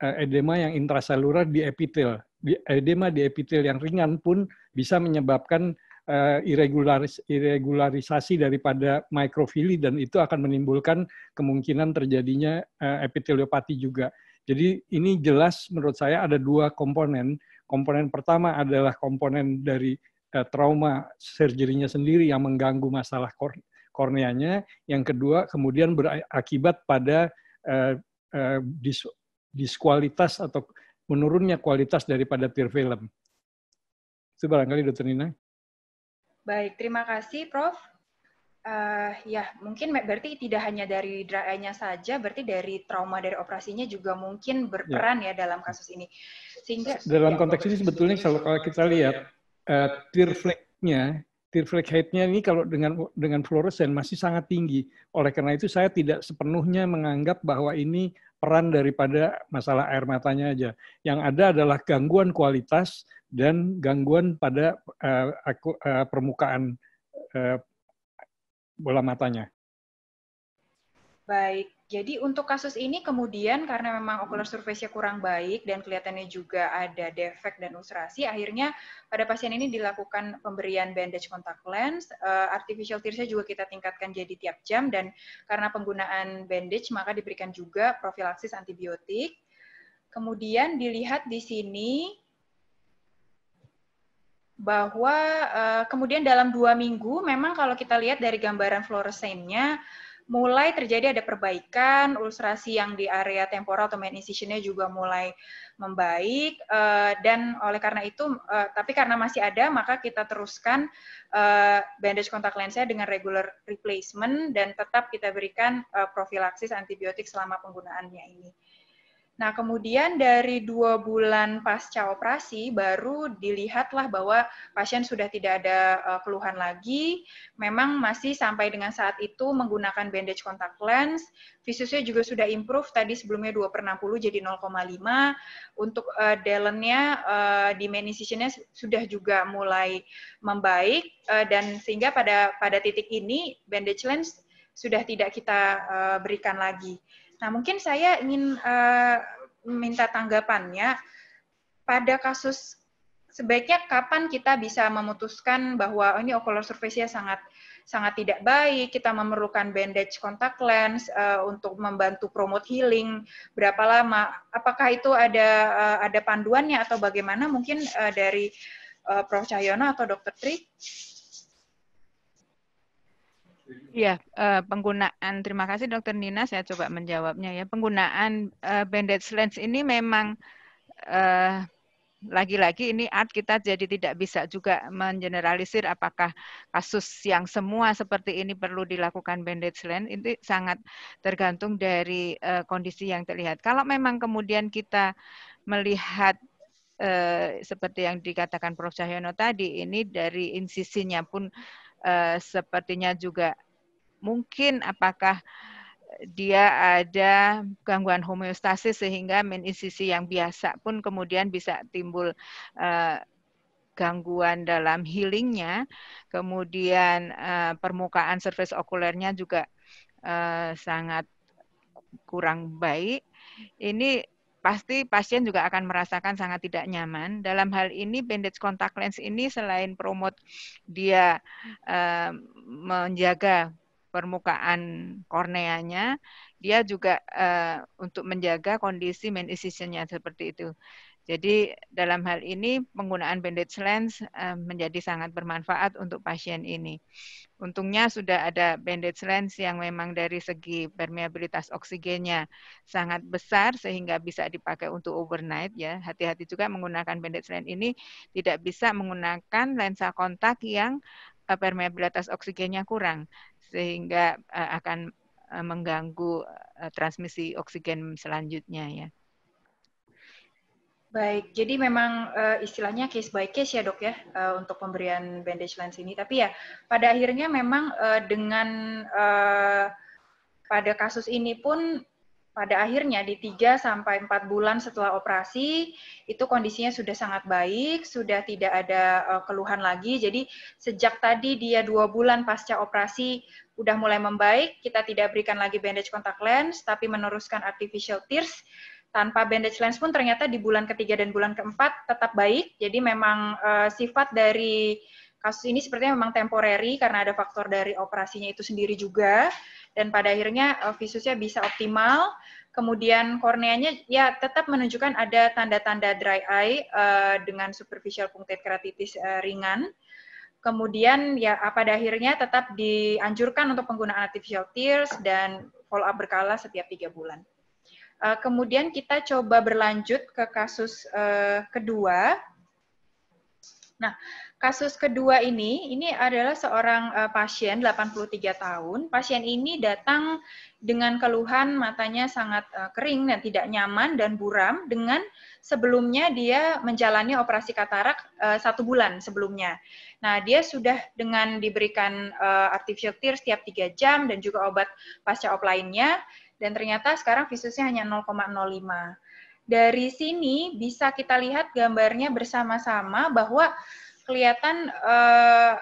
uh, edema yang intraseluler di epitel. Di, edema di epitel yang ringan pun bisa menyebabkan uh, irregularis, irregularisasi daripada mikrofili dan itu akan menimbulkan kemungkinan terjadinya uh, epiteliopati juga. Jadi ini jelas menurut saya ada dua komponen. Komponen pertama adalah komponen dari uh, trauma surgerinya sendiri yang mengganggu masalah kor korneanya. Yang kedua kemudian berakibat pada uh, uh, dis diskualitas atau menurunnya kualitas daripada tear film. Itu barangkali Dr. Nina. Baik, terima kasih Prof. Uh, ya, mungkin berarti tidak hanya dari dry saja, berarti dari trauma dari operasinya juga mungkin ya. berperan ya, ya dalam kasus ini. Sehingga dalam ya, konteks ini sebetulnya kalau kita lihat uh, tear flake-nya, tear flake height-nya ini kalau dengan dengan fluoresen masih sangat tinggi. Oleh karena itu saya tidak sepenuhnya menganggap bahwa ini peran daripada masalah air matanya aja. Yang ada adalah gangguan kualitas dan gangguan pada uh, uh, permukaan uh, bola matanya. Baik, jadi untuk kasus ini kemudian karena memang ocular surface-nya kurang baik dan kelihatannya juga ada defek dan ulcerasi, akhirnya pada pasien ini dilakukan pemberian bandage contact lens, eh, artificial tears-nya juga kita tingkatkan jadi tiap jam dan karena penggunaan bandage maka diberikan juga profilaksis antibiotik. Kemudian dilihat di sini bahwa eh, kemudian dalam dua minggu memang kalau kita lihat dari gambaran fluoresennya mulai terjadi ada perbaikan, ulcerasi yang di area temporal atau main incisionnya juga mulai membaik eh, dan oleh karena itu eh, tapi karena masih ada maka kita teruskan eh, bandage kontak lensa dengan regular replacement dan tetap kita berikan profilaksis antibiotik selama penggunaannya ini. Nah, kemudian dari dua bulan pasca operasi, baru dilihatlah bahwa pasien sudah tidak ada eh, keluhan lagi. Memang masih sampai dengan saat itu menggunakan bandage contact lens. Visusnya juga sudah improve, tadi sebelumnya 2 per 60 jadi 0,5. Untuk uh, Untuk uh, eh, di eh, dimenisitionnya sudah juga mulai membaik. Uh, dan sehingga pada, pada titik ini, bandage lens sudah tidak kita uh, berikan lagi. Nah, mungkin saya ingin uh, minta tanggapannya pada kasus sebaiknya kapan kita bisa memutuskan bahwa oh, ini ocular surface-nya sangat sangat tidak baik, kita memerlukan bandage contact lens uh, untuk membantu promote healing. Berapa lama? Apakah itu ada uh, ada panduannya atau bagaimana? Mungkin uh, dari uh, Prof. Cahyono atau Dr. Tri? Iya, uh, penggunaan terima kasih Dokter Nina saya coba menjawabnya ya. Penggunaan uh, bandage lens ini memang lagi eh, lagi-lagi ini art kita jadi tidak bisa juga mengeneralisir apakah kasus yang semua seperti ini perlu dilakukan bandage lens ini sangat tergantung dari uh, kondisi yang terlihat. Kalau memang kemudian kita melihat uh, seperti yang dikatakan Prof Cahyono tadi ini dari insisinya pun eh, sepertinya juga mungkin apakah dia ada gangguan homeostasis sehingga menisisi yang biasa pun kemudian bisa timbul eh, gangguan dalam healingnya, kemudian eh, permukaan surface okulernya juga eh, sangat kurang baik. Ini pasti pasien juga akan merasakan sangat tidak nyaman. Dalam hal ini bandage contact lens ini selain promote dia eh, menjaga permukaan korneanya, dia juga eh, untuk menjaga kondisi main incisionnya seperti itu. Jadi dalam hal ini penggunaan bandage lens eh, menjadi sangat bermanfaat untuk pasien ini. Untungnya sudah ada bandage lens yang memang dari segi permeabilitas oksigennya sangat besar sehingga bisa dipakai untuk overnight ya. Hati-hati juga menggunakan bandage lens ini tidak bisa menggunakan lensa kontak yang eh, permeabilitas oksigennya kurang sehingga eh, akan mengganggu transmisi oksigen selanjutnya ya. Baik, jadi memang uh, istilahnya case by case ya dok ya uh, untuk pemberian bandage lens ini. Tapi ya pada akhirnya memang uh, dengan uh, pada kasus ini pun pada akhirnya di 3 sampai 4 bulan setelah operasi itu kondisinya sudah sangat baik, sudah tidak ada uh, keluhan lagi. Jadi sejak tadi dia dua bulan pasca operasi udah mulai membaik, kita tidak berikan lagi bandage kontak lens tapi meneruskan artificial tears tanpa bandage lens pun ternyata di bulan ketiga dan bulan keempat tetap baik. Jadi memang uh, sifat dari kasus ini sepertinya memang temporary karena ada faktor dari operasinya itu sendiri juga dan pada akhirnya uh, visusnya bisa optimal. Kemudian korneanya ya tetap menunjukkan ada tanda-tanda dry eye uh, dengan superficial punctate keratitis uh, ringan. Kemudian ya pada akhirnya tetap dianjurkan untuk penggunaan artificial tears dan follow up berkala setiap tiga bulan. Eh, kemudian kita coba berlanjut ke kasus uh, kedua. Nah, kasus kedua ini, ini adalah seorang uh, pasien 83 tahun. Pasien ini datang dengan keluhan matanya sangat uh, kering dan tidak nyaman dan buram dengan sebelumnya dia menjalani operasi katarak uh, satu bulan sebelumnya. Nah, dia sudah dengan diberikan uh, artificial tear setiap tiga jam dan juga obat pasca op lainnya, dan ternyata sekarang visusnya hanya 0,05. Dari sini bisa kita lihat gambarnya bersama-sama bahwa kelihatan eh,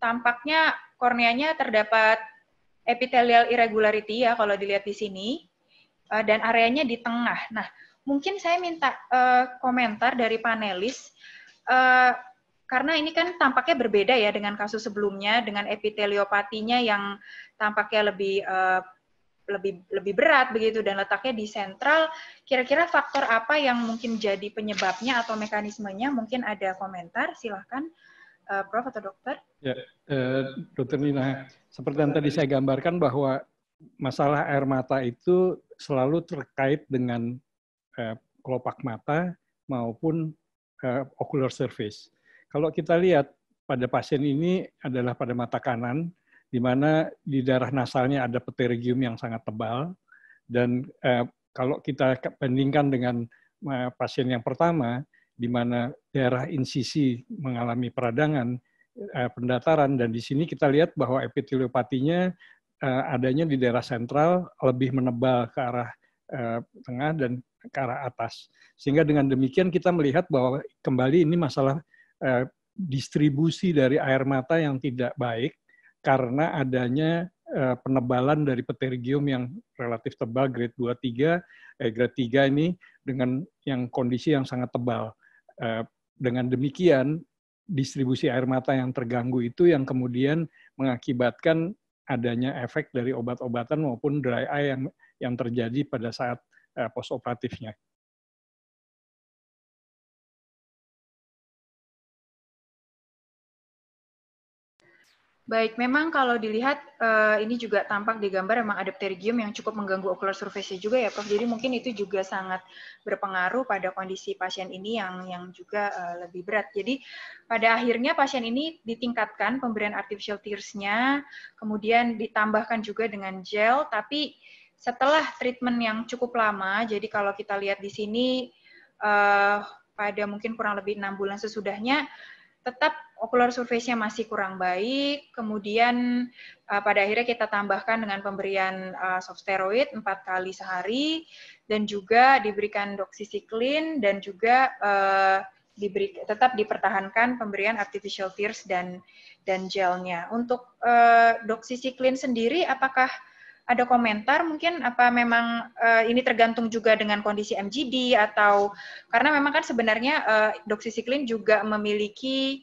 tampaknya korneanya terdapat epithelial irregularity ya kalau dilihat di sini eh, dan areanya di tengah. Nah, mungkin saya minta eh, komentar dari panelis eh, karena ini kan tampaknya berbeda ya dengan kasus sebelumnya dengan epiteliopatinya yang tampaknya lebih uh, lebih lebih berat begitu dan letaknya di sentral. Kira-kira faktor apa yang mungkin jadi penyebabnya atau mekanismenya? Mungkin ada komentar, silahkan uh, Prof atau Dokter. Ya, uh, Dokter Nina, seperti yang tadi saya gambarkan bahwa masalah air mata itu selalu terkait dengan uh, kelopak mata maupun uh, ocular surface. Kalau kita lihat pada pasien ini adalah pada mata kanan, di mana di daerah nasalnya ada pterygium yang sangat tebal dan eh, kalau kita bandingkan dengan eh, pasien yang pertama di mana daerah insisi mengalami peradangan eh, pendataran dan di sini kita lihat bahwa epiteliopatinya eh, adanya di daerah sentral lebih menebal ke arah eh, tengah dan ke arah atas sehingga dengan demikian kita melihat bahwa kembali ini masalah eh, distribusi dari air mata yang tidak baik karena adanya uh, penebalan dari peterigium yang relatif tebal grade 2 3 eh, grade 3 ini dengan yang kondisi yang sangat tebal. Uh, dengan demikian distribusi air mata yang terganggu itu yang kemudian mengakibatkan adanya efek dari obat-obatan maupun dry eye yang yang terjadi pada saat uh, postoperatifnya. Baik, memang kalau dilihat uh, ini juga tampak di gambar memang ada pterygium yang cukup mengganggu ocular surface juga ya Prof. Jadi mungkin itu juga sangat berpengaruh pada kondisi pasien ini yang yang juga uh, lebih berat. Jadi pada akhirnya pasien ini ditingkatkan pemberian artificial tears-nya, kemudian ditambahkan juga dengan gel, tapi setelah treatment yang cukup lama, jadi kalau kita lihat di sini uh, pada mungkin kurang lebih enam bulan sesudahnya, tetap ocular surface-nya masih kurang baik, kemudian uh, pada akhirnya kita tambahkan dengan pemberian uh, soft steroid 4 kali sehari, dan juga diberikan doxycycline, dan juga uh, diberi, tetap dipertahankan pemberian artificial tears dan dan gelnya. Untuk uh, doxycycline sendiri, apakah ada komentar mungkin apa memang uh, ini tergantung juga dengan kondisi MGD atau karena memang kan sebenarnya uh, doxycycline juga memiliki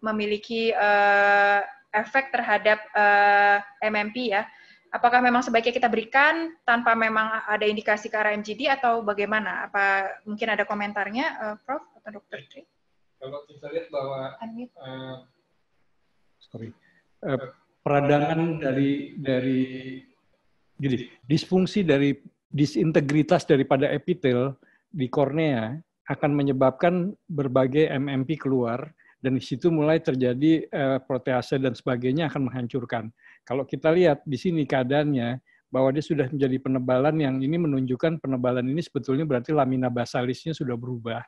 memiliki uh, efek terhadap uh, eh, MMP ya. Apakah memang sebaiknya kita berikan tanpa memang ada indikasi ke arah MGD atau bagaimana? Apa mungkin ada komentarnya, uh, Prof atau Dokter Tri? Kalau kita lihat bahwa uh, sorry uh, peradangan dari dari jadi disfungsi dari disintegritas daripada epitel di kornea akan menyebabkan berbagai MMP keluar dan di situ mulai terjadi uh, protease dan sebagainya akan menghancurkan. Kalau kita lihat di sini keadaannya bahwa dia sudah menjadi penebalan yang ini menunjukkan penebalan ini sebetulnya berarti lamina basalisnya sudah berubah.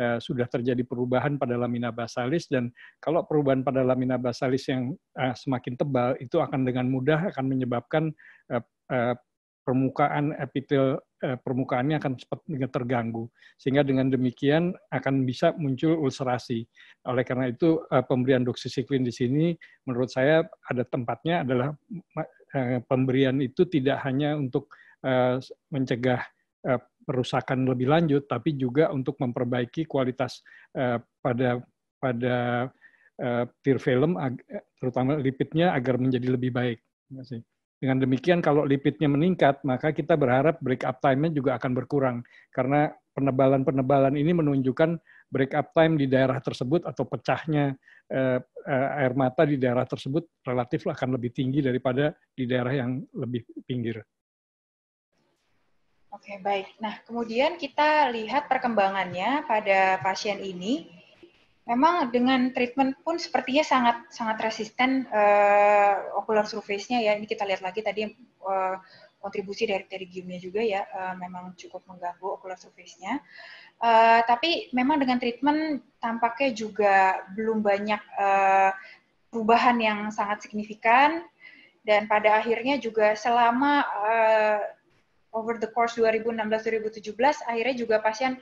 Uh, sudah terjadi perubahan pada lamina basalis dan kalau perubahan pada lamina basalis yang uh, semakin tebal itu akan dengan mudah akan menyebabkan uh, permukaan epitel eh, permukaannya akan cepat terganggu sehingga dengan demikian akan bisa muncul ulcerasi. Oleh karena itu eh, pemberian doksisiklin di sini menurut saya ada tempatnya adalah eh, pemberian itu tidak hanya untuk mencegah kerusakan perusakan lebih lanjut tapi juga untuk memperbaiki kualitas pada pada tear film terutama lipidnya agar menjadi lebih baik. Terima kasih. Dengan demikian kalau lipidnya meningkat, maka kita berharap break up time-nya juga akan berkurang karena penebalan-penebalan ini menunjukkan break up time di daerah tersebut atau pecahnya eh, eh, air mata di daerah tersebut relatif akan lebih tinggi daripada di daerah yang lebih pinggir. Oke, baik. Nah, kemudian kita lihat perkembangannya pada pasien ini memang dengan treatment pun sepertinya sangat sangat resisten uh, ocular surface-nya ya. Ini kita lihat lagi tadi uh, kontribusi dari terigiumnya juga ya, uh, memang cukup mengganggu ocular surface-nya. Uh, tapi memang dengan treatment tampaknya juga belum banyak uh, perubahan yang sangat signifikan dan pada akhirnya juga selama uh, over the course 2016-2017 akhirnya juga pasien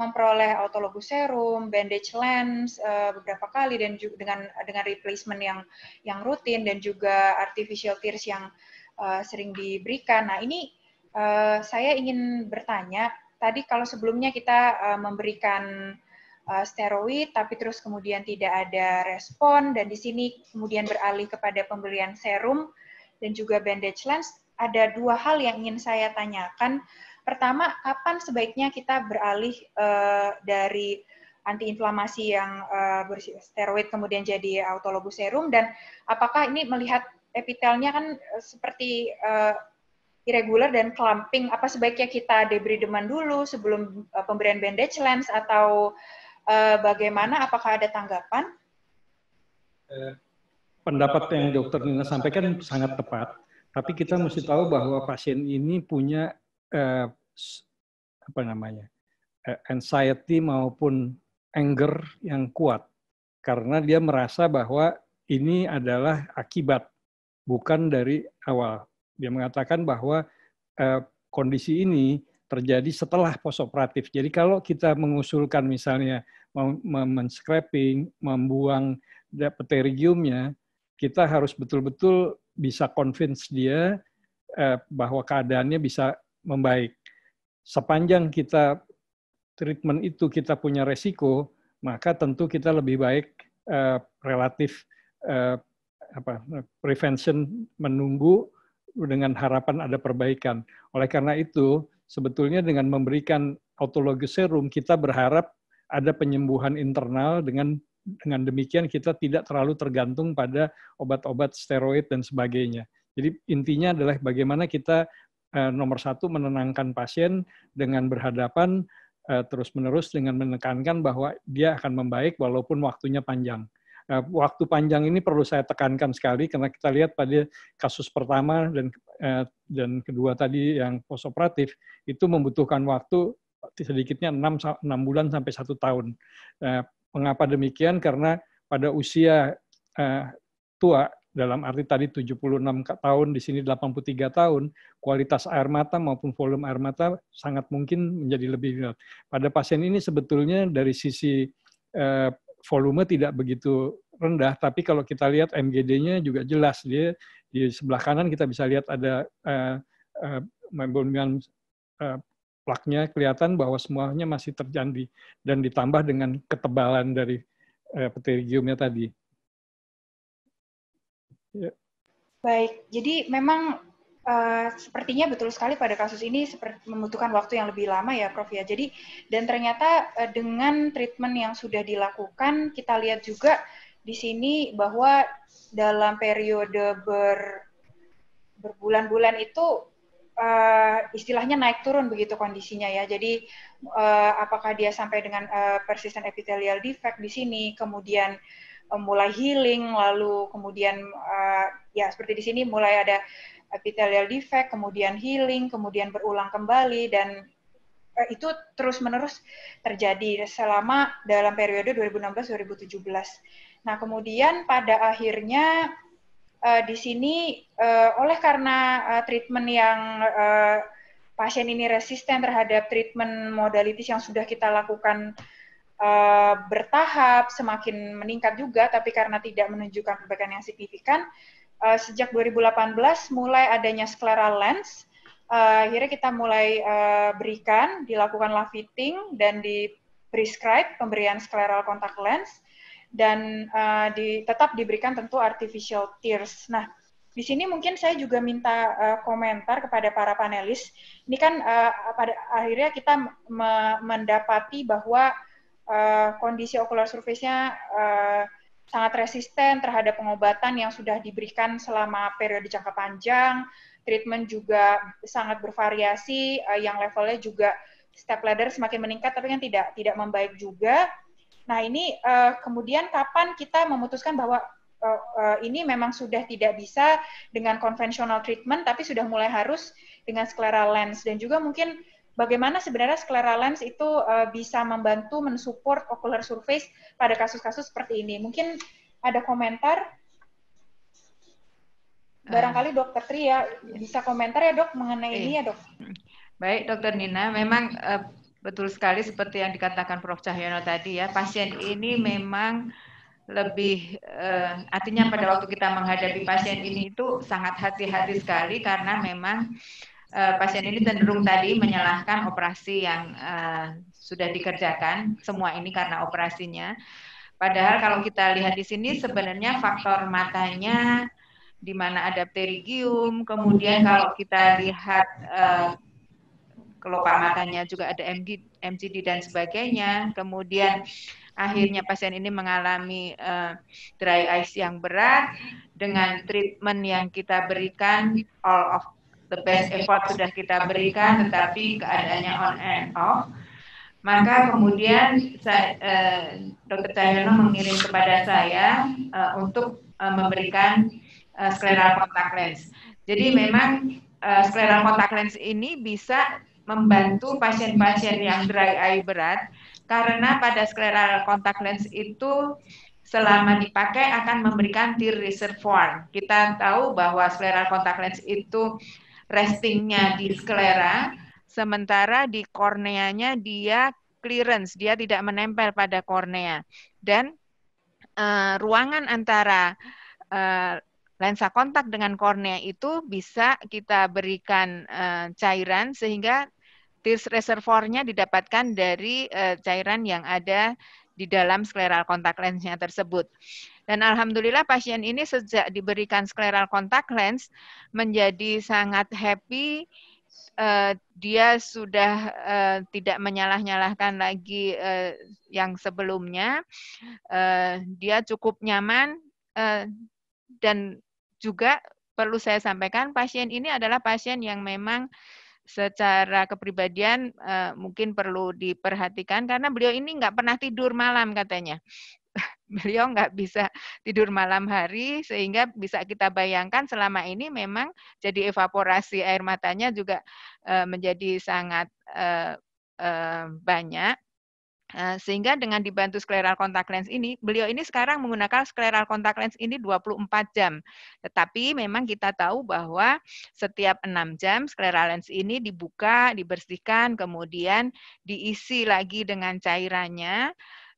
memperoleh autologus serum, bandage lens uh, beberapa kali dan juga dengan dengan replacement yang yang rutin dan juga artificial tears yang uh, sering diberikan. Nah, ini uh, saya ingin bertanya tadi kalau sebelumnya kita uh, memberikan steroid tapi terus kemudian tidak ada respon dan di sini kemudian beralih kepada pembelian serum dan juga bandage lens, ada dua hal yang ingin saya tanyakan pertama kapan sebaiknya kita beralih uh, dari antiinflamasi yang uh, bersteroid kemudian jadi autologus serum dan apakah ini melihat epitelnya kan eh, seperti uh, irregular dan clumping apa sebaiknya kita debridement dulu sebelum uh, pemberian bandage lens atau uh, bagaimana apakah ada tanggapan pendapat yang dokter Nina sampaikan sangat tepat tapi kita mesti tahu bahwa pasien ini punya eh, apa namanya eh, anxiety maupun anger yang kuat karena dia merasa bahwa ini adalah akibat bukan dari awal. Dia mengatakan bahwa eh, kondisi ini terjadi setelah posoperatif. Jadi kalau kita mengusulkan misalnya men-scrapping, membuang peterigiumnya, kita harus betul-betul bisa convince dia eh, bahwa keadaannya bisa membaik sepanjang kita treatment itu kita punya resiko, maka tentu kita lebih baik uh, relatif uh, apa prevention menunggu dengan harapan ada perbaikan. Oleh karena itu, sebetulnya dengan memberikan autologous serum kita berharap ada penyembuhan internal dengan dengan demikian kita tidak terlalu tergantung pada obat-obat steroid dan sebagainya. Jadi intinya adalah bagaimana kita Eh, nomor satu menenangkan pasien dengan berhadapan eh, terus-menerus dengan menekankan bahwa dia akan membaik walaupun waktunya panjang. Eh, waktu panjang ini perlu saya tekankan sekali karena kita lihat pada kasus pertama dan dan kedua tadi yang postoperatif itu membutuhkan waktu sedikitnya 6, 6 bulan sampai satu tahun. Mengapa demikian? Karena pada usia tua dalam arti tadi 76 tahun, di sini 83 tahun, kualitas air mata maupun volume air mata sangat mungkin menjadi lebih rendah. Pada pasien ini sebetulnya dari sisi eh, volume tidak begitu rendah, tapi kalau kita lihat MGD-nya juga jelas. Dia di sebelah kanan kita bisa lihat ada eh, eh, eh, plaknya kelihatan bahwa semuanya masih terjadi dan ditambah dengan ketebalan dari eh, tadi. Ya. Baik, jadi memang uh, sepertinya betul sekali pada kasus ini membutuhkan waktu yang lebih lama ya Prof ya. Jadi dan ternyata uh, dengan treatment yang sudah dilakukan kita lihat juga di sini bahwa dalam periode ber berbulan-bulan itu uh, istilahnya naik turun begitu kondisinya ya. Jadi uh, apakah dia sampai dengan uh, persistent epithelial defect di sini kemudian Eh, mulai healing, lalu kemudian uh, ya seperti di sini mulai ada epithelial defect, kemudian healing, kemudian berulang kembali dan uh, itu terus menerus terjadi selama dalam periode 2016-2017. Nah kemudian pada akhirnya uh, di sini uh, oleh karena uh, treatment yang uh, pasien ini resisten terhadap treatment modalities yang sudah kita lakukan Eh, bertahap, semakin meningkat juga, tapi karena tidak menunjukkan perbaikan yang signifikan, uh, sejak 2018 mulai adanya scleral lens, uh, akhirnya kita mulai uh, berikan, dilakukanlah fitting dan di prescribe pemberian scleral contact lens dan uh, di, tetap diberikan tentu artificial tears. Nah, di sini mungkin saya juga minta uh, komentar kepada para panelis. Ini kan uh, pada akhirnya kita mendapati bahwa Eh, kondisi okular surface-nya eh, sangat resisten terhadap pengobatan yang sudah diberikan selama periode jangka panjang. Treatment juga sangat bervariasi, eh, yang levelnya juga step ladder semakin meningkat, tapi kan tidak tidak membaik juga. Nah ini kemudian kapan kita memutuskan bahwa ini memang sudah tidak bisa dengan konvensional treatment, tapi sudah mulai harus dengan scleral lens dan juga mungkin bagaimana sebenarnya sclera lens itu uh, bisa membantu mensupport ocular surface pada kasus-kasus seperti ini. Mungkin ada komentar? Eh. Barangkali dokter Tri ya bisa komentar ya dok mengenai eh. ini ya dok. Baik dokter Nina, memang uh, betul sekali seperti yang dikatakan Prof Cahyono tadi ya, pasien ini memang lebih uh, artinya pada waktu kita menghadapi pasien ini itu sangat hati-hati sekali karena memang uh, pasien ini cenderung tadi menyalahkan operasi yang uh, sudah dikerjakan, semua ini karena operasinya. Padahal kalau kita lihat di sini sebenarnya faktor matanya di mana ada pterigium, kemudian kalau kita lihat uh, kelopak matanya juga ada MG, MGD dan sebagainya, kemudian akhirnya pasien ini mengalami uh, dry eyes yang berat dengan treatment yang kita berikan all of the best effort sudah kita berikan tetapi keadaannya on and off maka kemudian saya, uh, eh, Dr. Cahyono mengirim kepada saya uh, untuk uh, memberikan uh, sklera kontak lens. Jadi memang uh, sklera kontak lens ini bisa membantu pasien-pasien yang dry eye berat karena pada scleral contact lens itu selama dipakai akan memberikan tear reservoir. Kita tahu bahwa scleral contact lens itu restingnya di sklera, sementara di korneanya dia clearance, dia tidak menempel pada kornea. Dan uh, ruangan antara uh, lensa kontak dengan kornea itu bisa kita berikan uh, cairan sehingga tears reservoirnya didapatkan dari uh, cairan yang ada di dalam skleral kontak lensnya tersebut. Dan alhamdulillah pasien ini sejak diberikan scleral contact lens menjadi sangat happy eh, dia sudah eh, tidak menyalah-nyalahkan lagi eh, yang sebelumnya. dia cukup nyaman dan juga perlu saya sampaikan pasien ini adalah pasien yang memang secara kepribadian mungkin perlu diperhatikan karena beliau ini nggak pernah tidur malam katanya. beliau nggak bisa tidur malam hari sehingga bisa kita bayangkan selama ini memang jadi evaporasi air matanya juga eh, menjadi sangat eh, eh, banyak sehingga dengan dibantu scleral contact lens ini, beliau ini sekarang menggunakan scleral contact lens ini 24 jam. Tetapi memang kita tahu bahwa setiap 6 jam scleral lens ini dibuka, dibersihkan, kemudian diisi lagi dengan cairannya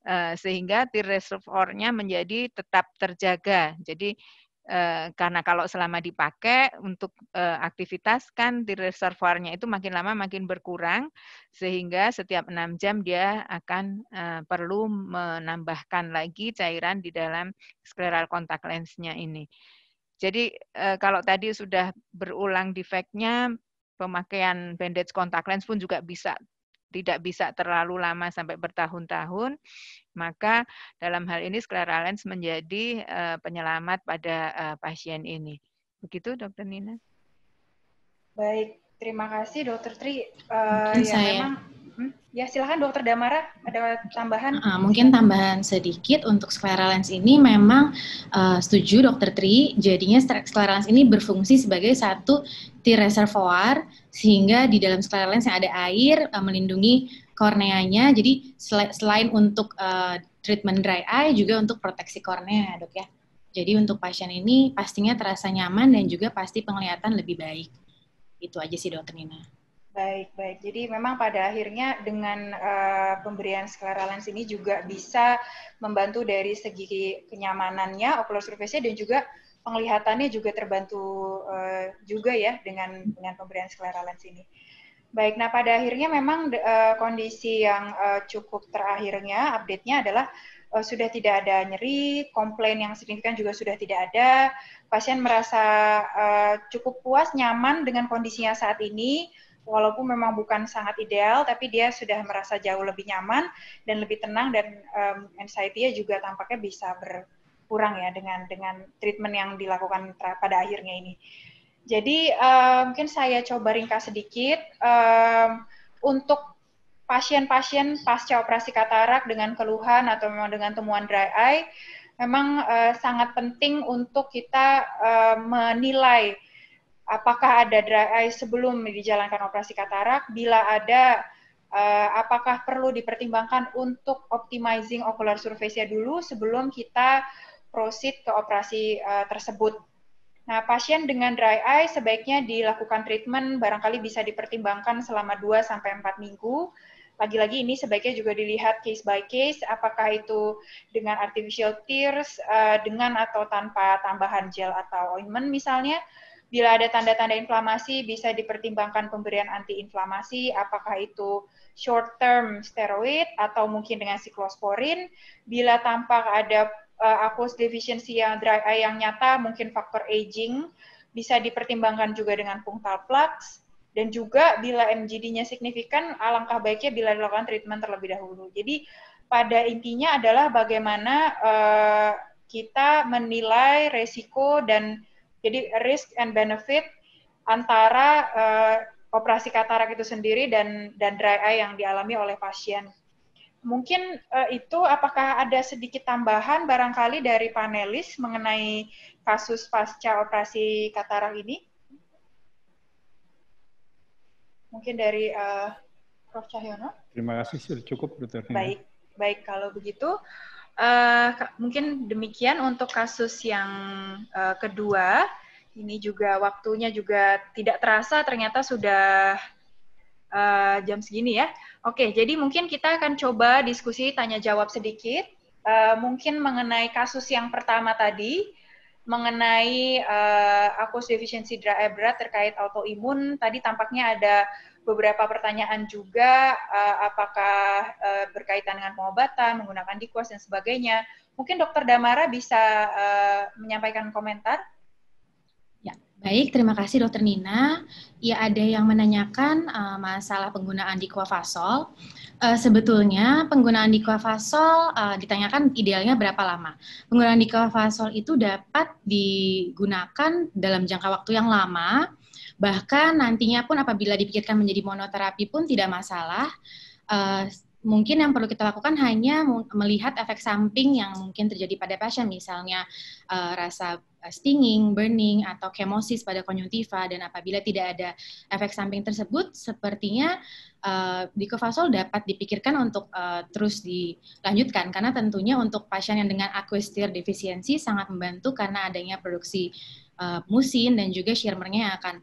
Eh, sehingga tir reservoirnya menjadi tetap terjaga. Jadi eh, karena kalau selama dipakai untuk eh, aktivitas kan tir reservoirnya itu makin lama makin berkurang sehingga setiap enam jam dia akan perlu menambahkan lagi cairan di dalam skleral kontak lensnya ini. Jadi kalau tadi sudah berulang defeknya pemakaian bandage kontak lens pun juga bisa tidak bisa terlalu lama sampai bertahun-tahun, maka dalam hal ini scleral lens menjadi eh, penyelamat pada eh, pasien ini. Begitu Dokter Nina. Baik, terima kasih Dokter Tri. Uh, ya saya. memang Ya, silahkan Dokter Damara ada tambahan. Uh, mungkin tambahan sedikit untuk sclera lens ini memang uh, setuju Dokter Tri. Jadinya sclera lens ini berfungsi sebagai satu tear reservoir sehingga di dalam sclera lens yang ada air uh, melindungi korneanya. Jadi sel selain untuk uh, treatment dry eye juga untuk proteksi kornea, dok ya. Jadi untuk pasien ini pastinya terasa nyaman dan juga pasti penglihatan lebih baik. Itu aja sih dokter Nina. Baik, baik. Jadi memang pada akhirnya dengan uh, pemberian sclera lens ini juga bisa membantu dari segi kenyamanannya, ocular surface-nya dan juga penglihatannya juga terbantu uh, juga ya dengan dengan pemberian sclera lens ini. Baik, nah pada akhirnya memang uh, kondisi yang uh, cukup terakhirnya update-nya adalah uh, sudah tidak ada nyeri, komplain yang signifikan juga sudah tidak ada, pasien merasa uh, cukup puas, nyaman dengan kondisinya saat ini, walaupun memang bukan sangat ideal, tapi dia sudah merasa jauh lebih nyaman dan lebih tenang dan um, anxiety-nya juga tampaknya bisa berkurang ya dengan dengan treatment yang dilakukan pada akhirnya ini. Jadi uh, mungkin saya coba ringkas sedikit um, untuk pasien-pasien pasca operasi katarak dengan keluhan atau memang dengan temuan dry eye, memang uh, sangat penting untuk kita uh, menilai apakah ada dry eye sebelum dijalankan operasi katarak? Bila ada, uh, apakah perlu dipertimbangkan untuk optimizing ocular surface-nya dulu sebelum kita proceed ke operasi uh, tersebut? Nah, pasien dengan dry eye sebaiknya dilakukan treatment barangkali bisa dipertimbangkan selama 2 sampai 4 minggu. Lagi-lagi ini sebaiknya juga dilihat case by case apakah itu dengan artificial tears uh, dengan atau tanpa tambahan gel atau ointment misalnya Bila ada tanda-tanda inflamasi, bisa dipertimbangkan pemberian antiinflamasi, apakah itu short term steroid atau mungkin dengan siklosporin. Bila tampak ada uh, aqueous deficiency yang dry eye yang nyata, mungkin faktor aging, bisa dipertimbangkan juga dengan punctal flux Dan juga bila MGD-nya signifikan, alangkah baiknya bila dilakukan treatment terlebih dahulu. Jadi pada intinya adalah bagaimana uh, kita menilai resiko dan jadi risk and benefit antara uh, operasi katarak itu sendiri dan dan dry eye yang dialami oleh pasien. Mungkin uh, itu apakah ada sedikit tambahan barangkali dari panelis mengenai kasus pasca operasi katarak ini? Mungkin dari uh, Prof. Cahyono. Terima kasih sudah cukup, Dr. Baik, baik kalau begitu uh, mungkin demikian untuk kasus yang uh, kedua. Ini juga waktunya juga tidak terasa ternyata sudah uh, jam segini ya. Oke, jadi mungkin kita akan coba diskusi tanya jawab sedikit. Uh, mungkin mengenai kasus yang pertama tadi, mengenai uh, akus defisiensi dry berat terkait autoimun, tadi tampaknya ada beberapa pertanyaan juga uh, apakah uh, berkaitan dengan pengobatan, menggunakan dikuas dan sebagainya. Mungkin Dokter Damara bisa uh, menyampaikan komentar. Ya, baik. Terima kasih Dokter Nina. Ya, ada yang menanyakan uh, masalah penggunaan dikuafasol. Uh, sebetulnya penggunaan dikuafasol uh, ditanyakan idealnya berapa lama. Penggunaan dikuafasol itu dapat digunakan dalam jangka waktu yang lama Bahkan nantinya pun apabila dipikirkan menjadi monoterapi pun tidak masalah. Uh, mungkin yang perlu kita lakukan hanya melihat efek samping yang mungkin terjadi pada pasien, misalnya uh, rasa eh, stinging, burning, atau kemosis pada konjungtiva. Dan apabila tidak ada efek samping tersebut, sepertinya uh, dikofasol dapat dipikirkan untuk uh, terus dilanjutkan. Karena tentunya untuk pasien yang dengan aqueous defisiensi sangat membantu karena adanya produksi uh, musin dan juga shirmernya yang akan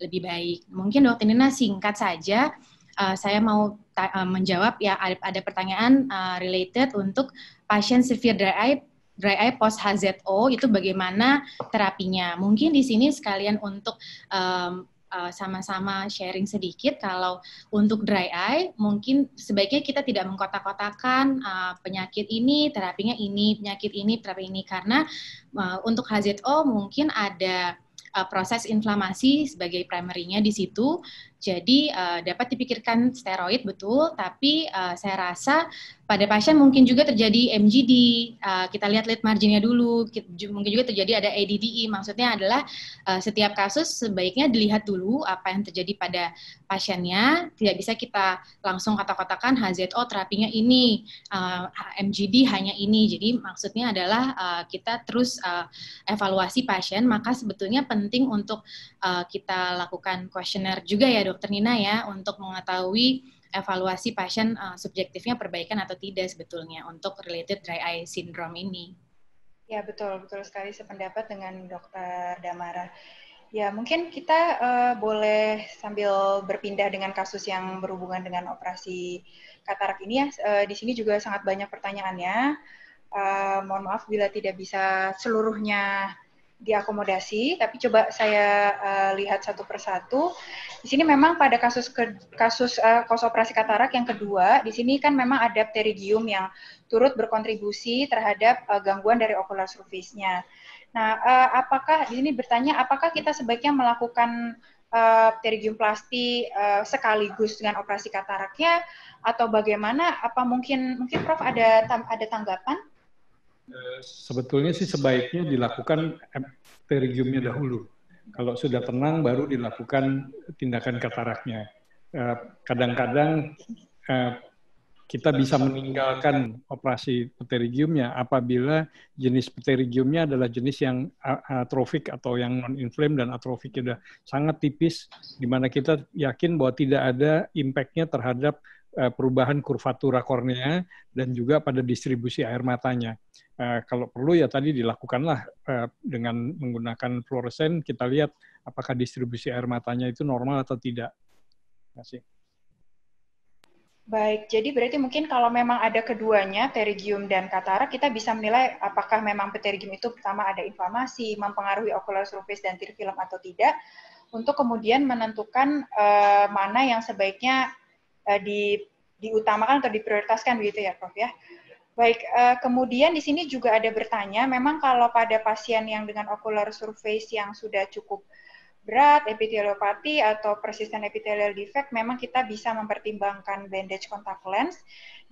lebih baik. Mungkin Dokter Nina singkat saja, uh, saya mau uh, menjawab ya ada, ada pertanyaan uh, related untuk pasien severe dry eye dry eye post HZO itu bagaimana terapinya. Mungkin di sini sekalian untuk um, sama-sama sharing sedikit kalau untuk dry eye mungkin sebaiknya kita tidak mengkotak-kotakan uh, penyakit ini terapinya ini penyakit ini terapi ini karena uh, untuk HZO mungkin ada Eh, proses inflamasi sebagai primernya di situ jadi uh, dapat dipikirkan steroid betul, tapi uh, saya rasa pada pasien mungkin juga terjadi MGD. Uh, eh, kita lihat lead marginnya dulu. Kita, mungkin juga terjadi ada ADDE. Maksudnya adalah uh, setiap kasus sebaiknya dilihat dulu apa yang terjadi pada pasiennya. Tidak bisa kita langsung kata-katakan HZO terapinya ini, uh, MGD hanya ini. Jadi maksudnya adalah uh, kita terus uh, evaluasi pasien. Maka sebetulnya penting untuk uh, kita lakukan kuesioner juga ya dok Dokter Nina ya untuk mengetahui evaluasi pasien uh, subjektifnya perbaikan atau tidak sebetulnya untuk related dry eye syndrome ini. Ya betul betul sekali sependapat dengan Dokter Damara. Ya mungkin kita uh, boleh sambil berpindah dengan kasus yang berhubungan dengan operasi katarak ini ya. Uh, di sini juga sangat banyak pertanyaannya. Uh, mohon maaf bila tidak bisa seluruhnya diakomodasi, tapi coba saya uh, lihat satu persatu. Di sini memang pada kasus ke, kasus uh, operasi katarak yang kedua, di sini kan memang ada pterygium yang turut berkontribusi terhadap uh, gangguan dari okular surface-nya. Nah, uh, apakah di sini bertanya apakah kita sebaiknya melakukan uh, pteridium plasti uh, sekaligus dengan operasi kataraknya atau bagaimana? Apa mungkin mungkin Prof ada ada tanggapan? sebetulnya sih sebaiknya dilakukan terigiumnya dahulu. Kalau sudah tenang baru dilakukan tindakan kataraknya. Eh, kadang-kadang eh, kita bisa meninggalkan operasi pterigiumnya apabila jenis pterigiumnya adalah jenis yang atrofik atau yang non inflamed dan atrofik sudah sangat tipis, di mana kita yakin bahwa tidak ada impact-nya terhadap Eh, perubahan kurvatura kornea dan juga pada distribusi air matanya. Eh, kalau perlu ya tadi dilakukanlah eh, dengan menggunakan fluoresen kita lihat apakah distribusi air matanya itu normal atau tidak. Kasih. Baik, jadi berarti mungkin kalau memang ada keduanya, pterygium dan katarak, kita bisa menilai apakah memang pterygium itu pertama ada inflamasi, mempengaruhi ocular surface dan tear film atau tidak, untuk kemudian menentukan eh, mana yang sebaiknya Eh, di diutamakan atau diprioritaskan begitu ya Prof ya. Baik, eh, kemudian di sini juga ada bertanya, memang kalau pada pasien yang dengan ocular surface yang sudah cukup berat, epiteliopati atau persisten epithelial defect, memang kita bisa mempertimbangkan bandage contact lens.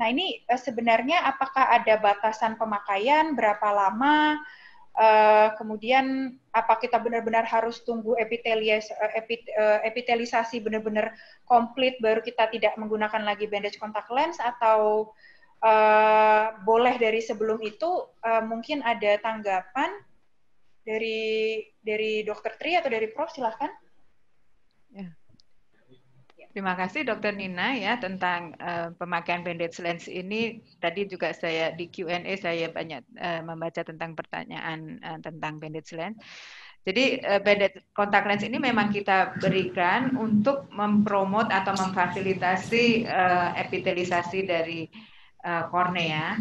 Nah ini eh, sebenarnya apakah ada batasan pemakaian, berapa lama, Uh, kemudian apa kita benar-benar harus tunggu epitelis, eh, epit, uh, eh, epitelisasi benar-benar komplit baru kita tidak menggunakan lagi bandage kontak lens atau uh, boleh dari sebelum itu uh, mungkin ada tanggapan dari dari dokter Tri atau dari Prof silahkan. Yeah. Terima kasih Dokter Nina ya tentang uh, pemakaian bandage lens ini. Tadi juga saya di Q&A saya banyak uh, membaca tentang pertanyaan uh, tentang bandage lens. Jadi uh, bandage kontak lens ini memang kita berikan untuk mempromot atau memfasilitasi uh, epitelisasi dari uh, kornea.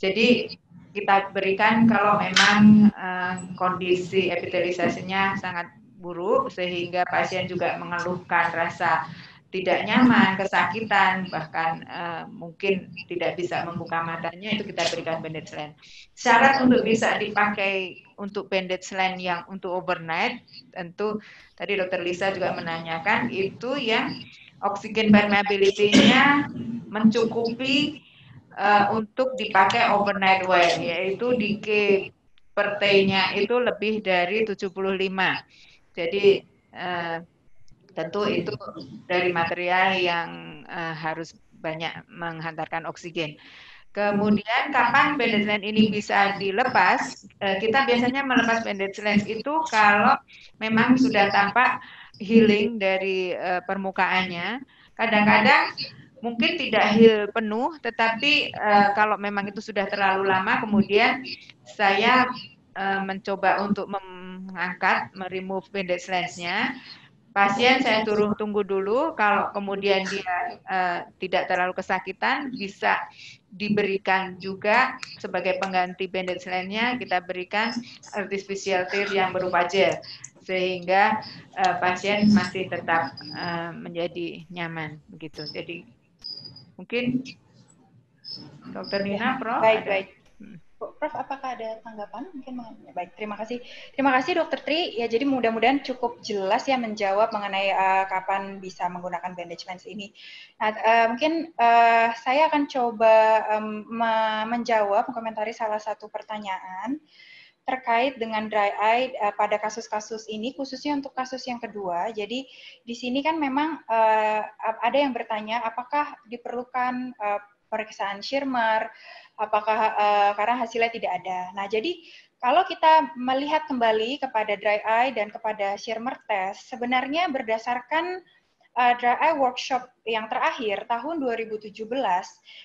Jadi kita berikan kalau memang uh, kondisi epitelisasinya sangat buruk sehingga pasien juga mengeluhkan rasa tidak nyaman, kesakitan, bahkan uh, mungkin tidak bisa membuka matanya, itu kita berikan bandage lens. Syarat untuk bisa dipakai untuk bandage lens yang untuk overnight, tentu tadi dokter Lisa juga menanyakan, itu yang oksigen permeability-nya mencukupi uh, untuk dipakai overnight wear, yaitu di K per T-nya itu lebih dari 75. Jadi uh, Tentu hmm. itu dari material yang uh, harus banyak menghantarkan oksigen. Kemudian kapan bandage lens ini bisa dilepas? Eh, kita biasanya melepas bandage lens itu kalau memang sudah tampak healing dari eh, permukaannya. Kadang-kadang mungkin tidak heal penuh, tetapi kalau memang itu sudah terlalu lama, kemudian saya mencoba untuk mengangkat, meremove bandage lensnya pasien saya turun tunggu dulu kalau oh, kemudian iya. dia uh, tidak terlalu kesakitan bisa diberikan juga sebagai pengganti bandage lainnya kita berikan artificial tear yang berupa gel sehingga uh, pasien masih tetap uh, menjadi nyaman begitu jadi mungkin dokter Nina iya. Prof baik baik Prof, apakah ada tanggapan mungkin mengenai baik? Terima kasih, terima kasih Dokter Tri. Ya jadi mudah-mudahan cukup jelas ya menjawab mengenai uh, kapan bisa menggunakan bandage mask ini. Nah, uh, mungkin uh, saya akan coba um, menjawab, mengomentari salah satu pertanyaan terkait dengan dry eye uh, pada kasus-kasus ini, khususnya untuk kasus yang kedua. Jadi di sini kan memang uh, ada yang bertanya apakah diperlukan uh, pemeriksaan Schirmer apakah uh, karena hasilnya tidak ada. Nah, jadi kalau kita melihat kembali kepada dry eye dan kepada Schirmer test, sebenarnya berdasarkan uh, dry eye workshop yang terakhir tahun 2017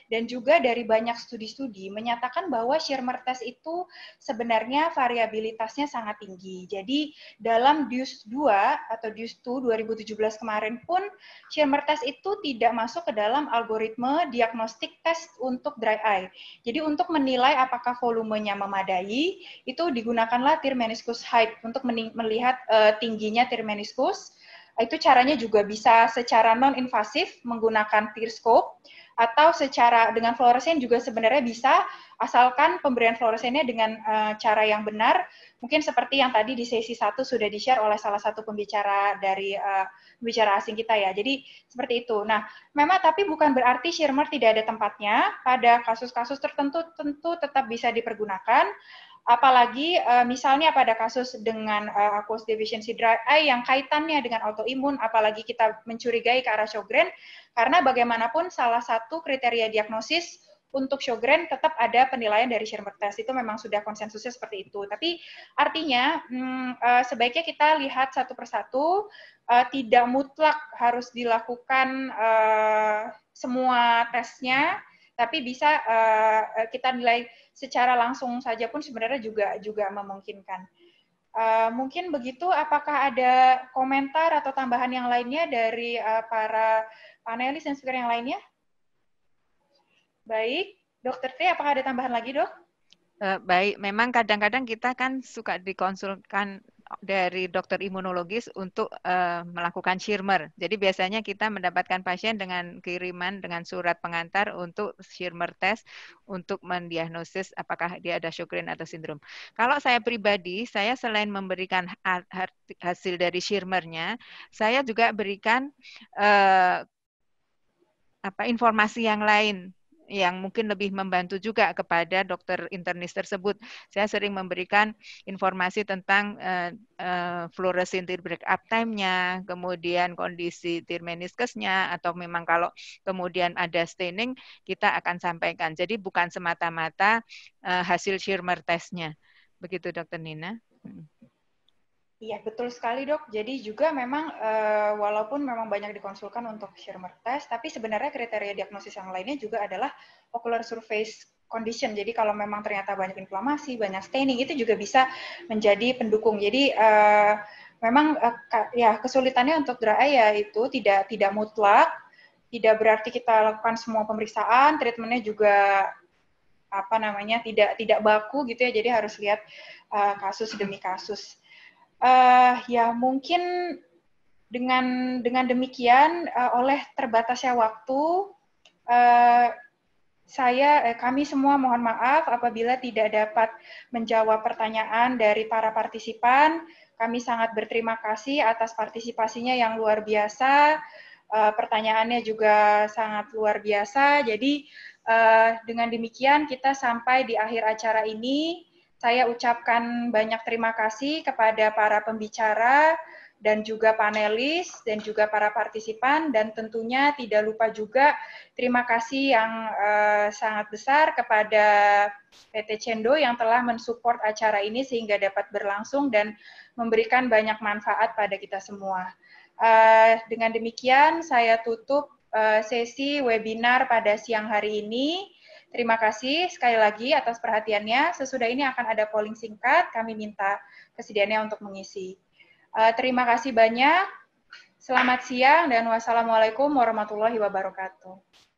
dan juga dari banyak studi-studi menyatakan bahwa Schirmer test itu sebenarnya variabilitasnya sangat tinggi. Jadi dalam DUS 2 atau DUS 2 2017 kemarin pun Schirmer test itu tidak masuk ke dalam algoritme diagnostik test untuk dry eye. Jadi untuk menilai apakah volumenya memadai itu digunakanlah tir meniscus height untuk melihat uh, tingginya tir meniscus itu caranya juga bisa secara non-invasif menggunakan periscope atau secara dengan fluoresen juga sebenarnya bisa asalkan pemberian fluoresennya dengan e, cara yang benar. Mungkin seperti yang tadi di sesi satu sudah di-share oleh salah satu pembicara dari e, pembicara asing kita ya. Jadi seperti itu. Nah, memang tapi bukan berarti shirmer tidak ada tempatnya. Pada kasus-kasus tertentu tentu tetap bisa dipergunakan. Apalagi uh, misalnya pada kasus dengan uh, eh, aqueous deficiency dry eye yang kaitannya dengan autoimun, apalagi kita mencurigai ke arah Sjogren, karena bagaimanapun salah satu kriteria diagnosis untuk Sjogren tetap ada penilaian dari Schirmer test itu memang sudah konsensusnya seperti itu. Tapi artinya hmm, uh, sebaiknya kita lihat satu persatu, uh, tidak mutlak harus dilakukan uh, semua tesnya tapi bisa uh, kita nilai secara langsung saja pun sebenarnya juga juga memungkinkan. Uh, mungkin begitu. Apakah ada komentar atau tambahan yang lainnya dari uh, para panelis dan speaker yang lainnya? Baik, Dokter Tri, apakah ada tambahan lagi, dok? Uh, baik, memang kadang-kadang kita kan suka dikonsulkan dari dokter imunologis untuk uh, melakukan shirmer. Jadi biasanya kita mendapatkan pasien dengan kiriman dengan surat pengantar untuk shirmer test untuk mendiagnosis apakah dia ada Sjogren atau sindrom. Kalau saya pribadi, saya selain memberikan hasil dari shirmernya, saya juga berikan uh, apa informasi yang lain yang mungkin lebih membantu juga kepada dokter internis tersebut. Saya sering memberikan informasi tentang uh, eh, uh, eh, fluorescein tear break up time-nya, kemudian kondisi tear meniscus-nya, atau memang kalau kemudian ada staining, kita akan sampaikan. Jadi bukan semata-mata uh, hasil Schirmer test-nya. Begitu Dokter Nina. Hmm. Iya, betul sekali dok. Jadi juga memang eh, walaupun memang banyak dikonsulkan untuk Schirmer test, tapi sebenarnya kriteria diagnosis yang lainnya juga adalah ocular surface condition. Jadi kalau memang ternyata banyak inflamasi, banyak staining, itu juga bisa menjadi pendukung. Jadi eh, memang eh, ya kesulitannya untuk dry eye ya itu tidak tidak mutlak, tidak berarti kita lakukan semua pemeriksaan, treatmentnya juga apa namanya tidak tidak baku gitu ya. Jadi harus lihat uh, kasus demi kasus uh, ya mungkin dengan dengan demikian uh, oleh terbatasnya waktu uh, saya eh, kami semua mohon maaf apabila tidak dapat menjawab pertanyaan dari para partisipan. Kami sangat berterima kasih atas partisipasinya yang luar biasa. Uh, pertanyaannya juga sangat luar biasa. Jadi uh, dengan demikian kita sampai di akhir acara ini. Saya ucapkan banyak terima kasih kepada para pembicara dan juga panelis dan juga para partisipan dan tentunya tidak lupa juga terima kasih yang uh, sangat besar kepada PT Cendo yang telah mensupport acara ini sehingga dapat berlangsung dan memberikan banyak manfaat pada kita semua. Uh, dengan demikian saya tutup uh, sesi webinar pada siang hari ini. Terima kasih sekali lagi atas perhatiannya. Sesudah ini akan ada polling singkat. Kami minta kesediaannya untuk mengisi. Eh, terima kasih banyak. Selamat siang dan wassalamualaikum warahmatullahi wabarakatuh.